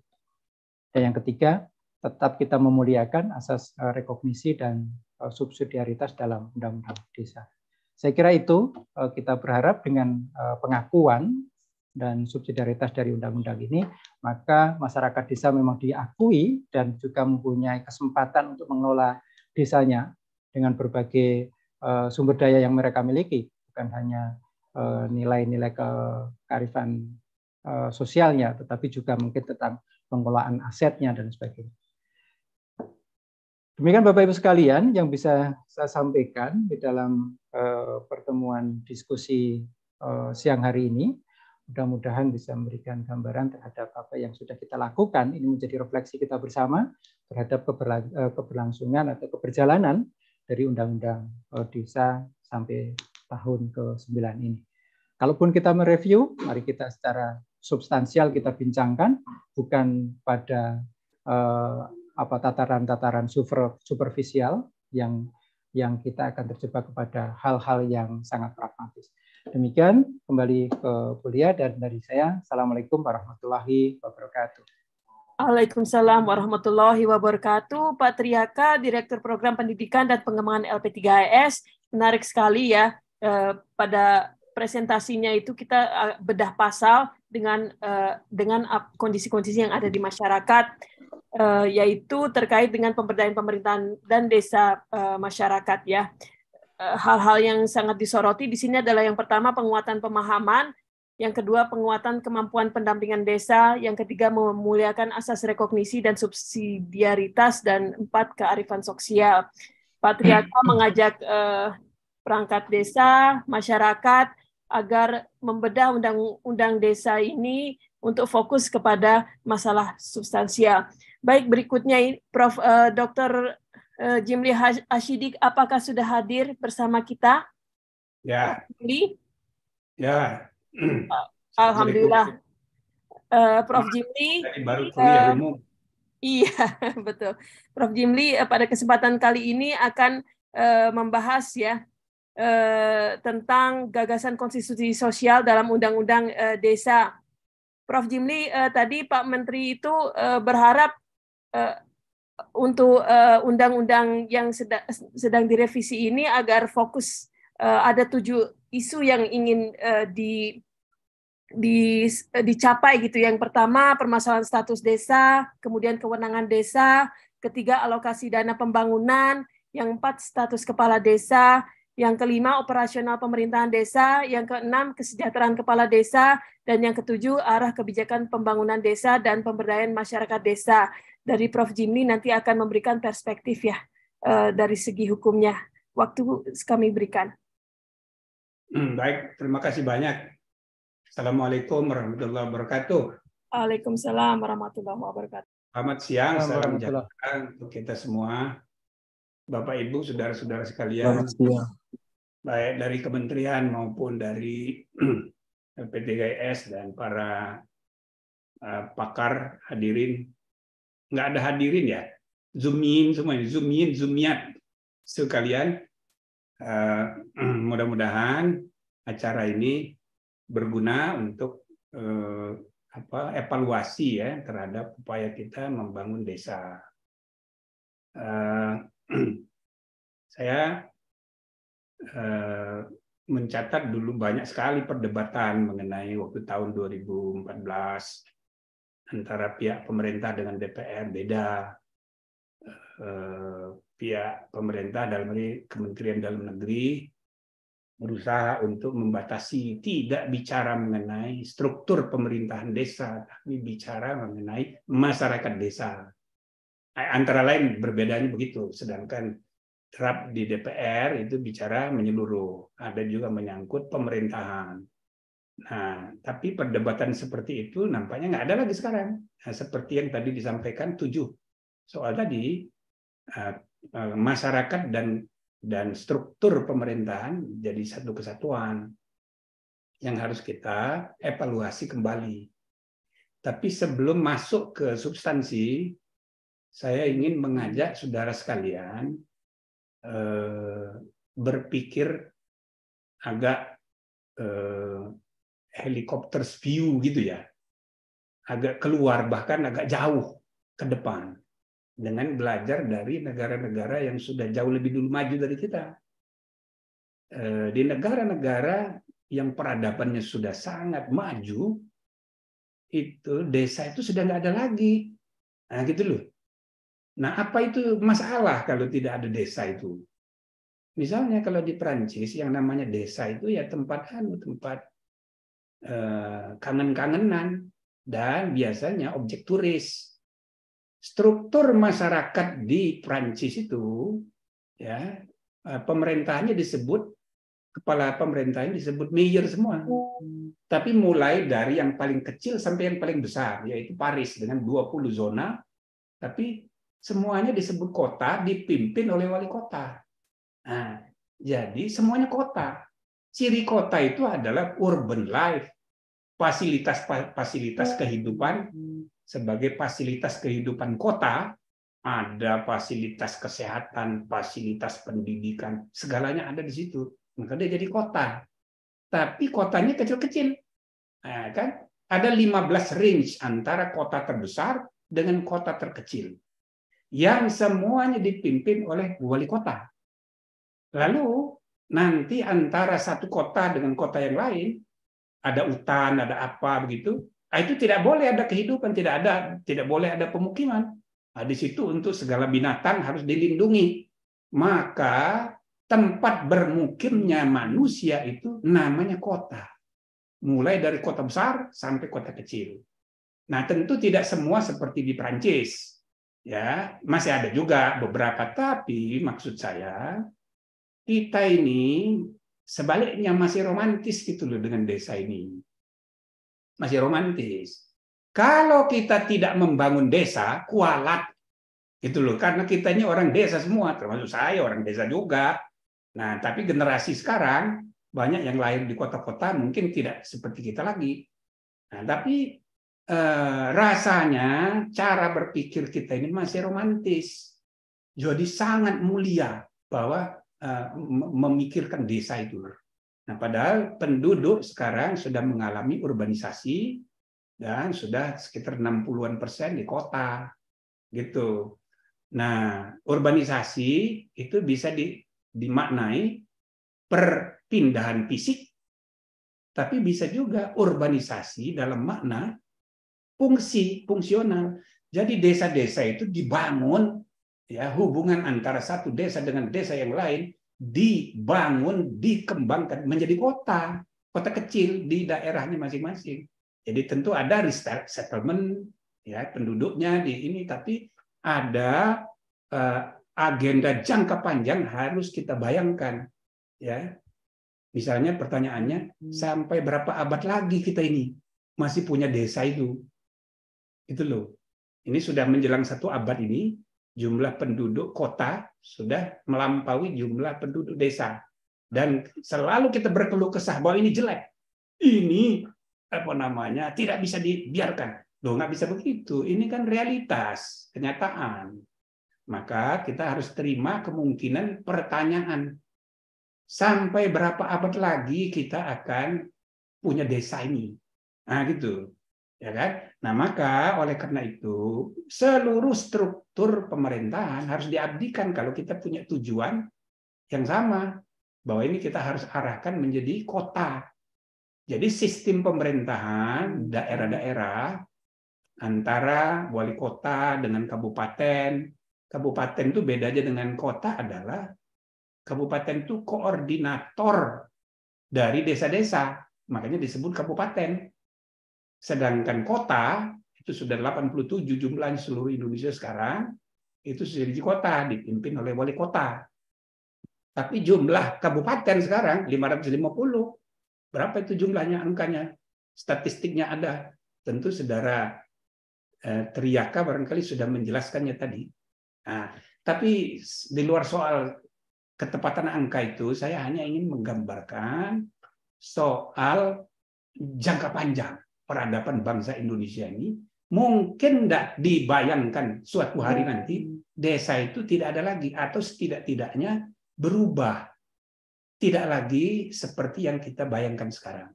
Dan yang ketiga, tetap kita memuliakan asas eh, rekognisi dan eh, subsidiaritas dalam undang-undang desa. Saya kira itu eh, kita berharap dengan pengakuan dan subsidiaritas dari undang-undang ini, maka masyarakat desa memang diakui dan juga mempunyai kesempatan untuk mengelola desanya dengan berbagai eh, sumber daya yang mereka miliki, bukan hanya eh, nilai-nilai uh, kearifan eh, sosialnya, tetapi juga mungkin tentang pengelolaan asetnya dan sebagainya. Demikian Bapak Ibu sekalian yang bisa saya sampaikan di dalam pertemuan diskusi siang hari ini. Mudah-mudahan bisa memberikan gambaran terhadap apa yang sudah kita lakukan. Ini menjadi refleksi kita bersama terhadap eh, keberlangsungan atau keberjalanan dari Undang-Undang eh, Desa sampai tahun ke-9 ini. Kalaupun kita mereview, mari kita secara substansial kita bincangkan, bukan pada eh, apa tataran-tataran super, superficial yang yang kita akan terjebak kepada hal-hal yang sangat pragmatis. Demikian kembali ke kuliah dan dari saya. Assalamualaikum warahmatullahi wabarakatuh. Waalaikumsalam warahmatullahi wabarakatuh. Pak Triaka, Direktur Program Pendidikan dan Pengembangan LP3S. Menarik sekali ya, eh, pada presentasinya itu kita eh, bedah pasal dengan eh, dengan kondisi-kondisi yang ada di masyarakat, yaitu terkait dengan pemberdayaan pemerintahan dan desa masyarakat ya. Eh, hal-hal yang sangat disoroti di sini adalah yang pertama penguatan pemahaman, yang kedua penguatan kemampuan pendampingan desa, yang ketiga memuliakan asas rekognisi dan subsidiaritas dan empat kearifan sosial. Patriarka mengajak eh, perangkat desa, masyarakat agar membedah undang-undang desa ini untuk fokus kepada masalah substansial. Baik berikutnya Prof eh, Dr. Eh, Jimli Ashidik, apakah sudah hadir bersama kita? Ya. Jimli? Ya. Alhamdulillah. Uh, Prof. Jimli. baru kuliah uh, eh, umum. Iya, betul. Prof. Jimli pada kesempatan kali ini akan uh, membahas ya uh, tentang gagasan konstitusi sosial dalam Undang-Undang uh, Desa. Prof. Jimli, uh, tadi Pak Menteri itu uh, berharap untuk eh, undang-undang uh, yang sedang, sedang direvisi ini agar fokus uh, ada tujuh isu yang ingin uh, di, di dicapai gitu. Yang pertama permasalahan status desa, kemudian kewenangan desa, ketiga alokasi dana pembangunan, yang empat status kepala desa, yang kelima operasional pemerintahan desa, yang keenam kesejahteraan kepala desa, dan yang ketujuh arah kebijakan pembangunan desa dan pemberdayaan masyarakat desa dari Prof. Jimli nanti akan memberikan perspektif ya eh, dari segi hukumnya. Waktu kami berikan. Hmm, baik, terima kasih banyak. Assalamualaikum warahmatullahi wabarakatuh. Waalaikumsalam warahmatullahi wabarakatuh. Selamat siang, salam sejahtera untuk kita semua. Bapak Ibu, saudara-saudara sekalian. Baik dari kementerian maupun dari PTGS dan para eh, pakar hadirin nggak ada hadirin ya. Zoomin semuanya, zoomin, zoomiat. Sekalian, uh, eh, mudah-mudahan acara ini berguna untuk uh, apa evaluasi ya terhadap upaya kita membangun desa. uh, saya uh, mencatat dulu banyak sekali perdebatan mengenai waktu tahun 2014 antara pihak pemerintah dengan DPR beda eh, pihak pemerintah dalam ini Kementerian Dalam Negeri berusaha untuk membatasi tidak bicara mengenai struktur pemerintahan desa tapi bicara mengenai masyarakat desa antara lain berbedanya begitu sedangkan terap di DPR itu bicara menyeluruh ada juga menyangkut pemerintahan Nah, tapi perdebatan seperti itu nampaknya nggak ada lagi sekarang. Nah, seperti yang tadi disampaikan tujuh soal tadi eh, eh, masyarakat dan dan struktur pemerintahan jadi satu kesatuan yang harus kita evaluasi kembali. Tapi sebelum masuk ke substansi, saya ingin mengajak saudara sekalian eh, berpikir agak helikopter's view gitu ya. Agak keluar bahkan agak jauh ke depan dengan belajar dari negara-negara yang sudah jauh lebih dulu maju dari kita. Eh, di negara-negara yang peradabannya sudah sangat maju, itu desa itu sudah nggak ada lagi. Nah gitu loh. Nah apa itu masalah kalau tidak ada desa itu? Misalnya kalau di Prancis yang namanya desa itu ya tempat anu tempat Eh, kangen-kangenan dan biasanya objek turis. Struktur masyarakat di Prancis itu ya eh, pemerintahnya disebut kepala pemerintahnya disebut mayor semua. Tapi mulai dari yang paling kecil sampai yang paling besar, yaitu Paris dengan 20 zona. Tapi semuanya disebut kota, dipimpin oleh wali kota. Nah, jadi semuanya kota ciri kota itu adalah urban life, fasilitas-fasilitas oh. kehidupan sebagai fasilitas kehidupan kota, ada fasilitas kesehatan, fasilitas pendidikan, segalanya ada di situ. Maka dia jadi kota. Tapi kotanya kecil-kecil. Nah, kan? Ada 15 range antara kota terbesar dengan kota terkecil. Yang semuanya dipimpin oleh wali kota. Lalu nanti antara satu kota dengan kota yang lain ada hutan, ada apa begitu. Nah, itu tidak boleh ada kehidupan, tidak ada, tidak boleh ada pemukiman. Nah, di situ untuk segala binatang harus dilindungi. Maka tempat bermukimnya manusia itu namanya kota. Mulai dari kota besar sampai kota kecil. Nah, tentu tidak semua seperti di Prancis. Ya, masih ada juga beberapa tapi maksud saya kita ini sebaliknya masih romantis gitu loh dengan desa ini. Masih romantis. Kalau kita tidak membangun desa, kualat gitu loh. Karena kita ini orang desa semua, termasuk saya orang desa juga. Nah, tapi generasi sekarang banyak yang lahir di kota-kota mungkin tidak seperti kita lagi. Nah, tapi eh, rasanya cara berpikir kita ini masih romantis. Jadi sangat mulia bahwa Eh, memikirkan desa itu. Nah, padahal penduduk sekarang sudah mengalami urbanisasi dan sudah sekitar 60-an persen di kota. Gitu. Nah, urbanisasi itu bisa di, dimaknai perpindahan fisik, tapi bisa juga urbanisasi dalam makna fungsi, fungsional. Jadi desa-desa itu dibangun ya hubungan antara satu desa dengan desa yang lain dibangun, dikembangkan menjadi kota, kota kecil di daerahnya masing-masing. Jadi tentu ada settlement ya penduduknya di ini tapi ada uh, agenda jangka panjang harus kita bayangkan ya. Misalnya pertanyaannya hmm. sampai berapa abad lagi kita ini masih punya desa itu? Itu loh. Ini sudah menjelang satu abad ini jumlah penduduk kota sudah melampaui jumlah penduduk desa. Dan selalu kita berkeluh kesah bahwa ini jelek. Ini apa namanya tidak bisa dibiarkan. Loh nggak bisa begitu. Ini kan realitas, kenyataan. Maka kita harus terima kemungkinan pertanyaan. Sampai berapa abad lagi kita akan punya desa ini? Nah gitu ya kan? Nah, maka oleh karena itu seluruh struktur pemerintahan harus diabdikan kalau kita punya tujuan yang sama bahwa ini kita harus arahkan menjadi kota. Jadi sistem pemerintahan daerah-daerah antara wali kota dengan kabupaten, kabupaten itu bedanya dengan kota adalah kabupaten itu koordinator dari desa-desa, makanya disebut kabupaten Sedangkan kota itu sudah 87 jumlahnya seluruh Indonesia sekarang itu sudah di kota dipimpin oleh wali kota. Tapi jumlah kabupaten sekarang 550. Berapa itu jumlahnya angkanya? Statistiknya ada. Tentu saudara eh, Teriaka barangkali sudah menjelaskannya tadi. Nah, tapi di luar soal ketepatan angka itu, saya hanya ingin menggambarkan soal jangka panjang peradaban bangsa Indonesia ini mungkin tidak dibayangkan suatu hari nanti desa itu tidak ada lagi atau setidak-tidaknya berubah tidak lagi seperti yang kita bayangkan sekarang.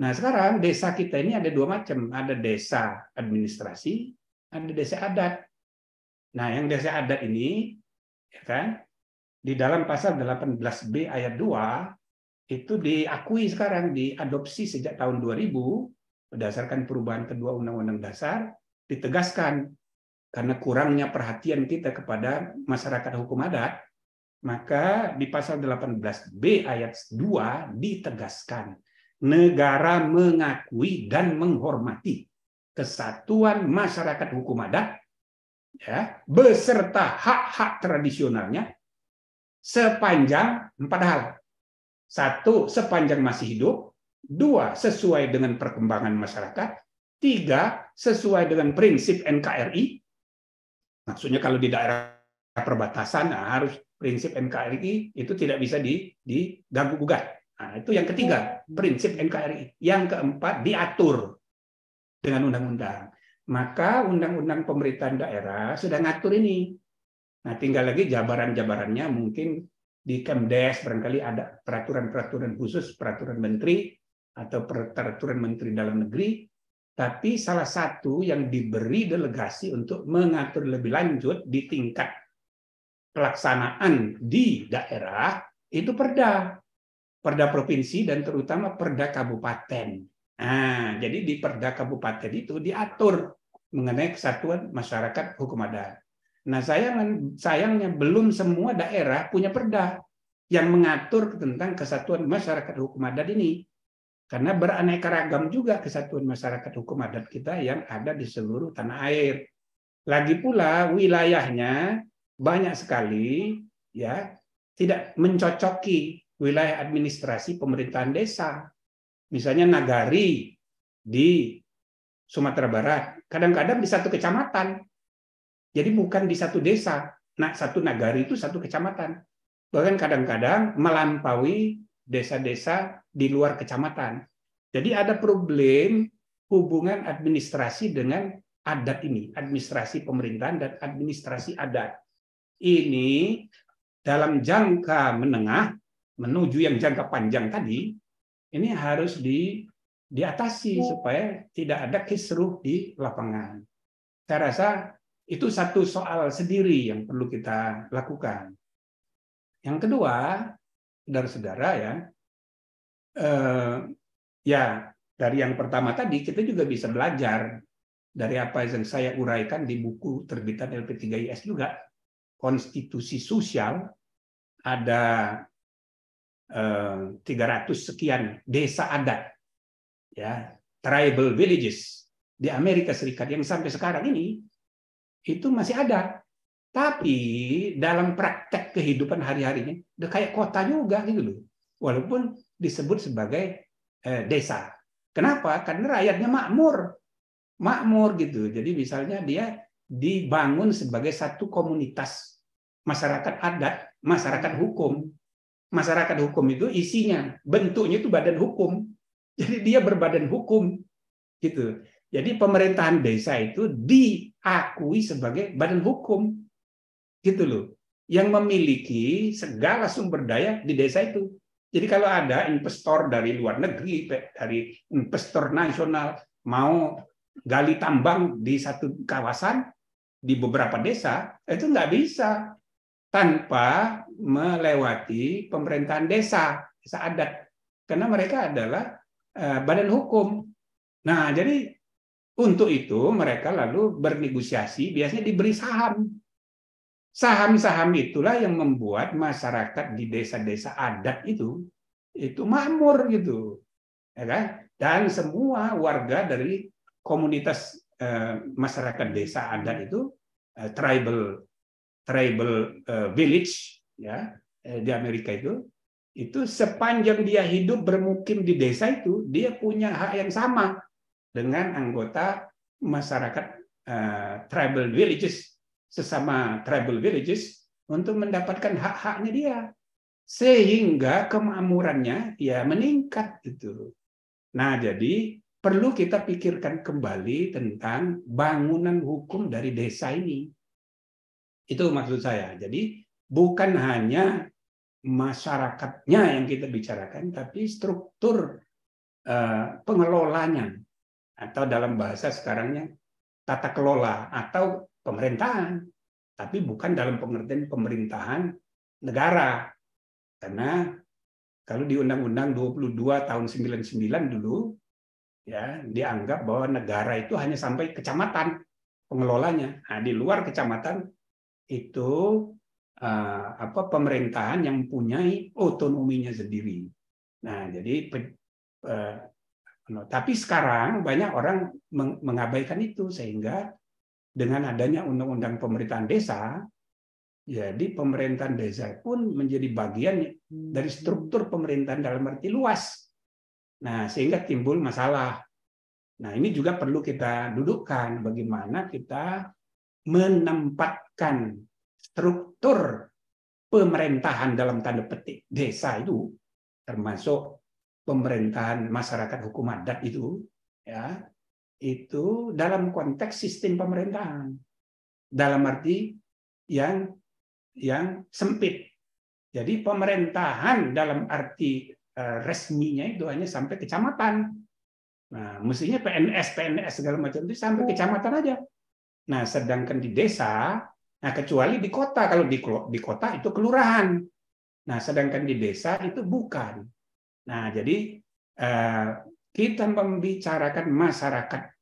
Nah sekarang desa kita ini ada dua macam, ada desa administrasi, ada desa adat. Nah yang desa adat ini, ya kan, di dalam pasal 18b ayat 2 itu diakui sekarang diadopsi sejak tahun 2000 berdasarkan perubahan kedua Undang-Undang Dasar ditegaskan karena kurangnya perhatian kita kepada masyarakat hukum adat, maka di pasal 18B ayat 2 ditegaskan negara mengakui dan menghormati kesatuan masyarakat hukum adat ya beserta hak-hak tradisionalnya sepanjang empat hal. Satu, sepanjang masih hidup dua sesuai dengan perkembangan masyarakat, tiga sesuai dengan prinsip NKRI. Maksudnya kalau di daerah perbatasan nah harus prinsip NKRI itu tidak bisa diganggu gugat. Nah, itu yang ketiga, prinsip NKRI. Yang keempat diatur dengan undang-undang. Maka undang-undang pemerintahan daerah sudah ngatur ini. Nah, tinggal lagi jabaran-jabarannya mungkin di Kemdes barangkali ada peraturan-peraturan khusus, peraturan menteri atau peraturan menteri dalam negeri, tapi salah satu yang diberi delegasi untuk mengatur lebih lanjut di tingkat pelaksanaan di daerah itu perda, perda provinsi dan terutama perda kabupaten. Nah, jadi di perda kabupaten itu diatur mengenai kesatuan masyarakat hukum adat. Nah, sayang, sayangnya belum semua daerah punya perda yang mengatur tentang kesatuan masyarakat hukum adat ini. Karena beraneka ragam juga kesatuan masyarakat hukum adat kita yang ada di seluruh tanah air. Lagi pula wilayahnya banyak sekali ya tidak mencocoki wilayah administrasi pemerintahan desa. Misalnya Nagari di Sumatera Barat, kadang-kadang di satu kecamatan. Jadi bukan di satu desa. Nah, satu nagari itu satu kecamatan. Bahkan kadang-kadang melampaui desa-desa di luar kecamatan. Jadi ada problem hubungan administrasi dengan adat ini, administrasi pemerintahan dan administrasi adat. Ini dalam jangka menengah menuju yang jangka panjang tadi, ini harus di diatasi ya. supaya tidak ada kisruh di lapangan. Saya rasa itu satu soal sendiri yang perlu kita lakukan. Yang kedua, saudara-saudara ya, eh, ya dari yang pertama tadi kita juga bisa belajar dari apa yang saya uraikan di buku terbitan LP3IS juga konstitusi sosial ada eh, 300 sekian desa adat ya tribal villages di Amerika Serikat yang sampai sekarang ini itu masih ada tapi dalam praktek kehidupan hari-harinya, udah kayak kota juga gitu loh. Walaupun disebut sebagai eh, desa. Kenapa? Karena rakyatnya makmur. Makmur gitu. Jadi misalnya dia dibangun sebagai satu komunitas masyarakat adat, masyarakat hukum. Masyarakat hukum itu isinya, bentuknya itu badan hukum. Jadi dia berbadan hukum gitu. Jadi pemerintahan desa itu diakui sebagai badan hukum gitu loh yang memiliki segala sumber daya di desa itu. Jadi kalau ada investor dari luar negeri, dari investor nasional mau gali tambang di satu kawasan di beberapa desa, itu nggak bisa tanpa melewati pemerintahan desa, desa adat. Karena mereka adalah eh, badan hukum. Nah, jadi untuk itu mereka lalu bernegosiasi, biasanya diberi saham Saham-saham itulah yang membuat masyarakat di desa-desa adat itu itu makmur gitu, ya kan? Dan semua warga dari komunitas eh, masyarakat desa adat itu eh, tribal tribal eh, village ya di Amerika itu itu sepanjang dia hidup bermukim di desa itu dia punya hak yang sama dengan anggota masyarakat eh, tribal villages sesama tribal villages untuk mendapatkan hak-haknya dia sehingga kemakmurannya ya meningkat itu. Nah, jadi perlu kita pikirkan kembali tentang bangunan hukum dari desa ini. Itu maksud saya. Jadi bukan hanya masyarakatnya yang kita bicarakan tapi struktur eh, pengelolanya atau dalam bahasa sekarangnya tata kelola atau pemerintahan, tapi bukan dalam pengertian pemerintahan negara. Karena kalau di Undang-Undang 22 tahun 99 dulu ya dianggap bahwa negara itu hanya sampai kecamatan pengelolanya. Nah, di luar kecamatan itu eh, apa pemerintahan yang mempunyai otonominya sendiri. Nah, jadi eh, tapi sekarang banyak orang mengabaikan itu sehingga dengan adanya undang-undang pemerintahan desa, jadi pemerintahan desa pun menjadi bagian dari struktur pemerintahan dalam arti luas. Nah, sehingga timbul masalah. Nah, ini juga perlu kita dudukkan bagaimana kita menempatkan struktur pemerintahan dalam tanda petik desa itu termasuk pemerintahan masyarakat hukum adat itu ya itu dalam konteks sistem pemerintahan. Dalam arti yang yang sempit. Jadi pemerintahan dalam arti eh, resminya itu hanya sampai kecamatan. Nah, mestinya PNS, PNS segala macam itu sampai oh. kecamatan aja. Nah, sedangkan di desa, nah kecuali di kota kalau di di kota itu kelurahan. Nah, sedangkan di desa itu bukan. Nah, jadi eh, kita membicarakan masyarakat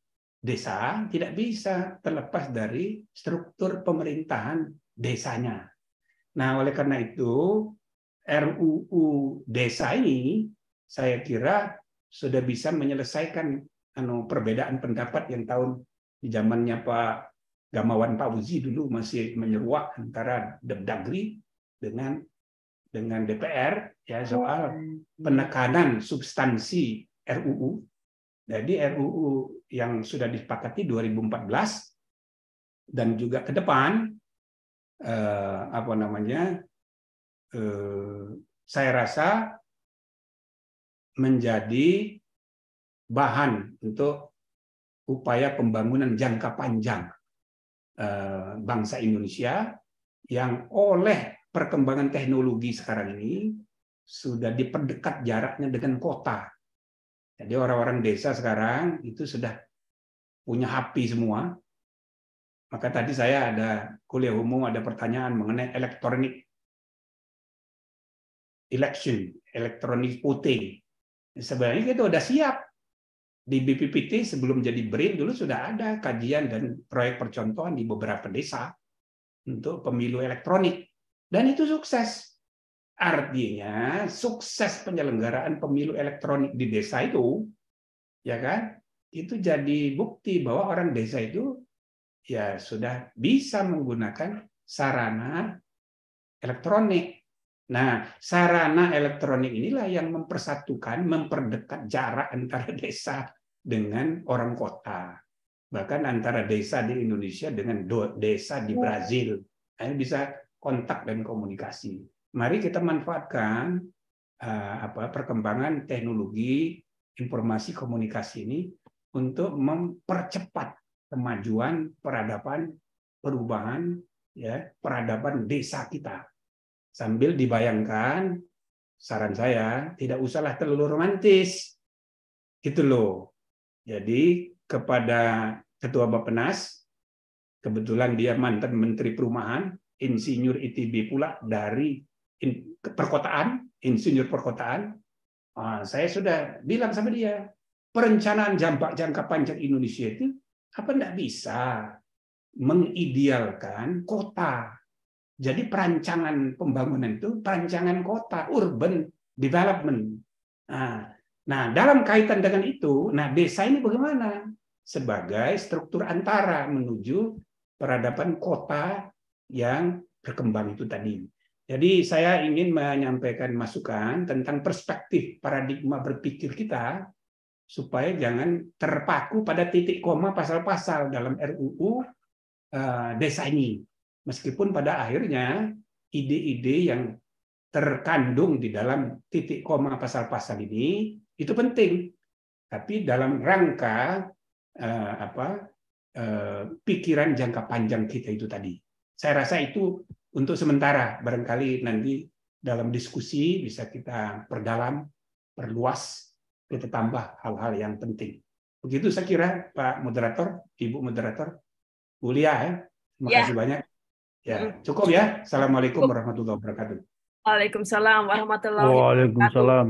desa tidak bisa terlepas dari struktur pemerintahan desanya. Nah, oleh karena itu RUU desa ini saya kira sudah bisa menyelesaikan anu perbedaan pendapat yang tahun di zamannya Pak Gamawan Fauzi dulu masih menyeruak antara Dagri dengan dengan DPR ya soal oh. penekanan substansi RUU jadi RUU yang sudah disepakati 2014 dan juga ke depan eh, apa namanya eh, saya rasa menjadi bahan untuk upaya pembangunan jangka panjang eh, bangsa Indonesia yang oleh perkembangan teknologi sekarang ini sudah diperdekat jaraknya dengan kota jadi orang-orang desa sekarang itu sudah punya HP semua. Maka tadi saya ada kuliah umum, ada pertanyaan mengenai elektronik election, elektronik voting. Sebenarnya itu sudah siap. Di BPPT sebelum jadi BRIN dulu sudah ada kajian dan proyek percontohan di beberapa desa untuk pemilu elektronik. Dan itu sukses. Artinya sukses penyelenggaraan pemilu elektronik di desa itu, ya kan, itu jadi bukti bahwa orang desa itu ya sudah bisa menggunakan sarana elektronik. Nah, sarana elektronik inilah yang mempersatukan, memperdekat jarak antara desa dengan orang kota, bahkan antara desa di Indonesia dengan desa di ya. Brazil. Nah, ini bisa kontak dan komunikasi mari kita manfaatkan eh, apa perkembangan teknologi informasi komunikasi ini untuk mempercepat kemajuan peradaban perubahan ya peradaban desa kita sambil dibayangkan saran saya tidak usahlah terlalu romantis gitu loh jadi kepada ketua Bapenas, kebetulan dia mantan menteri perumahan insinyur ITB pula dari perkotaan, insinyur perkotaan, ah, saya sudah bilang sama dia, perencanaan jangka, jangka panjang Indonesia itu apa enggak bisa mengidealkan kota. Jadi perancangan pembangunan itu perancangan kota, urban development. Ah, nah dalam kaitan dengan itu, nah desa ini bagaimana? Sebagai struktur antara menuju peradaban kota yang berkembang itu tadi. Jadi saya ingin menyampaikan masukan tentang perspektif paradigma berpikir kita supaya jangan terpaku pada titik koma pasal-pasal dalam RUU eh, desa ini. Meskipun pada akhirnya ide-ide yang terkandung di dalam titik koma pasal-pasal ini itu penting. Tapi dalam rangka eh, apa eh, pikiran jangka panjang kita itu tadi. Saya rasa itu untuk sementara barangkali nanti dalam diskusi bisa kita perdalam, perluas, kita tambah hal-hal yang penting. Begitu saya kira Pak Moderator, Ibu Moderator, kuliah ya. Terima ya. kasih banyak. Ya, hmm. cukup ya. Assalamualaikum warahmatullahi wabarakatuh. Waalaikumsalam warahmatullahi wabarakatuh. Waalaikumsalam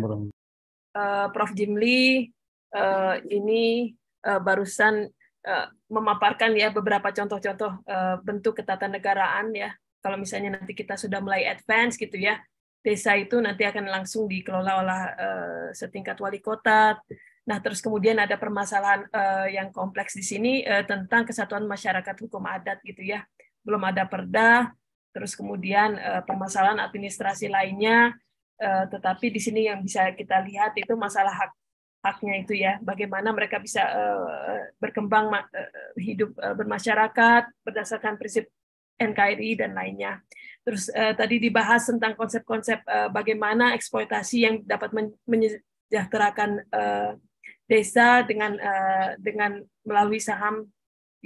Uh, eh, Prof. Jimli, uh, ini uh, barusan uh, memaparkan ya beberapa contoh-contoh uh, bentuk ketatanegaraan ya kalau misalnya nanti kita sudah mulai advance gitu ya, desa itu nanti akan langsung dikelola oleh uh, setingkat wali kota. Nah, terus kemudian ada permasalahan uh, yang kompleks di sini uh, tentang kesatuan masyarakat hukum adat gitu ya. Belum ada perda, terus kemudian uh, permasalahan administrasi lainnya. Uh, tetapi di sini yang bisa kita lihat itu masalah hak haknya itu ya, bagaimana mereka bisa uh, berkembang uh, hidup uh, bermasyarakat berdasarkan prinsip NKRI dan lainnya. Terus uh, tadi dibahas tentang konsep-konsep uh, bagaimana eksploitasi yang dapat men menyejahterakan uh, desa dengan uh, dengan melalui saham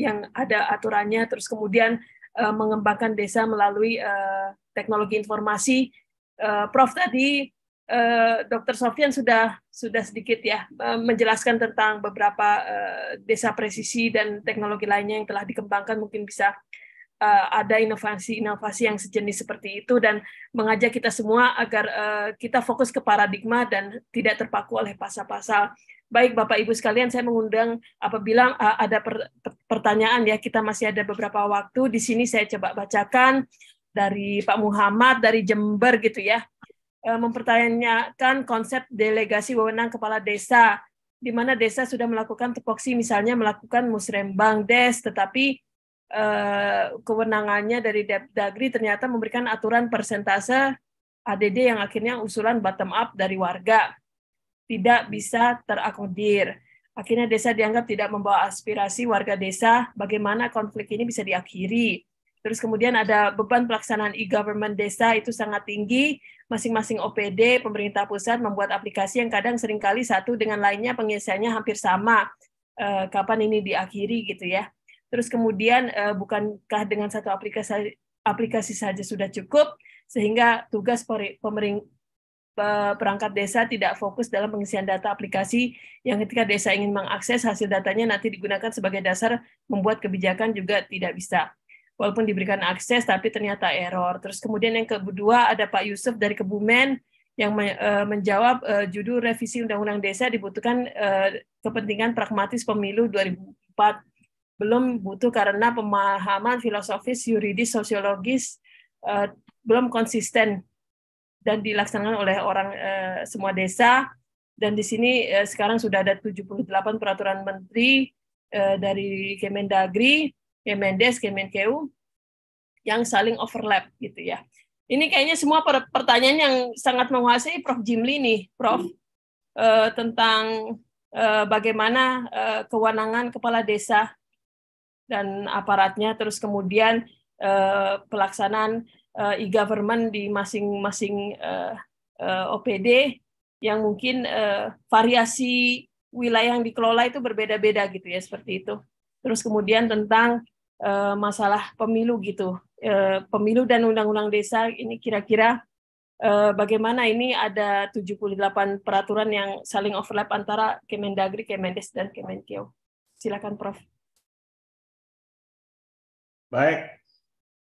yang ada aturannya. Terus kemudian uh, mengembangkan desa melalui uh, teknologi informasi. Uh, Prof tadi uh, Dr. Sofian sudah sudah sedikit ya menjelaskan tentang beberapa uh, desa presisi dan teknologi lainnya yang telah dikembangkan mungkin bisa uh, ada inovasi-inovasi yang sejenis seperti itu dan mengajak kita semua agar uh, kita fokus ke paradigma dan tidak terpaku oleh pasal-pasal. Baik Bapak Ibu sekalian, saya mengundang apabila uh, ada per, pertanyaan ya kita masih ada beberapa waktu. Di sini saya coba bacakan dari Pak Muhammad dari Jember gitu ya. mempertanyakan konsep delegasi wewenang kepala desa di mana desa sudah melakukan tupoksi misalnya melakukan musrembang des tetapi Eh, kewenangannya dari Dagri ternyata memberikan aturan persentase ADD yang akhirnya usulan bottom up dari warga tidak bisa terakomodir. Akhirnya desa dianggap tidak membawa aspirasi warga desa bagaimana konflik ini bisa diakhiri. Terus kemudian ada beban pelaksanaan e-government desa itu sangat tinggi. Masing-masing OPD, pemerintah pusat membuat aplikasi yang kadang seringkali satu dengan lainnya pengisiannya hampir sama. Eh, kapan ini diakhiri gitu ya terus kemudian uh, bukankah dengan satu aplikasi aplikasi saja sudah cukup sehingga tugas pemering perangkat desa tidak fokus dalam pengisian data aplikasi yang ketika desa ingin mengakses hasil datanya nanti digunakan sebagai dasar membuat kebijakan juga tidak bisa. Walaupun diberikan akses tapi ternyata error. Terus kemudian yang kedua ada Pak Yusuf dari Kebumen yang eh, menjawab eh, judul revisi Undang-Undang Desa dibutuhkan kepentingan pragmatis pemilu 2004 belum butuh karena pemahaman filosofis, yuridis, sosiologis eh, belum konsisten dan dilaksanakan oleh orang eh, semua desa. Dan di sini eh, sekarang sudah ada 78 peraturan menteri uh, dari Kemendagri, Kemendes, Kemenkeu yang saling overlap gitu ya. Ini kayaknya semua pertanyaan yang sangat menguasai Prof. Jimli nih, Prof. Hmm. Uh, tentang bagaimana kewenangan kepala desa dan aparatnya terus kemudian uh, pelaksanaan uh, e-government di masing-masing uh, eh, uh, OPD yang mungkin uh, variasi wilayah yang dikelola itu berbeda-beda gitu ya seperti itu. Terus kemudian tentang uh, masalah pemilu gitu, uh, pemilu dan undang-undang desa ini kira-kira bagaimana ini ada 78 peraturan yang saling overlap antara Kemendagri, Kemendes dan Kemenkeu. Silakan Prof. Baik.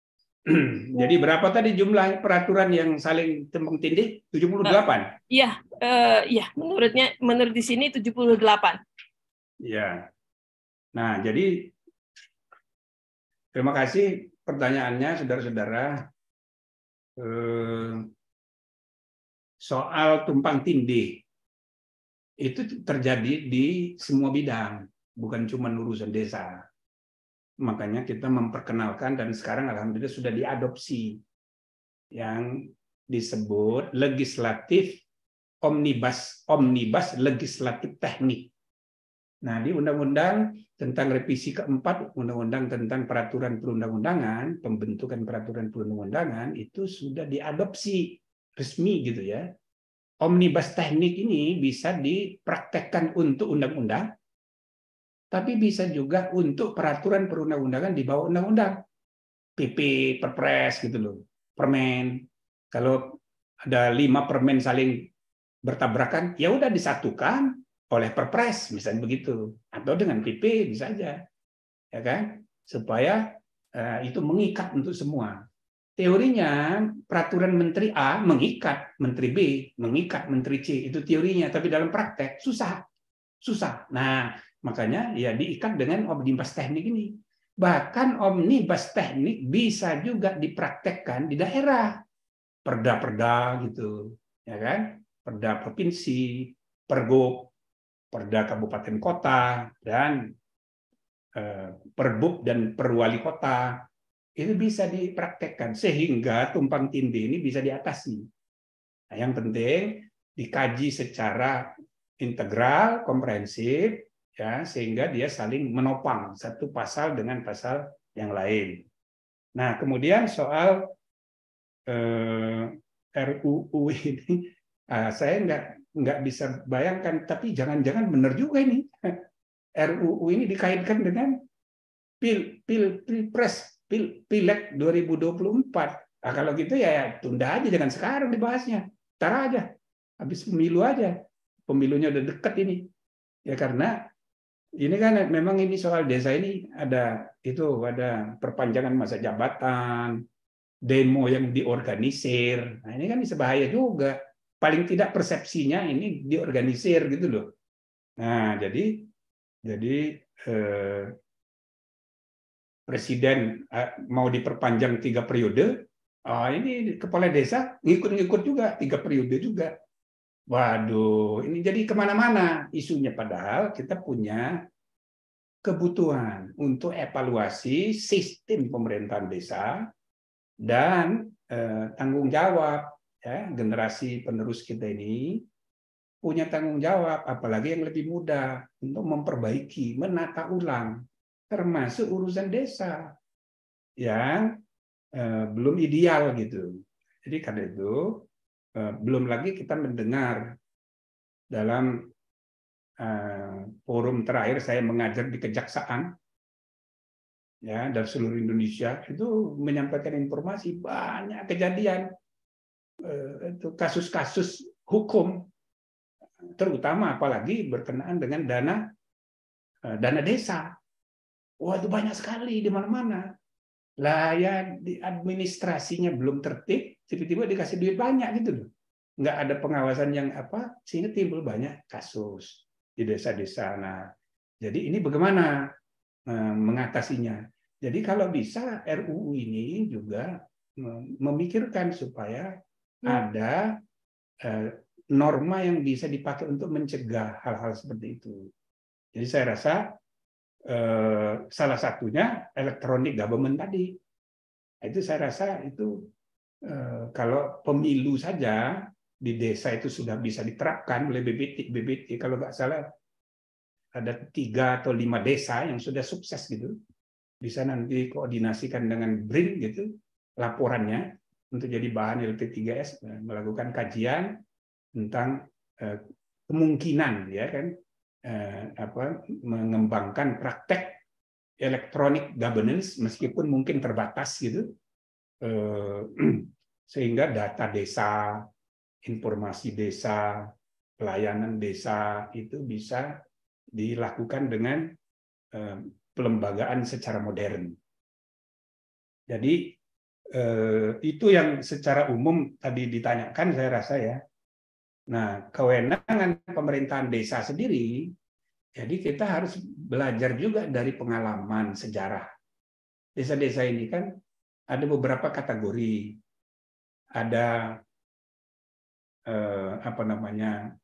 Jadi ya. berapa tadi jumlah peraturan yang saling tumpang tindih? 78. Iya, uh, iya, menurutnya menurut di sini 78. Iya. Nah, jadi terima kasih pertanyaannya saudara-saudara. Eh, soal tumpang tindih itu terjadi di semua bidang, bukan cuma urusan desa makanya kita memperkenalkan dan sekarang alhamdulillah sudah diadopsi yang disebut legislatif omnibus omnibus legislatif teknik. Nah, di undang-undang tentang revisi keempat undang-undang tentang peraturan perundang-undangan, pembentukan peraturan perundang-undangan itu sudah diadopsi resmi gitu ya. Omnibus teknik ini bisa dipraktekkan untuk undang-undang tapi bisa juga untuk peraturan perundang-undangan di bawah undang-undang. PP, Perpres gitu loh, permen. Kalau ada lima permen saling bertabrakan, ya udah disatukan oleh Perpres, misalnya begitu, atau dengan PP bisa aja, ya kan? Supaya uh, itu mengikat untuk semua. Teorinya peraturan Menteri A mengikat Menteri B, mengikat Menteri C, itu teorinya. Tapi dalam praktek susah, susah. Nah, Makanya ya diikat dengan omnibus teknik ini. Bahkan omnibus teknik bisa juga dipraktekkan di daerah. Perda-perda gitu, ya kan? Perda provinsi, pergub, perda kabupaten kota dan eh, dan perwali kota itu bisa dipraktekkan sehingga tumpang tindih ini bisa diatasi. Nah, yang penting dikaji secara integral, komprehensif, ya sehingga dia saling menopang satu pasal dengan pasal yang lain. Nah, kemudian soal eh, RUU ini ah, saya nggak nggak bisa bayangkan, tapi jangan-jangan benar juga ini. RUU ini dikaitkan dengan pil pil pilpres pil pileg 2024. Nah, kalau gitu ya tunda aja jangan sekarang dibahasnya. tar aja. Habis pemilu aja. Pemilunya udah deket ini. Ya karena ini kan memang ini soal desa ini ada itu ada perpanjangan masa jabatan, demo yang diorganisir. Nah, ini kan bisa bahaya juga. Paling tidak persepsinya ini diorganisir gitu loh. Nah, jadi jadi eh, presiden eh, mau diperpanjang tiga periode, ah ini kepala desa ngikut-ngikut juga tiga periode juga. Waduh, ini jadi kemana-mana isunya. Padahal kita punya kebutuhan untuk evaluasi sistem pemerintahan desa dan eh, tanggung jawab ya generasi penerus kita ini punya tanggung jawab apalagi yang lebih muda untuk memperbaiki menata ulang termasuk urusan desa yang eh, belum ideal gitu jadi karena itu Eh, belum lagi kita mendengar dalam eh, forum terakhir saya mengajar di kejaksaan ya dari seluruh Indonesia itu menyampaikan informasi banyak kejadian eh, itu kasus-kasus hukum terutama apalagi berkenaan dengan dana dana desa wah itu banyak sekali di mana-mana lah ya di administrasinya belum tertib tiba-tiba dikasih duit banyak gitu loh. Nggak ada pengawasan yang apa, sehingga timbul banyak kasus di desa-desa. Nah, jadi ini bagaimana eh, mengatasinya? Jadi kalau bisa RUU ini juga memikirkan supaya hmm. ada eh, norma yang bisa dipakai untuk mencegah hal-hal seperti itu. Jadi saya rasa eh, salah satunya electronic government tadi. Itu saya rasa itu Eh, kalau pemilu saja di desa itu sudah bisa diterapkan oleh BBT. BBT kalau nggak salah ada tiga atau lima desa yang sudah sukses gitu. Bisa nanti koordinasikan dengan BRIN gitu laporannya untuk jadi bahan LP3S eh, melakukan kajian tentang eh, kemungkinan ya kan apa mengembangkan praktek elektronik governance meskipun mungkin terbatas gitu sehingga data desa, informasi desa, pelayanan desa itu bisa dilakukan dengan eh, pelembagaan secara modern. Jadi eh, itu yang secara umum tadi ditanyakan saya rasa ya. Nah, kewenangan pemerintahan desa sendiri jadi kita harus belajar juga dari pengalaman sejarah. Desa-desa ini kan ada beberapa kategori ada eh, apa namanya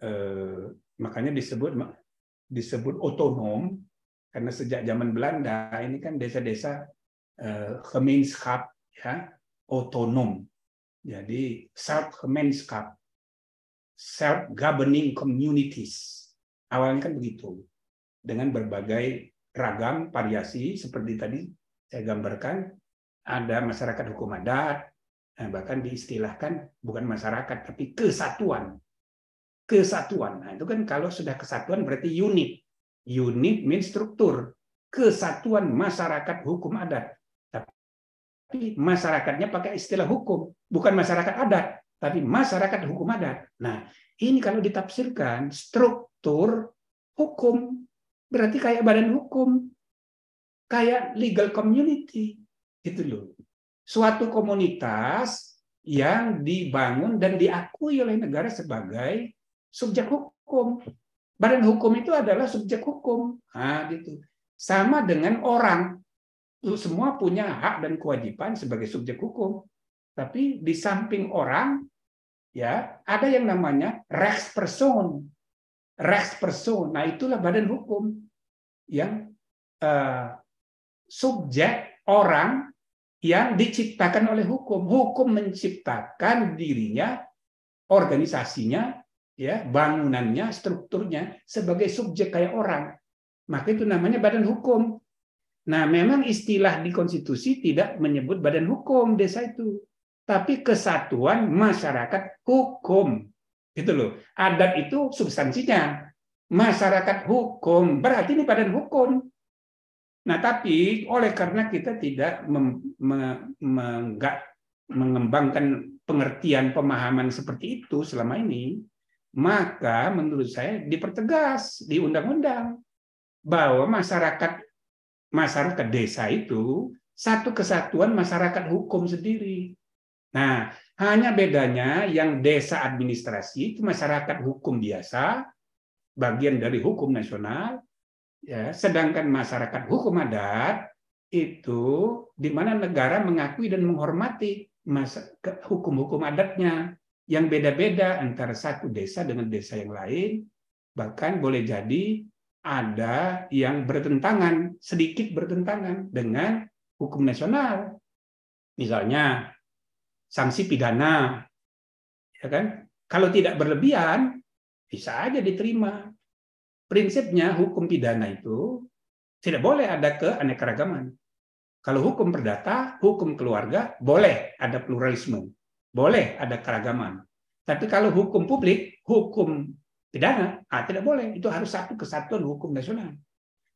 eh, makanya disebut disebut otonom karena sejak zaman Belanda ini kan desa-desa eh, gemeenschap ya otonom jadi self gemeenschap self governing communities awalnya kan begitu dengan berbagai ragam variasi seperti tadi saya gambarkan ada masyarakat hukum adat Nah, bahkan diistilahkan bukan masyarakat tapi kesatuan. Kesatuan. Nah, itu kan kalau sudah kesatuan berarti unit. Unit means struktur. Kesatuan masyarakat hukum adat. Tapi masyarakatnya pakai istilah hukum, bukan masyarakat adat, tapi masyarakat hukum adat. Nah, ini kalau ditafsirkan struktur hukum berarti kayak badan hukum, kayak legal community gitu loh suatu komunitas yang dibangun dan diakui oleh negara sebagai subjek hukum. Badan hukum itu adalah subjek hukum. Nah, gitu. Sama dengan orang. Semua punya hak dan kewajiban sebagai subjek hukum. Tapi di samping orang, ya ada yang namanya rex person. Rex person. Nah, itulah badan hukum yang uh, subjek orang yang diciptakan oleh hukum. Hukum menciptakan dirinya, organisasinya, ya, bangunannya, strukturnya sebagai subjek kayak orang. Maka itu namanya badan hukum. Nah, memang istilah di konstitusi tidak menyebut badan hukum desa itu, tapi kesatuan masyarakat hukum. Gitu loh. Adat itu substansinya. Masyarakat hukum berarti ini badan hukum. Nah, tapi oleh karena kita tidak mem, me, me, enggak mengembangkan pengertian pemahaman seperti itu selama ini, maka menurut saya dipertegas di undang-undang bahwa masyarakat masyarakat desa itu satu kesatuan masyarakat hukum sendiri. Nah, hanya bedanya yang desa administrasi itu masyarakat hukum biasa, bagian dari hukum nasional, ya sedangkan masyarakat hukum adat itu di mana negara mengakui dan menghormati hukum-hukum adatnya yang beda-beda antara satu desa dengan desa yang lain bahkan boleh jadi ada yang bertentangan sedikit bertentangan dengan hukum nasional misalnya sanksi pidana ya kan kalau tidak berlebihan bisa aja diterima prinsipnya hukum pidana itu tidak boleh ada keanekaragaman. Kalau hukum perdata, hukum keluarga, boleh ada pluralisme, boleh ada keragaman. Tapi kalau hukum publik, hukum pidana, ah, tidak boleh. Itu harus satu kesatuan hukum nasional.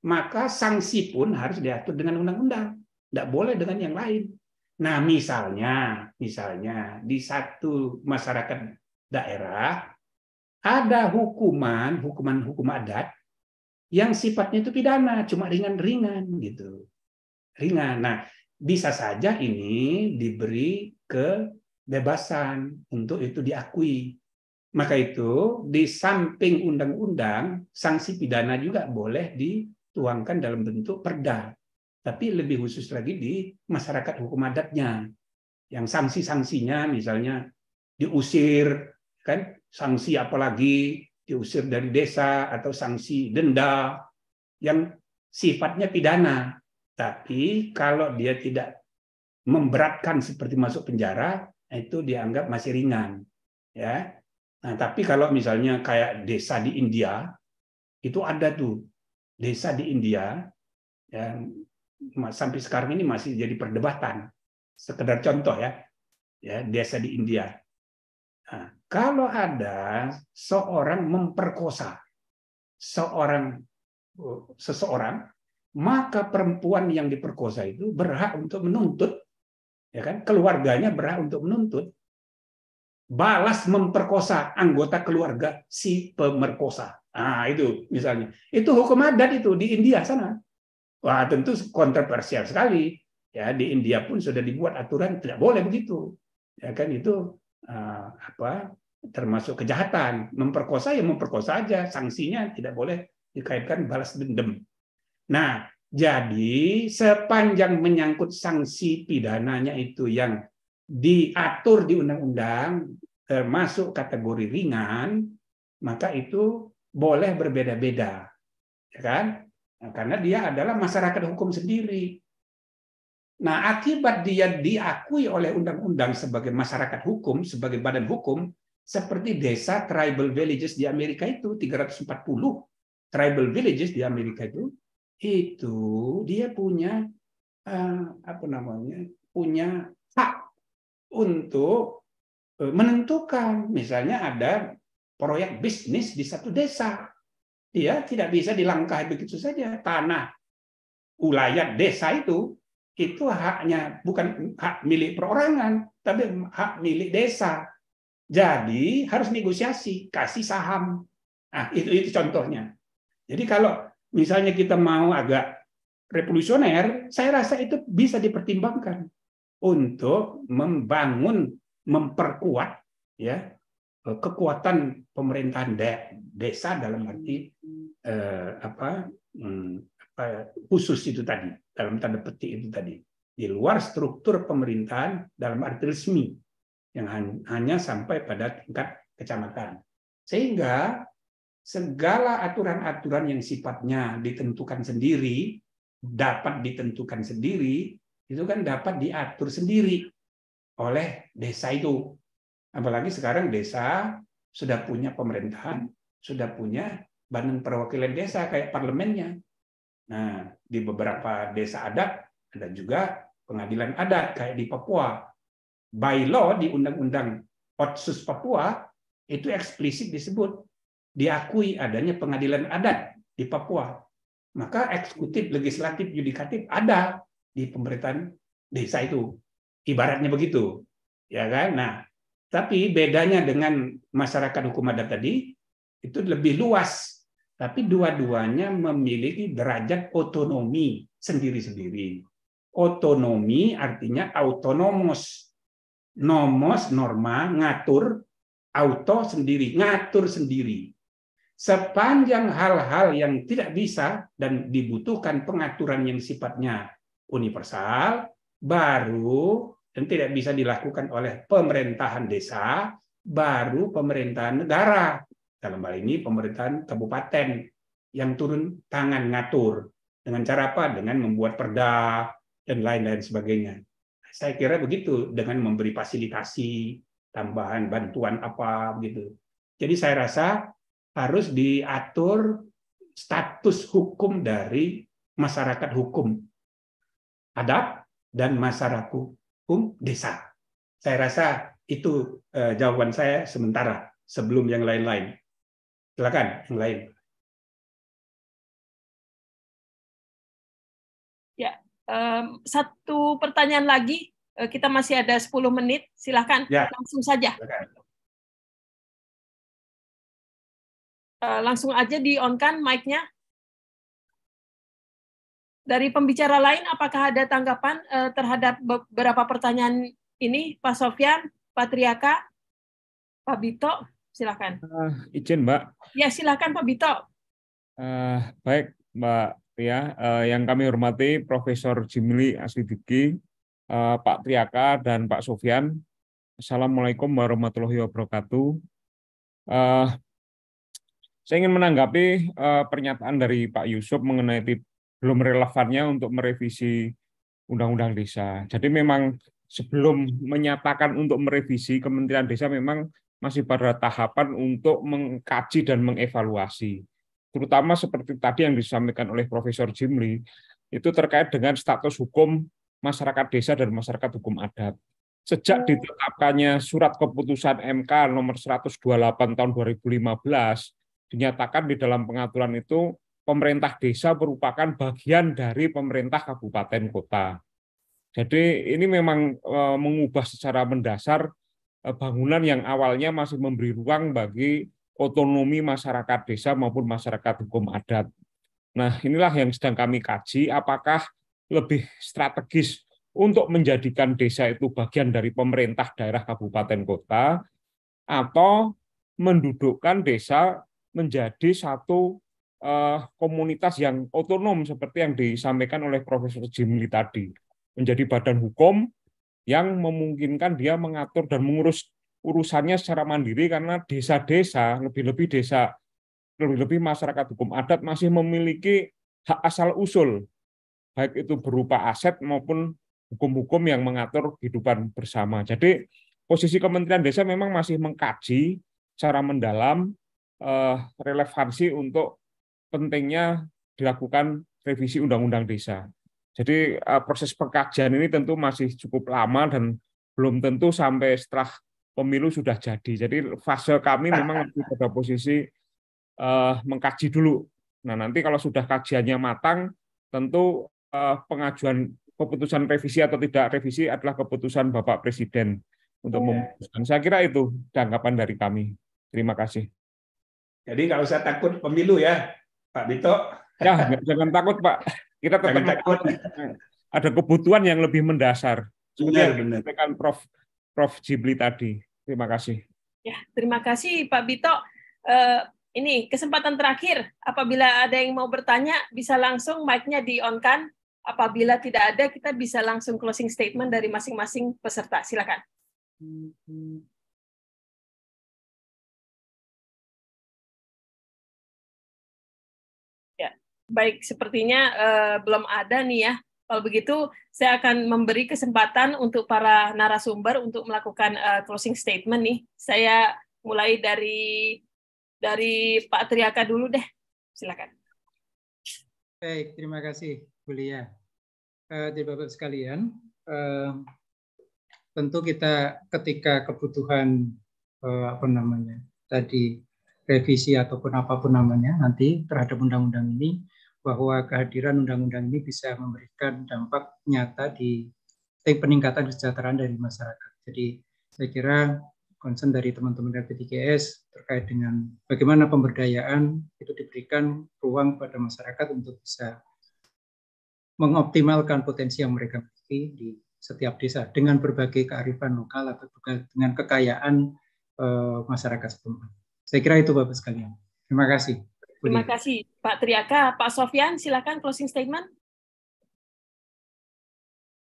Maka sanksi pun harus diatur dengan undang-undang. Tidak boleh dengan yang lain. Nah, misalnya, misalnya di satu masyarakat daerah ada hukuman, hukuman hukum adat yang sifatnya itu pidana, cuma ringan-ringan gitu. Ringan. Nah, bisa saja ini diberi kebebasan untuk itu diakui. Maka itu di samping undang-undang, sanksi pidana juga boleh dituangkan dalam bentuk perda. Tapi lebih khusus lagi di masyarakat hukum adatnya. Yang sanksi-sanksinya misalnya diusir, kan sanksi apalagi diusir dari desa atau sanksi denda yang sifatnya pidana. Tapi kalau dia tidak memberatkan seperti masuk penjara, itu dianggap masih ringan. Ya. Nah, tapi kalau misalnya kayak desa di India, itu ada tuh desa di India ya sampai sekarang ini masih jadi perdebatan. Sekedar contoh ya. Ya, desa di India. Nah, kalau ada seorang memperkosa seorang eh, seseorang, maka perempuan yang diperkosa itu berhak untuk menuntut, ya kan? Keluarganya berhak untuk menuntut balas memperkosa anggota keluarga si pemerkosa. Ah itu misalnya. Itu hukum adat itu di India sana. Wah tentu kontroversial sekali. Ya di India pun sudah dibuat aturan tidak boleh begitu. Ya kan itu ah, apa termasuk kejahatan. Memperkosa ya memperkosa aja, sanksinya tidak boleh dikaitkan balas dendam. Nah, jadi sepanjang menyangkut sanksi pidananya itu yang diatur di undang-undang termasuk kategori ringan, maka itu boleh berbeda-beda, ya kan? Nah, karena dia adalah masyarakat hukum sendiri. Nah, akibat dia diakui oleh undang-undang sebagai masyarakat hukum, sebagai badan hukum, seperti desa tribal villages di Amerika itu 340 tribal villages di Amerika itu itu dia punya eh, apa namanya punya hak untuk eh, menentukan misalnya ada proyek bisnis di satu desa dia tidak bisa dilangkah begitu saja tanah wilayah desa itu itu haknya bukan hak milik perorangan tapi hak milik desa jadi harus negosiasi, kasih saham. Nah, itu itu contohnya. Jadi kalau misalnya kita mau agak revolusioner, saya rasa itu bisa dipertimbangkan untuk membangun, memperkuat ya eh, kekuatan pemerintahan desa dalam arti eh, hmm, apa khusus itu tadi dalam tanda petik itu tadi di luar struktur pemerintahan dalam arti resmi yang hanya sampai pada tingkat kecamatan. Sehingga segala aturan-aturan yang sifatnya ditentukan sendiri, dapat ditentukan sendiri, itu kan dapat diatur sendiri oleh desa itu. Apalagi sekarang desa sudah punya pemerintahan, sudah punya badan perwakilan desa kayak parlemennya. Nah, di beberapa desa adat ada juga pengadilan adat kayak di Papua by law di Undang-Undang Otsus Papua itu eksplisit disebut diakui adanya pengadilan adat di Papua. Maka eksekutif, legislatif, yudikatif ada di pemerintahan desa itu. Ibaratnya begitu. Ya kan? Nah, tapi bedanya dengan masyarakat hukum adat tadi itu lebih luas. Tapi dua-duanya memiliki derajat otonomi sendiri-sendiri. Otonomi artinya autonomous, nomos norma ngatur auto sendiri, ngatur sendiri. Sepanjang hal-hal yang tidak bisa dan dibutuhkan pengaturan yang sifatnya universal, baru dan tidak bisa dilakukan oleh pemerintahan desa, baru pemerintahan negara. Dalam hal ini pemerintahan kabupaten yang turun tangan ngatur. Dengan cara apa? Dengan membuat perda dan lain-lain sebagainya. Saya kira begitu dengan memberi fasilitasi tambahan bantuan apa gitu. Jadi saya rasa harus diatur status hukum dari masyarakat hukum adat dan masyarakat hukum desa. Saya rasa itu eh, jawaban saya sementara sebelum yang lain-lain. Silakan yang lain. Um, satu pertanyaan lagi, eh, kita masih ada 10 menit, silahkan ya. langsung saja. Uh, langsung aja di on kan mic-nya. Dari pembicara lain, apakah ada tanggapan uh, terhadap beberapa pertanyaan ini, Pak Sofyan, Pak Triaka, Pak Bito? Silakan. Uh, izin, Mbak. Ya, silakan Pak Bito. Uh, baik, Mbak ya uh, yang kami hormati Profesor Jimli Asidiki, uh, eh, Pak Triaka dan Pak Sofian. Assalamualaikum warahmatullahi wabarakatuh. Uh, saya ingin menanggapi uh, pernyataan dari Pak Yusuf mengenai belum relevannya untuk merevisi Undang-Undang Desa. Jadi memang sebelum menyatakan untuk merevisi Kementerian Desa memang masih pada tahapan untuk mengkaji dan mengevaluasi terutama seperti tadi yang disampaikan oleh Profesor Jimli, itu terkait dengan status hukum masyarakat desa dan masyarakat hukum adat. Sejak hmm. ditetapkannya surat keputusan MK nomor 128 tahun 2015, dinyatakan di dalam pengaturan itu pemerintah desa merupakan bagian dari pemerintah kabupaten kota. Jadi ini memang eh, mengubah secara mendasar eh, bangunan yang awalnya masih memberi ruang bagi otonomi masyarakat desa maupun masyarakat hukum adat. Nah, inilah yang sedang kami kaji apakah lebih strategis untuk menjadikan desa itu bagian dari pemerintah daerah kabupaten kota atau mendudukkan desa menjadi satu uh, komunitas yang otonom seperti yang disampaikan oleh Profesor Jimli tadi menjadi badan hukum yang memungkinkan dia mengatur dan mengurus urusannya secara mandiri karena desa-desa, lebih-lebih desa, lebih-lebih masyarakat hukum adat masih memiliki hak asal usul, baik itu berupa aset maupun hukum-hukum yang mengatur kehidupan bersama. Jadi posisi Kementerian Desa memang masih mengkaji secara mendalam eh, relevansi untuk pentingnya dilakukan revisi Undang-Undang Desa. Jadi eh, proses pengkajian ini tentu masih cukup lama dan belum tentu sampai setelah pemilu sudah jadi. Jadi fase kami memang masih pada posisi uh, mengkaji dulu. Nah nanti kalau sudah kajiannya matang, tentu uh, pengajuan keputusan revisi atau tidak revisi adalah keputusan Bapak Presiden untuk ya. memutuskan. Saya kira itu tanggapan dari kami. Terima kasih. Jadi nggak usah takut pemilu ya, Pak Dito. Ya, jangan takut Pak. Kita tetap takut. ada kebutuhan yang lebih mendasar. Benar, benar. Kan Prof Prof. Jibli tadi. Terima kasih. Ya, terima kasih Pak Bito. Uh, ini kesempatan terakhir apabila ada yang mau bertanya bisa langsung mic-nya di on kan. Apabila tidak ada kita bisa langsung closing statement dari masing-masing peserta. Silakan. Ya, baik sepertinya uh, belum ada nih ya kalau begitu, saya akan memberi kesempatan untuk para narasumber untuk melakukan uh, closing statement nih. Saya mulai dari dari Pak Triaka dulu deh. Silakan. Baik, terima kasih Bu Lia. Uh, Bapak sekalian, uh, tentu kita ketika kebutuhan uh, apa namanya tadi revisi ataupun apapun namanya nanti terhadap undang-undang ini bahwa kehadiran undang-undang ini bisa memberikan dampak nyata di peningkatan kesejahteraan dari masyarakat. Jadi saya kira concern dari teman-teman dari PTKS terkait dengan bagaimana pemberdayaan itu diberikan ruang pada masyarakat untuk bisa mengoptimalkan potensi yang mereka miliki di setiap desa dengan berbagai kearifan lokal atau juga dengan kekayaan eh, masyarakat setempat. Saya kira itu Bapak sekalian. Terima kasih. Terima kasih Pak Triaka. Pak Sofian, silakan closing statement.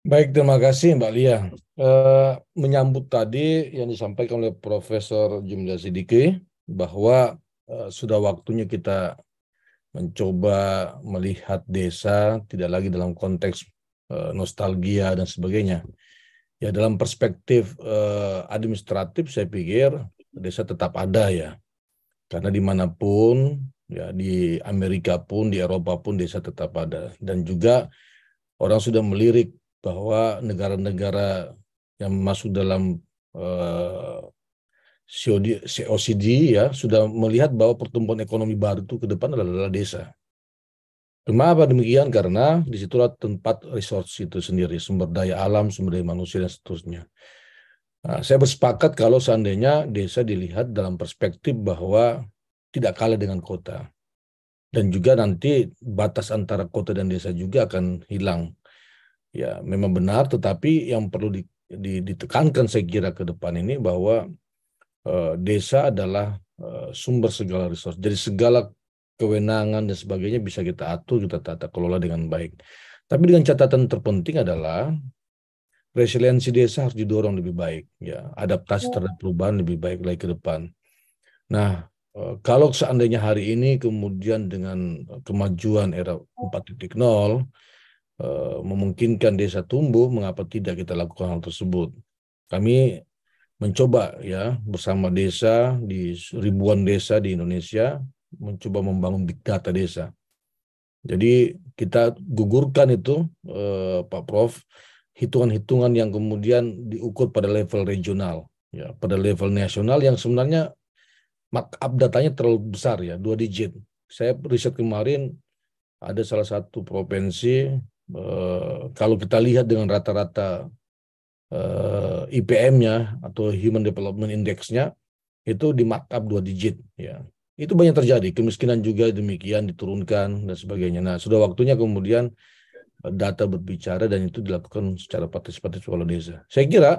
Baik, terima kasih Mbak Lia. Uh, menyambut tadi yang disampaikan oleh Profesor Jumda Sidiki bahwa uh, sudah waktunya kita mencoba melihat desa tidak lagi dalam konteks uh, nostalgia dan sebagainya. Ya dalam perspektif administratif saya pikir desa tetap ada ya. Karena dimanapun ya di Amerika pun di Eropa pun desa tetap ada dan juga orang sudah melirik bahwa negara-negara yang masuk dalam uh, eh, COCD ya sudah melihat bahwa pertumbuhan ekonomi baru itu ke depan adalah desa. Kenapa demikian? Karena disitulah tempat resource itu sendiri, sumber daya alam, sumber daya manusia, dan seterusnya. Nah, saya bersepakat kalau seandainya desa dilihat dalam perspektif bahwa tidak kalah dengan kota. Dan juga nanti batas antara kota dan desa juga akan hilang. Ya, memang benar, tetapi yang perlu di, di, ditekankan saya kira ke depan ini bahwa uh, desa adalah uh, sumber segala resource. Jadi segala kewenangan dan sebagainya bisa kita atur, kita tata kelola dengan baik. Tapi dengan catatan terpenting adalah resiliensi desa harus didorong lebih baik, ya adaptasi ya. terhadap perubahan lebih baik lagi ke depan. Nah, Eh, kalau seandainya hari ini kemudian dengan kemajuan era 4.0 eh, memungkinkan desa tumbuh, mengapa tidak kita lakukan hal tersebut? Kami mencoba ya bersama desa di ribuan desa di Indonesia mencoba membangun big data desa. Jadi kita gugurkan itu eh, Pak Prof hitungan-hitungan yang kemudian diukur pada level regional ya pada level nasional yang sebenarnya markup datanya terlalu besar ya, dua digit. Saya riset kemarin ada salah satu provinsi eh, kalau kita lihat dengan rata-rata eh, IPM-nya atau Human Development Index-nya itu di markup dua digit ya. Itu banyak terjadi, kemiskinan juga demikian diturunkan dan sebagainya. Nah, sudah waktunya kemudian eh, data berbicara dan itu dilakukan secara partisipatif oleh desa. Saya kira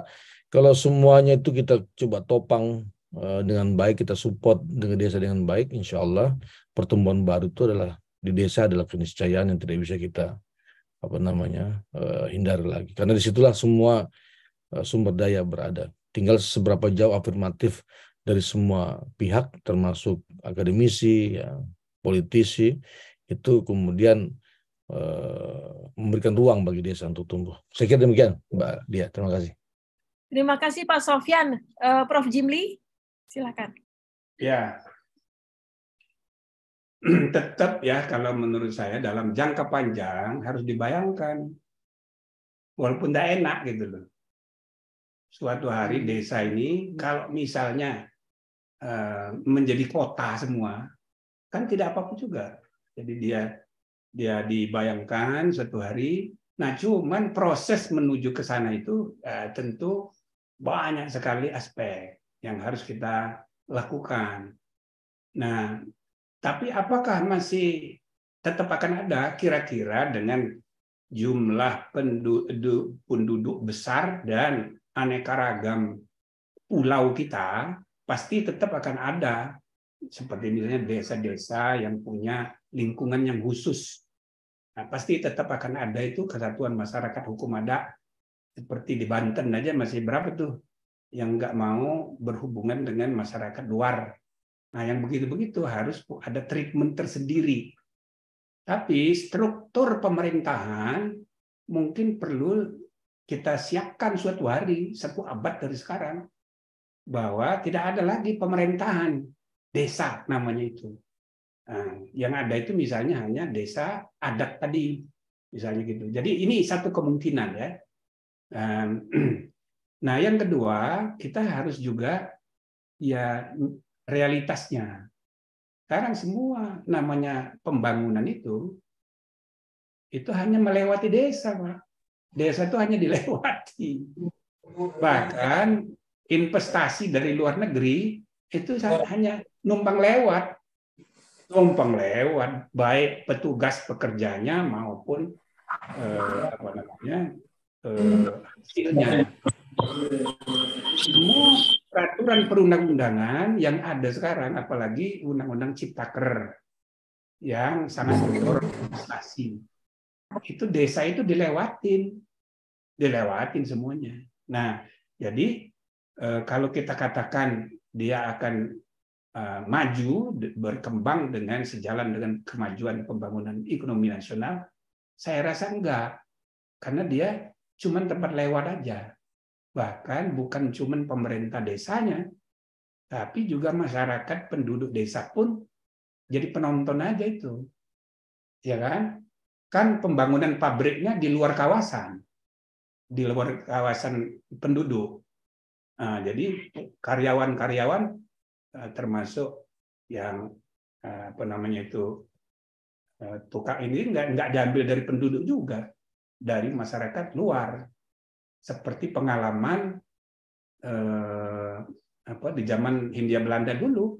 kalau semuanya itu kita coba topang Eh, dengan baik kita support dengan desa dengan baik insya Allah pertumbuhan baru itu adalah di desa adalah keniscayaan yang tidak bisa kita apa namanya eh, hindari lagi karena disitulah semua eh, sumber daya berada tinggal seberapa jauh afirmatif dari semua pihak termasuk akademisi ya, politisi itu kemudian uh, memberikan ruang bagi desa untuk tumbuh saya kira demikian mbak dia terima kasih terima kasih pak Sofian uh, Prof Jimli Silakan. Ya, tetap ya kalau menurut saya dalam jangka panjang harus dibayangkan walaupun tidak enak gitu loh suatu hari hmm. desa ini hmm. kalau misalnya eh, menjadi kota semua kan tidak apa-apa juga jadi dia dia dibayangkan suatu hari nah cuman proses menuju ke sana itu eh, tentu banyak sekali aspek yang harus kita lakukan. Nah, tapi apakah masih tetap akan ada kira-kira dengan jumlah penduduk, penduduk besar dan aneka ragam pulau kita pasti tetap akan ada seperti misalnya desa-desa yang punya lingkungan yang khusus. Nah, pasti tetap akan ada itu kesatuan masyarakat hukum adat seperti di Banten aja masih berapa tuh yang nggak mau berhubungan dengan masyarakat luar. Nah, yang begitu-begitu harus ada treatment tersendiri. Tapi struktur pemerintahan mungkin perlu kita siapkan suatu hari, satu abad dari sekarang, bahwa tidak ada lagi pemerintahan desa namanya itu. Nah, yang ada itu misalnya hanya desa adat tadi, misalnya gitu. Jadi ini satu kemungkinan ya Nah, yang kedua, kita harus juga ya realitasnya. Sekarang semua namanya pembangunan itu itu hanya melewati desa, Pak. Desa itu hanya dilewati. Bahkan investasi dari luar negeri itu hanya numpang lewat. Numpang lewat baik petugas pekerjanya maupun eh, apa namanya? Eh, hasilnya. Semua peraturan perundang-undangan yang ada sekarang, apalagi undang-undang ciptaker yang sangat berorganisasi, itu desa itu dilewatin, dilewatin semuanya. Nah, jadi eh, kalau kita katakan dia akan eh, maju berkembang dengan sejalan dengan kemajuan pembangunan ekonomi nasional, saya rasa enggak, karena dia cuma tempat lewat aja bahkan bukan cuma pemerintah desanya, tapi juga masyarakat penduduk desa pun jadi penonton aja itu. Ya kan? Kan pembangunan pabriknya di luar kawasan. Di luar kawasan penduduk. Nah, jadi karyawan-karyawan eh, termasuk yang eh, apa namanya itu eh, tukang ini nggak nggak diambil dari penduduk juga dari masyarakat luar seperti pengalaman eh, apa di zaman Hindia Belanda dulu.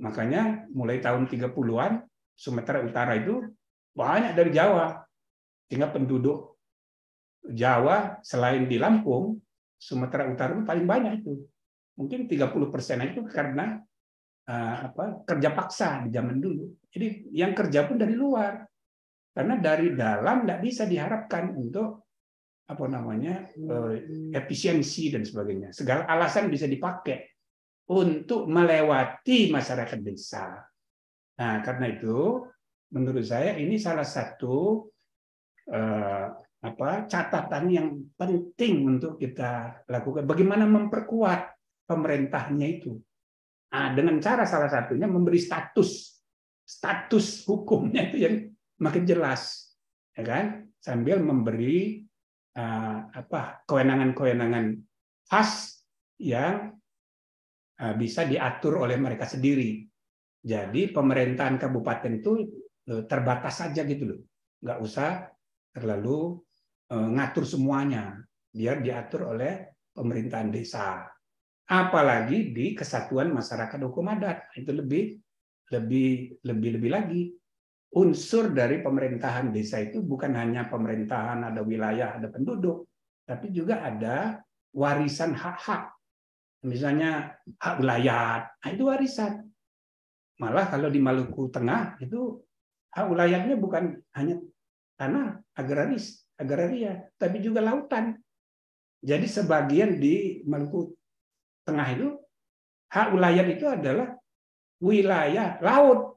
Makanya mulai tahun 30-an Sumatera Utara itu banyak dari Jawa. tinggal penduduk Jawa selain di Lampung, Sumatera Utara itu paling banyak itu. Mungkin 30 persen itu karena eh, apa kerja paksa di zaman dulu. Jadi yang kerja pun dari luar. Karena dari dalam tidak bisa diharapkan untuk apa namanya hmm. eh, efisiensi dan sebagainya. Segala alasan bisa dipakai untuk melewati masyarakat desa. Nah, karena itu menurut saya ini salah satu eh, apa catatan yang penting untuk kita lakukan. Bagaimana memperkuat pemerintahnya itu? Nah, dengan cara salah satunya memberi status status hukumnya itu yang makin jelas, ya kan? Sambil memberi Eh, apa kewenangan-kewenangan khas yang eh, bisa diatur oleh mereka sendiri. Jadi pemerintahan kabupaten itu eh, terbatas saja gitu loh, nggak usah terlalu ngatur semuanya, biar diatur oleh pemerintahan desa. Apalagi di kesatuan masyarakat hukum adat itu lebih lebih lebih lebih lagi unsur dari pemerintahan desa itu bukan hanya pemerintahan, ada wilayah, ada penduduk, tapi juga ada warisan hak-hak. Misalnya hak wilayah, nah itu warisan. Malah kalau di Maluku Tengah itu hak wilayahnya bukan hanya tanah agraris, agraria, tapi juga lautan. Jadi sebagian di Maluku Tengah itu hak wilayah itu adalah wilayah laut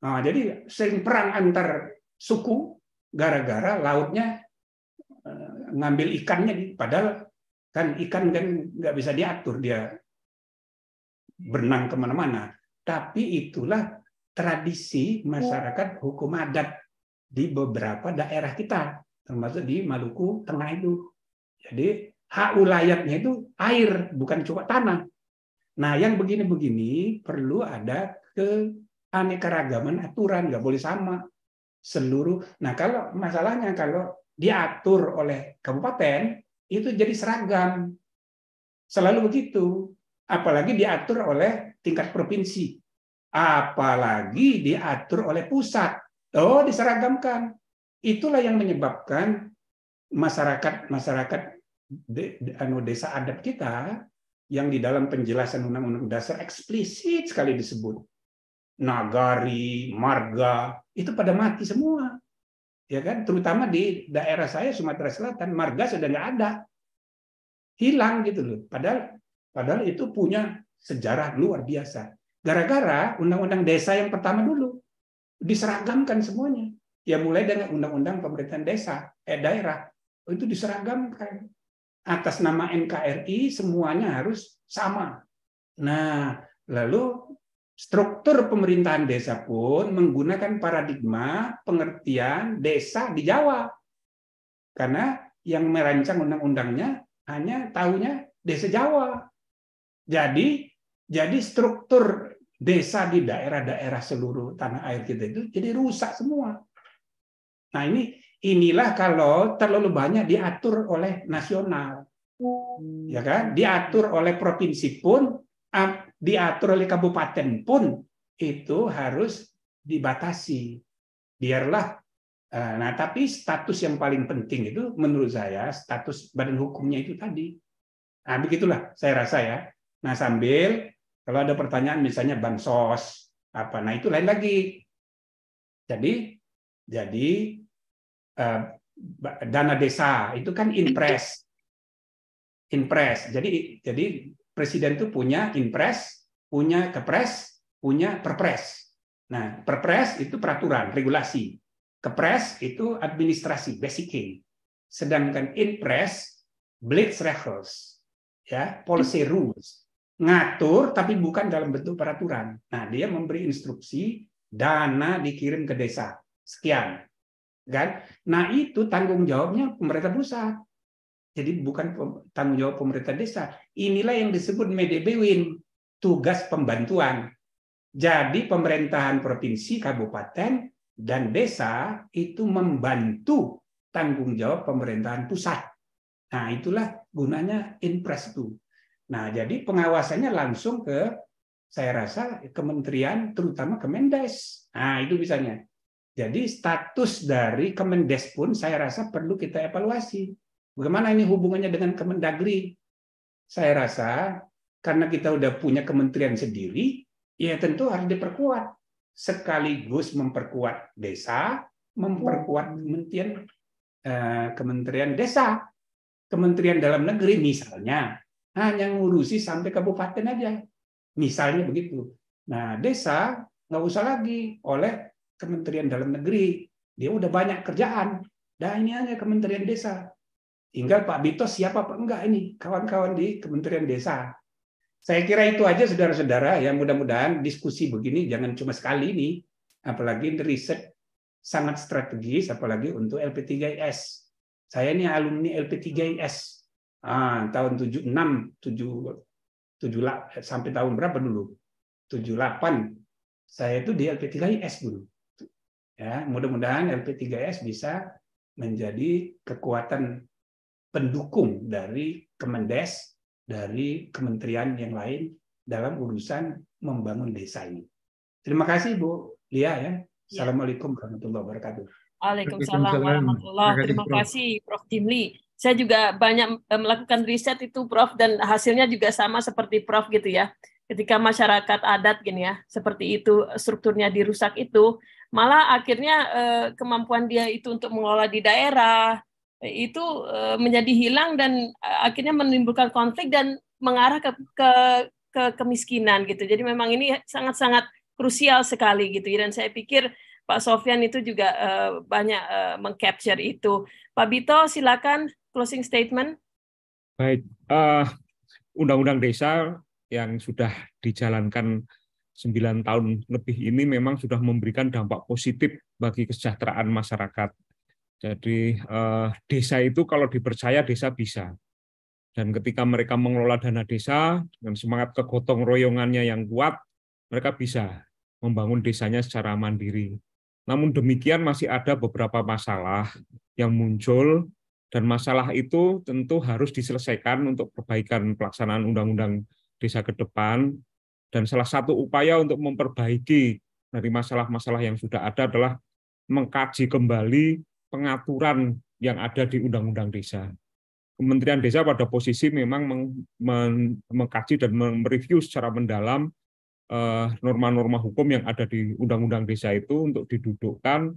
Nah, jadi sering perang antar suku gara-gara lautnya eh, ngambil ikannya, padahal kan ikan kan nggak bisa diatur dia berenang kemana-mana. Tapi itulah tradisi masyarakat hukum adat di beberapa daerah kita, termasuk di Maluku Tengah itu. Jadi hak ulayatnya itu air, bukan cuma tanah. Nah, yang begini-begini perlu ada ke anekaragaman aturan nggak boleh sama seluruh. Nah kalau masalahnya kalau diatur oleh kabupaten itu jadi seragam selalu begitu apalagi diatur oleh tingkat provinsi apalagi diatur oleh pusat oh diseragamkan itulah yang menyebabkan masyarakat masyarakat de, de, anu desa adat kita yang di dalam penjelasan undang-undang dasar eksplisit sekali disebut Nagari, Marga, itu pada mati semua. Ya kan? Terutama di daerah saya Sumatera Selatan, Marga sudah nggak ada. Hilang gitu loh. Padahal padahal itu punya sejarah luar biasa. Gara-gara undang-undang desa yang pertama dulu diseragamkan semuanya. Ya mulai dengan undang-undang pemerintahan desa, eh daerah itu diseragamkan. Atas nama NKRI semuanya harus sama. Nah, lalu Struktur pemerintahan desa pun menggunakan paradigma pengertian desa di Jawa. Karena yang merancang undang-undangnya hanya tahunya desa Jawa. Jadi jadi struktur desa di daerah-daerah seluruh tanah air kita itu jadi rusak semua. Nah, ini inilah kalau terlalu banyak diatur oleh nasional. Ya kan? Diatur oleh provinsi pun diatur oleh kabupaten pun itu harus dibatasi. Biarlah eh, Nah, tapi status yang paling penting itu menurut saya status badan hukumnya itu tadi. Nah, begitulah saya rasa ya. Nah, sambil kalau ada pertanyaan misalnya bansos apa, nah itu lain lagi. Jadi jadi eh, dana desa itu kan impres. Impres. Jadi jadi presiden itu punya impres, punya kepres, punya perpres. Nah, perpres itu peraturan, regulasi. Kepres itu administrasi, basicing. Sedangkan blitz blitzregels, ya, policy rules. Ngatur tapi bukan dalam bentuk peraturan. Nah, dia memberi instruksi dana dikirim ke desa. Sekian. Kan? Nah, itu tanggung jawabnya pemerintah pusat. Jadi bukan tanggung jawab pemerintah desa. Inilah yang disebut MDBWin, tugas pembantuan. Jadi pemerintahan provinsi, kabupaten, dan desa itu membantu tanggung jawab pemerintahan pusat. Nah, itulah gunanya impres itu. Nah, jadi pengawasannya langsung ke saya rasa kementerian terutama Kemendes. Nah, itu misalnya. Jadi status dari Kemendes pun saya rasa perlu kita evaluasi. Bagaimana ini hubungannya dengan Kemendagri? Saya rasa karena kita sudah punya kementerian sendiri, ya tentu harus diperkuat. Sekaligus memperkuat desa, memperkuat kementerian eh, kementerian desa, kementerian dalam negeri misalnya hanya ngurusi sampai kabupaten aja, misalnya begitu. Nah desa nggak usah lagi oleh kementerian dalam negeri, dia udah banyak kerjaan. Dan ini hanya kementerian desa Tinggal Pak Bito siapa apa enggak ini kawan-kawan di Kementerian Desa. Saya kira itu aja saudara-saudara ya mudah-mudahan diskusi begini jangan cuma sekali ini apalagi riset sangat strategis apalagi untuk LP3IS. Saya ini alumni LP3IS ah, tahun 76 7 7 sampai tahun berapa dulu? 78. Saya itu di LP3IS dulu. Ya, mudah-mudahan LP3IS bisa menjadi kekuatan pendukung dari Kemendes, dari kementerian yang lain dalam urusan membangun desa ini. Terima kasih Bu Lia ya. ya. Assalamualaikum warahmatullahi wabarakatuh. Waalaikumsalam warahmatullahi Terima kasih Prof. Jimli. Saya juga banyak melakukan riset itu Prof dan hasilnya juga sama seperti Prof gitu ya. Ketika masyarakat adat gini ya, seperti itu strukturnya dirusak itu, malah akhirnya eh, kemampuan dia itu untuk mengelola di daerah, itu eh, menjadi hilang dan eh, akhirnya menimbulkan konflik dan mengarah ke, ke, ke kemiskinan gitu. Jadi memang ini sangat-sangat krusial sekali gitu. Ya. Dan saya pikir Pak Sofian itu juga eh, banyak mengcapture itu. Pak Bito, silakan closing statement. Baik, undang undang-undang desa yang sudah dijalankan 9 tahun lebih ini memang sudah memberikan dampak positif bagi kesejahteraan masyarakat jadi eh, desa itu kalau dipercaya desa bisa. Dan ketika mereka mengelola dana desa dengan semangat kegotong royongannya yang kuat, mereka bisa membangun desanya secara mandiri. Namun demikian masih ada beberapa masalah yang muncul dan masalah itu tentu harus diselesaikan untuk perbaikan pelaksanaan undang-undang desa ke depan dan salah satu upaya untuk memperbaiki dari masalah-masalah yang sudah ada adalah mengkaji kembali pengaturan yang ada di Undang-Undang Desa. Kementerian Desa pada posisi memang meng, men, mengkaji dan mereview secara mendalam eh, norma-norma hukum yang ada di Undang-Undang Desa itu untuk didudukkan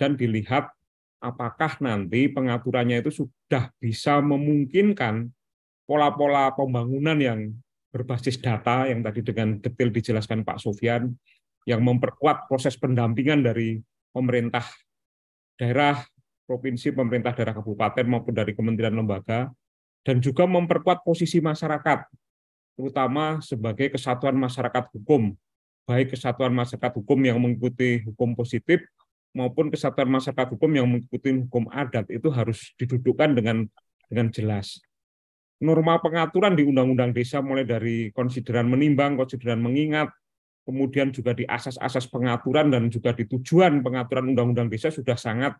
dan dilihat apakah nanti pengaturannya itu sudah bisa memungkinkan pola-pola pembangunan yang berbasis data yang tadi dengan detail dijelaskan Pak Sofian yang memperkuat proses pendampingan dari pemerintah daerah, provinsi, pemerintah daerah kabupaten maupun dari kementerian lembaga dan juga memperkuat posisi masyarakat terutama sebagai kesatuan masyarakat hukum baik kesatuan masyarakat hukum yang mengikuti hukum positif maupun kesatuan masyarakat hukum yang mengikuti hukum adat itu harus didudukkan dengan dengan jelas norma pengaturan di undang-undang desa mulai dari konsideran menimbang konsideran mengingat kemudian juga di asas-asas pengaturan dan juga di tujuan pengaturan undang-undang desa sudah sangat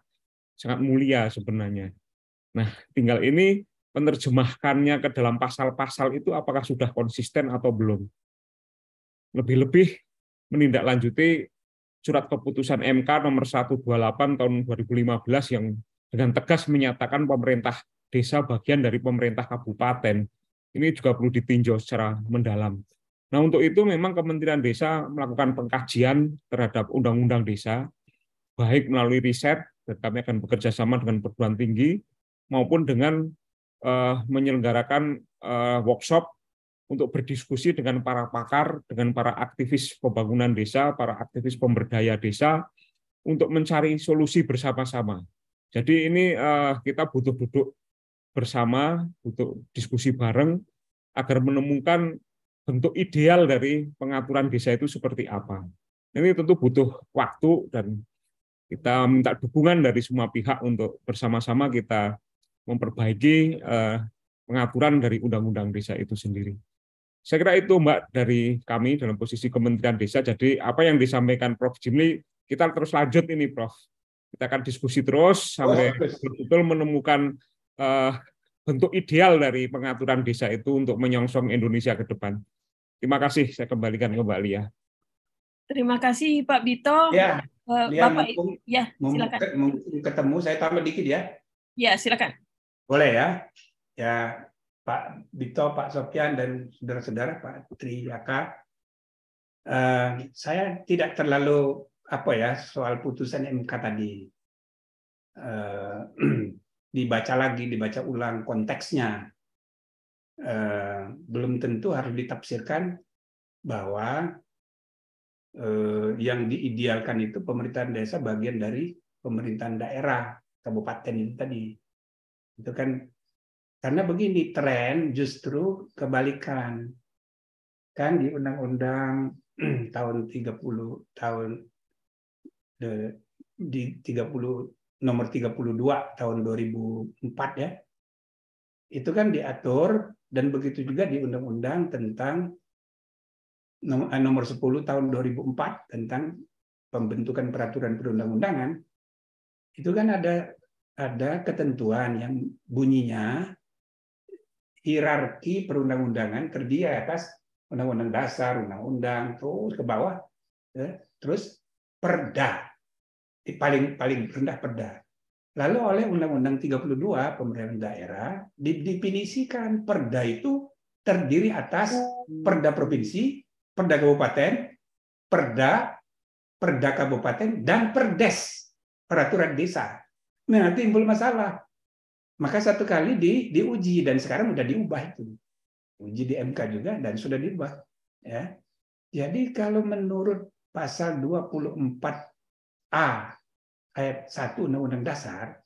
sangat mulia sebenarnya. Nah, tinggal ini menerjemahkannya ke dalam pasal-pasal itu apakah sudah konsisten atau belum. Lebih-lebih menindaklanjuti surat keputusan MK nomor 128 tahun 2015 yang dengan tegas menyatakan pemerintah desa bagian dari pemerintah kabupaten. Ini juga perlu ditinjau secara mendalam. Nah, untuk itu memang Kementerian Desa melakukan pengkajian terhadap undang-undang desa, baik melalui riset, dan kami akan bekerja sama dengan perguruan tinggi, maupun dengan uh, menyelenggarakan uh, workshop untuk berdiskusi dengan para pakar, dengan para aktivis pembangunan desa, para aktivis pemberdaya desa, untuk mencari solusi bersama-sama. Jadi ini uh, kita butuh duduk bersama, butuh diskusi bareng, agar menemukan bentuk ideal dari pengaturan desa itu seperti apa. Ini tentu butuh waktu dan kita minta dukungan dari semua pihak untuk bersama-sama kita memperbaiki eh, pengaturan dari undang-undang desa itu sendiri. Saya kira itu Mbak dari kami dalam posisi Kementerian Desa. Jadi apa yang disampaikan Prof. Jimli, kita terus lanjut ini Prof. Kita akan diskusi terus sampai betul-betul menemukan uh, bentuk ideal dari pengaturan desa itu untuk menyongsong Indonesia ke depan. Terima kasih, saya kembalikan kembali ya. Terima kasih Pak Bito. Ya, eh, Bapak mumpung, ya, silakan. ketemu saya tambah dikit ya. Ya, silakan. Boleh ya. Ya, Pak Bito, Pak Sofian dan saudara-saudara Pak Triyaka. Uh, eh, saya tidak terlalu apa ya soal putusan MK tadi. Uh, dibaca lagi, dibaca ulang konteksnya. Eh, belum tentu harus ditafsirkan bahwa eh, yang diidealkan itu pemerintahan desa bagian dari pemerintahan daerah kabupaten itu tadi. Itu kan karena begini tren justru kebalikan. Kan di undang-undang tahun 30 tahun eh, di 30 nomor 32 tahun 2004 ya. Itu kan diatur dan begitu juga di undang-undang tentang eh, nomor 10 tahun 2004 tentang pembentukan peraturan perundang-undangan. Itu kan ada ada ketentuan yang bunyinya hierarki perundang-undangan terdiri atas undang-undang dasar, undang-undang terus ke bawah, ya. terus perda paling paling rendah perda. Lalu oleh Undang-Undang 32 Pemerintahan Daerah didefinisikan perda itu terdiri atas perda provinsi, perda kabupaten, perda perda kabupaten dan perdes peraturan desa. Nah, timbul masalah. Maka satu kali di, diuji dan sekarang sudah diubah itu. Uji di MK juga dan sudah diubah. Ya. Jadi kalau menurut pasal 24 A ayat 1 Undang-Undang Dasar,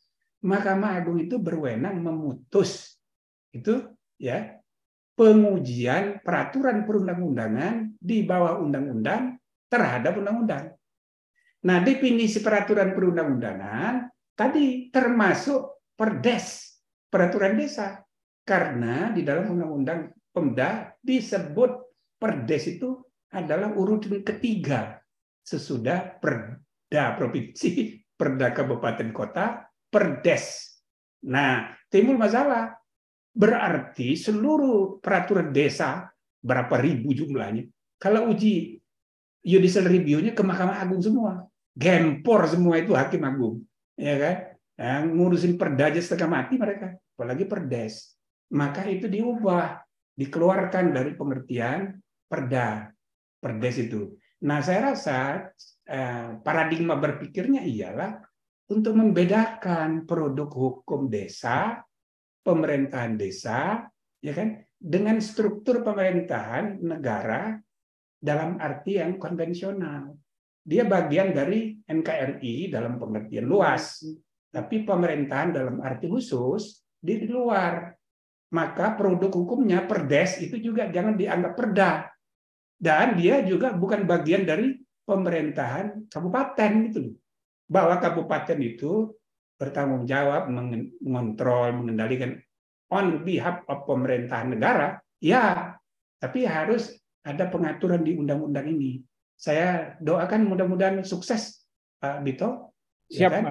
Mahkamah Agung itu berwenang memutus itu ya pengujian peraturan perundang-undangan di bawah undang-undang terhadap undang-undang. Nah, definisi peraturan perundang-undangan tadi termasuk perdes, peraturan desa. Karena di dalam undang-undang Pemda disebut perdes itu adalah urutan ketiga sesudah per, perda provinsi, perda kabupaten kota, perdes. Nah, timbul masalah. Berarti seluruh peraturan desa, berapa ribu jumlahnya, kalau uji judicial review-nya ke Mahkamah Agung semua. Gempor semua itu Hakim Agung. Ya kan? Nah, ngurusin perda aja setengah mati mereka. Apalagi perdes. Maka itu diubah, dikeluarkan dari pengertian perda. Perdes itu. Nah, saya rasa eh, paradigma berpikirnya ialah untuk membedakan produk hukum desa, pemerintahan desa, ya kan, dengan struktur pemerintahan negara dalam arti yang konvensional. Dia bagian dari NKRI dalam pengertian luas, tapi pemerintahan dalam arti khusus di luar. Maka produk hukumnya perdes itu juga jangan dianggap perda, dan dia juga bukan bagian dari pemerintahan kabupaten gitu loh. Bahwa kabupaten itu bertanggung jawab mengontrol, mengendalikan on behalf of pemerintahan negara, ya, tapi harus ada pengaturan di undang-undang ini. Saya doakan mudah-mudahan sukses Pak Bito. Ya Siap, ya kan?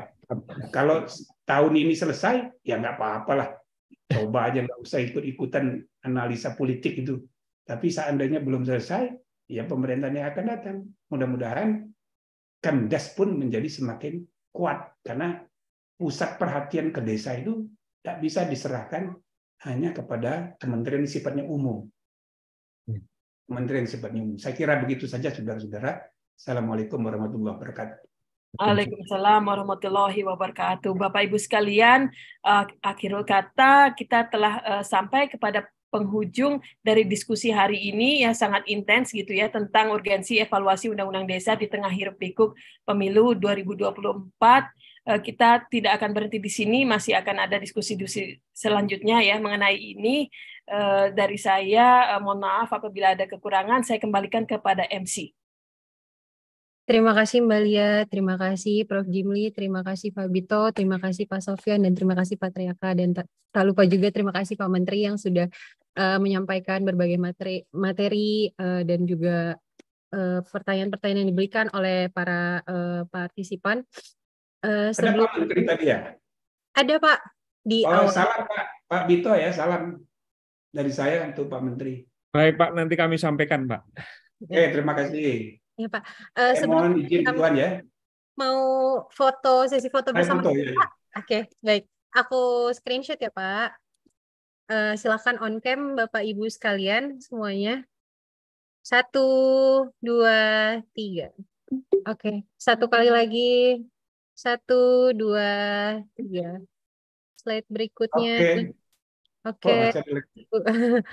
Kalau tahun ini selesai, ya nggak apa-apalah. Coba aja nggak usah ikut-ikutan analisa politik itu. Tapi seandainya belum selesai, ya pemerintahan yang akan datang. Mudah-mudahan kandas pun menjadi semakin kuat karena pusat perhatian ke desa itu tak bisa diserahkan hanya kepada kementerian sifatnya umum. Hmm. Kementerian sifatnya umum. Saya kira begitu saja saudara-saudara. Assalamualaikum warahmatullahi wabarakatuh. Waalaikumsalam warahmatullahi wabarakatuh. Bapak Ibu sekalian, uh, akhirul kata kita telah eh, sampai kepada penghujung dari diskusi hari ini yang sangat intens gitu ya tentang urgensi evaluasi Undang-Undang Desa di tengah hiruk pikuk pemilu 2024. Eh, kita tidak akan berhenti di sini, masih akan ada diskusi-diskusi selanjutnya ya mengenai ini. Eh, dari saya, eh, mohon maaf apabila ada kekurangan, saya kembalikan kepada MC. Terima kasih Mbak Lia, terima kasih Prof. Jimli, terima kasih Pak Bito, terima kasih Pak Sofian, dan terima kasih Pak Triaka. Dan tak, tak lupa juga terima kasih Pak Menteri yang sudah uh, menyampaikan berbagai materi, materi uh, dan juga eh, pertanyaan-pertanyaan uh, yang diberikan oleh para uh, partisipan. Uh, sebelum... Ada Pak Menteri tadi ya? Ada Pak. Di oh, awal. salam Pak. Pak Bito ya, salam dari saya untuk Pak Menteri. Baik Pak, nanti kami sampaikan Pak. Oke, terima kasih. Ya Pak. Uh, eh, mohon izin duluan ya. Mau foto sesi foto Saya bersama foto, Ya, ya. Oke, okay, baik. Aku screenshot ya Pak. Uh, silakan on cam Bapak Ibu sekalian semuanya. Satu, dua, tiga. Oke, okay. satu kali lagi. Satu, dua, tiga. Slide berikutnya. Oke. Okay. Okay. Oh,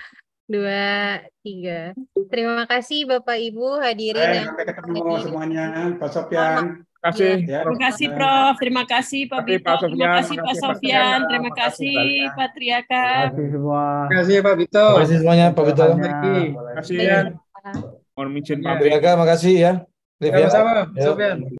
dua, tiga. Terima kasih Bapak Ibu hadirin. Baik, eh, yang ketemu hadirin. semuanya, Pak sofian Terima kasih. Iya. Ya. Terima kasih Prof. Terima kasih Pak Bito. Terima kasih Pak sofian Terima kasih Pak Triaka. Terima kasih Pak Bito. Terima kasih semuanya Pak Bito. Terima kasih ya. Mohon izin Pak Triaka, ya. kasih ya. Sama-sama, sofian ya.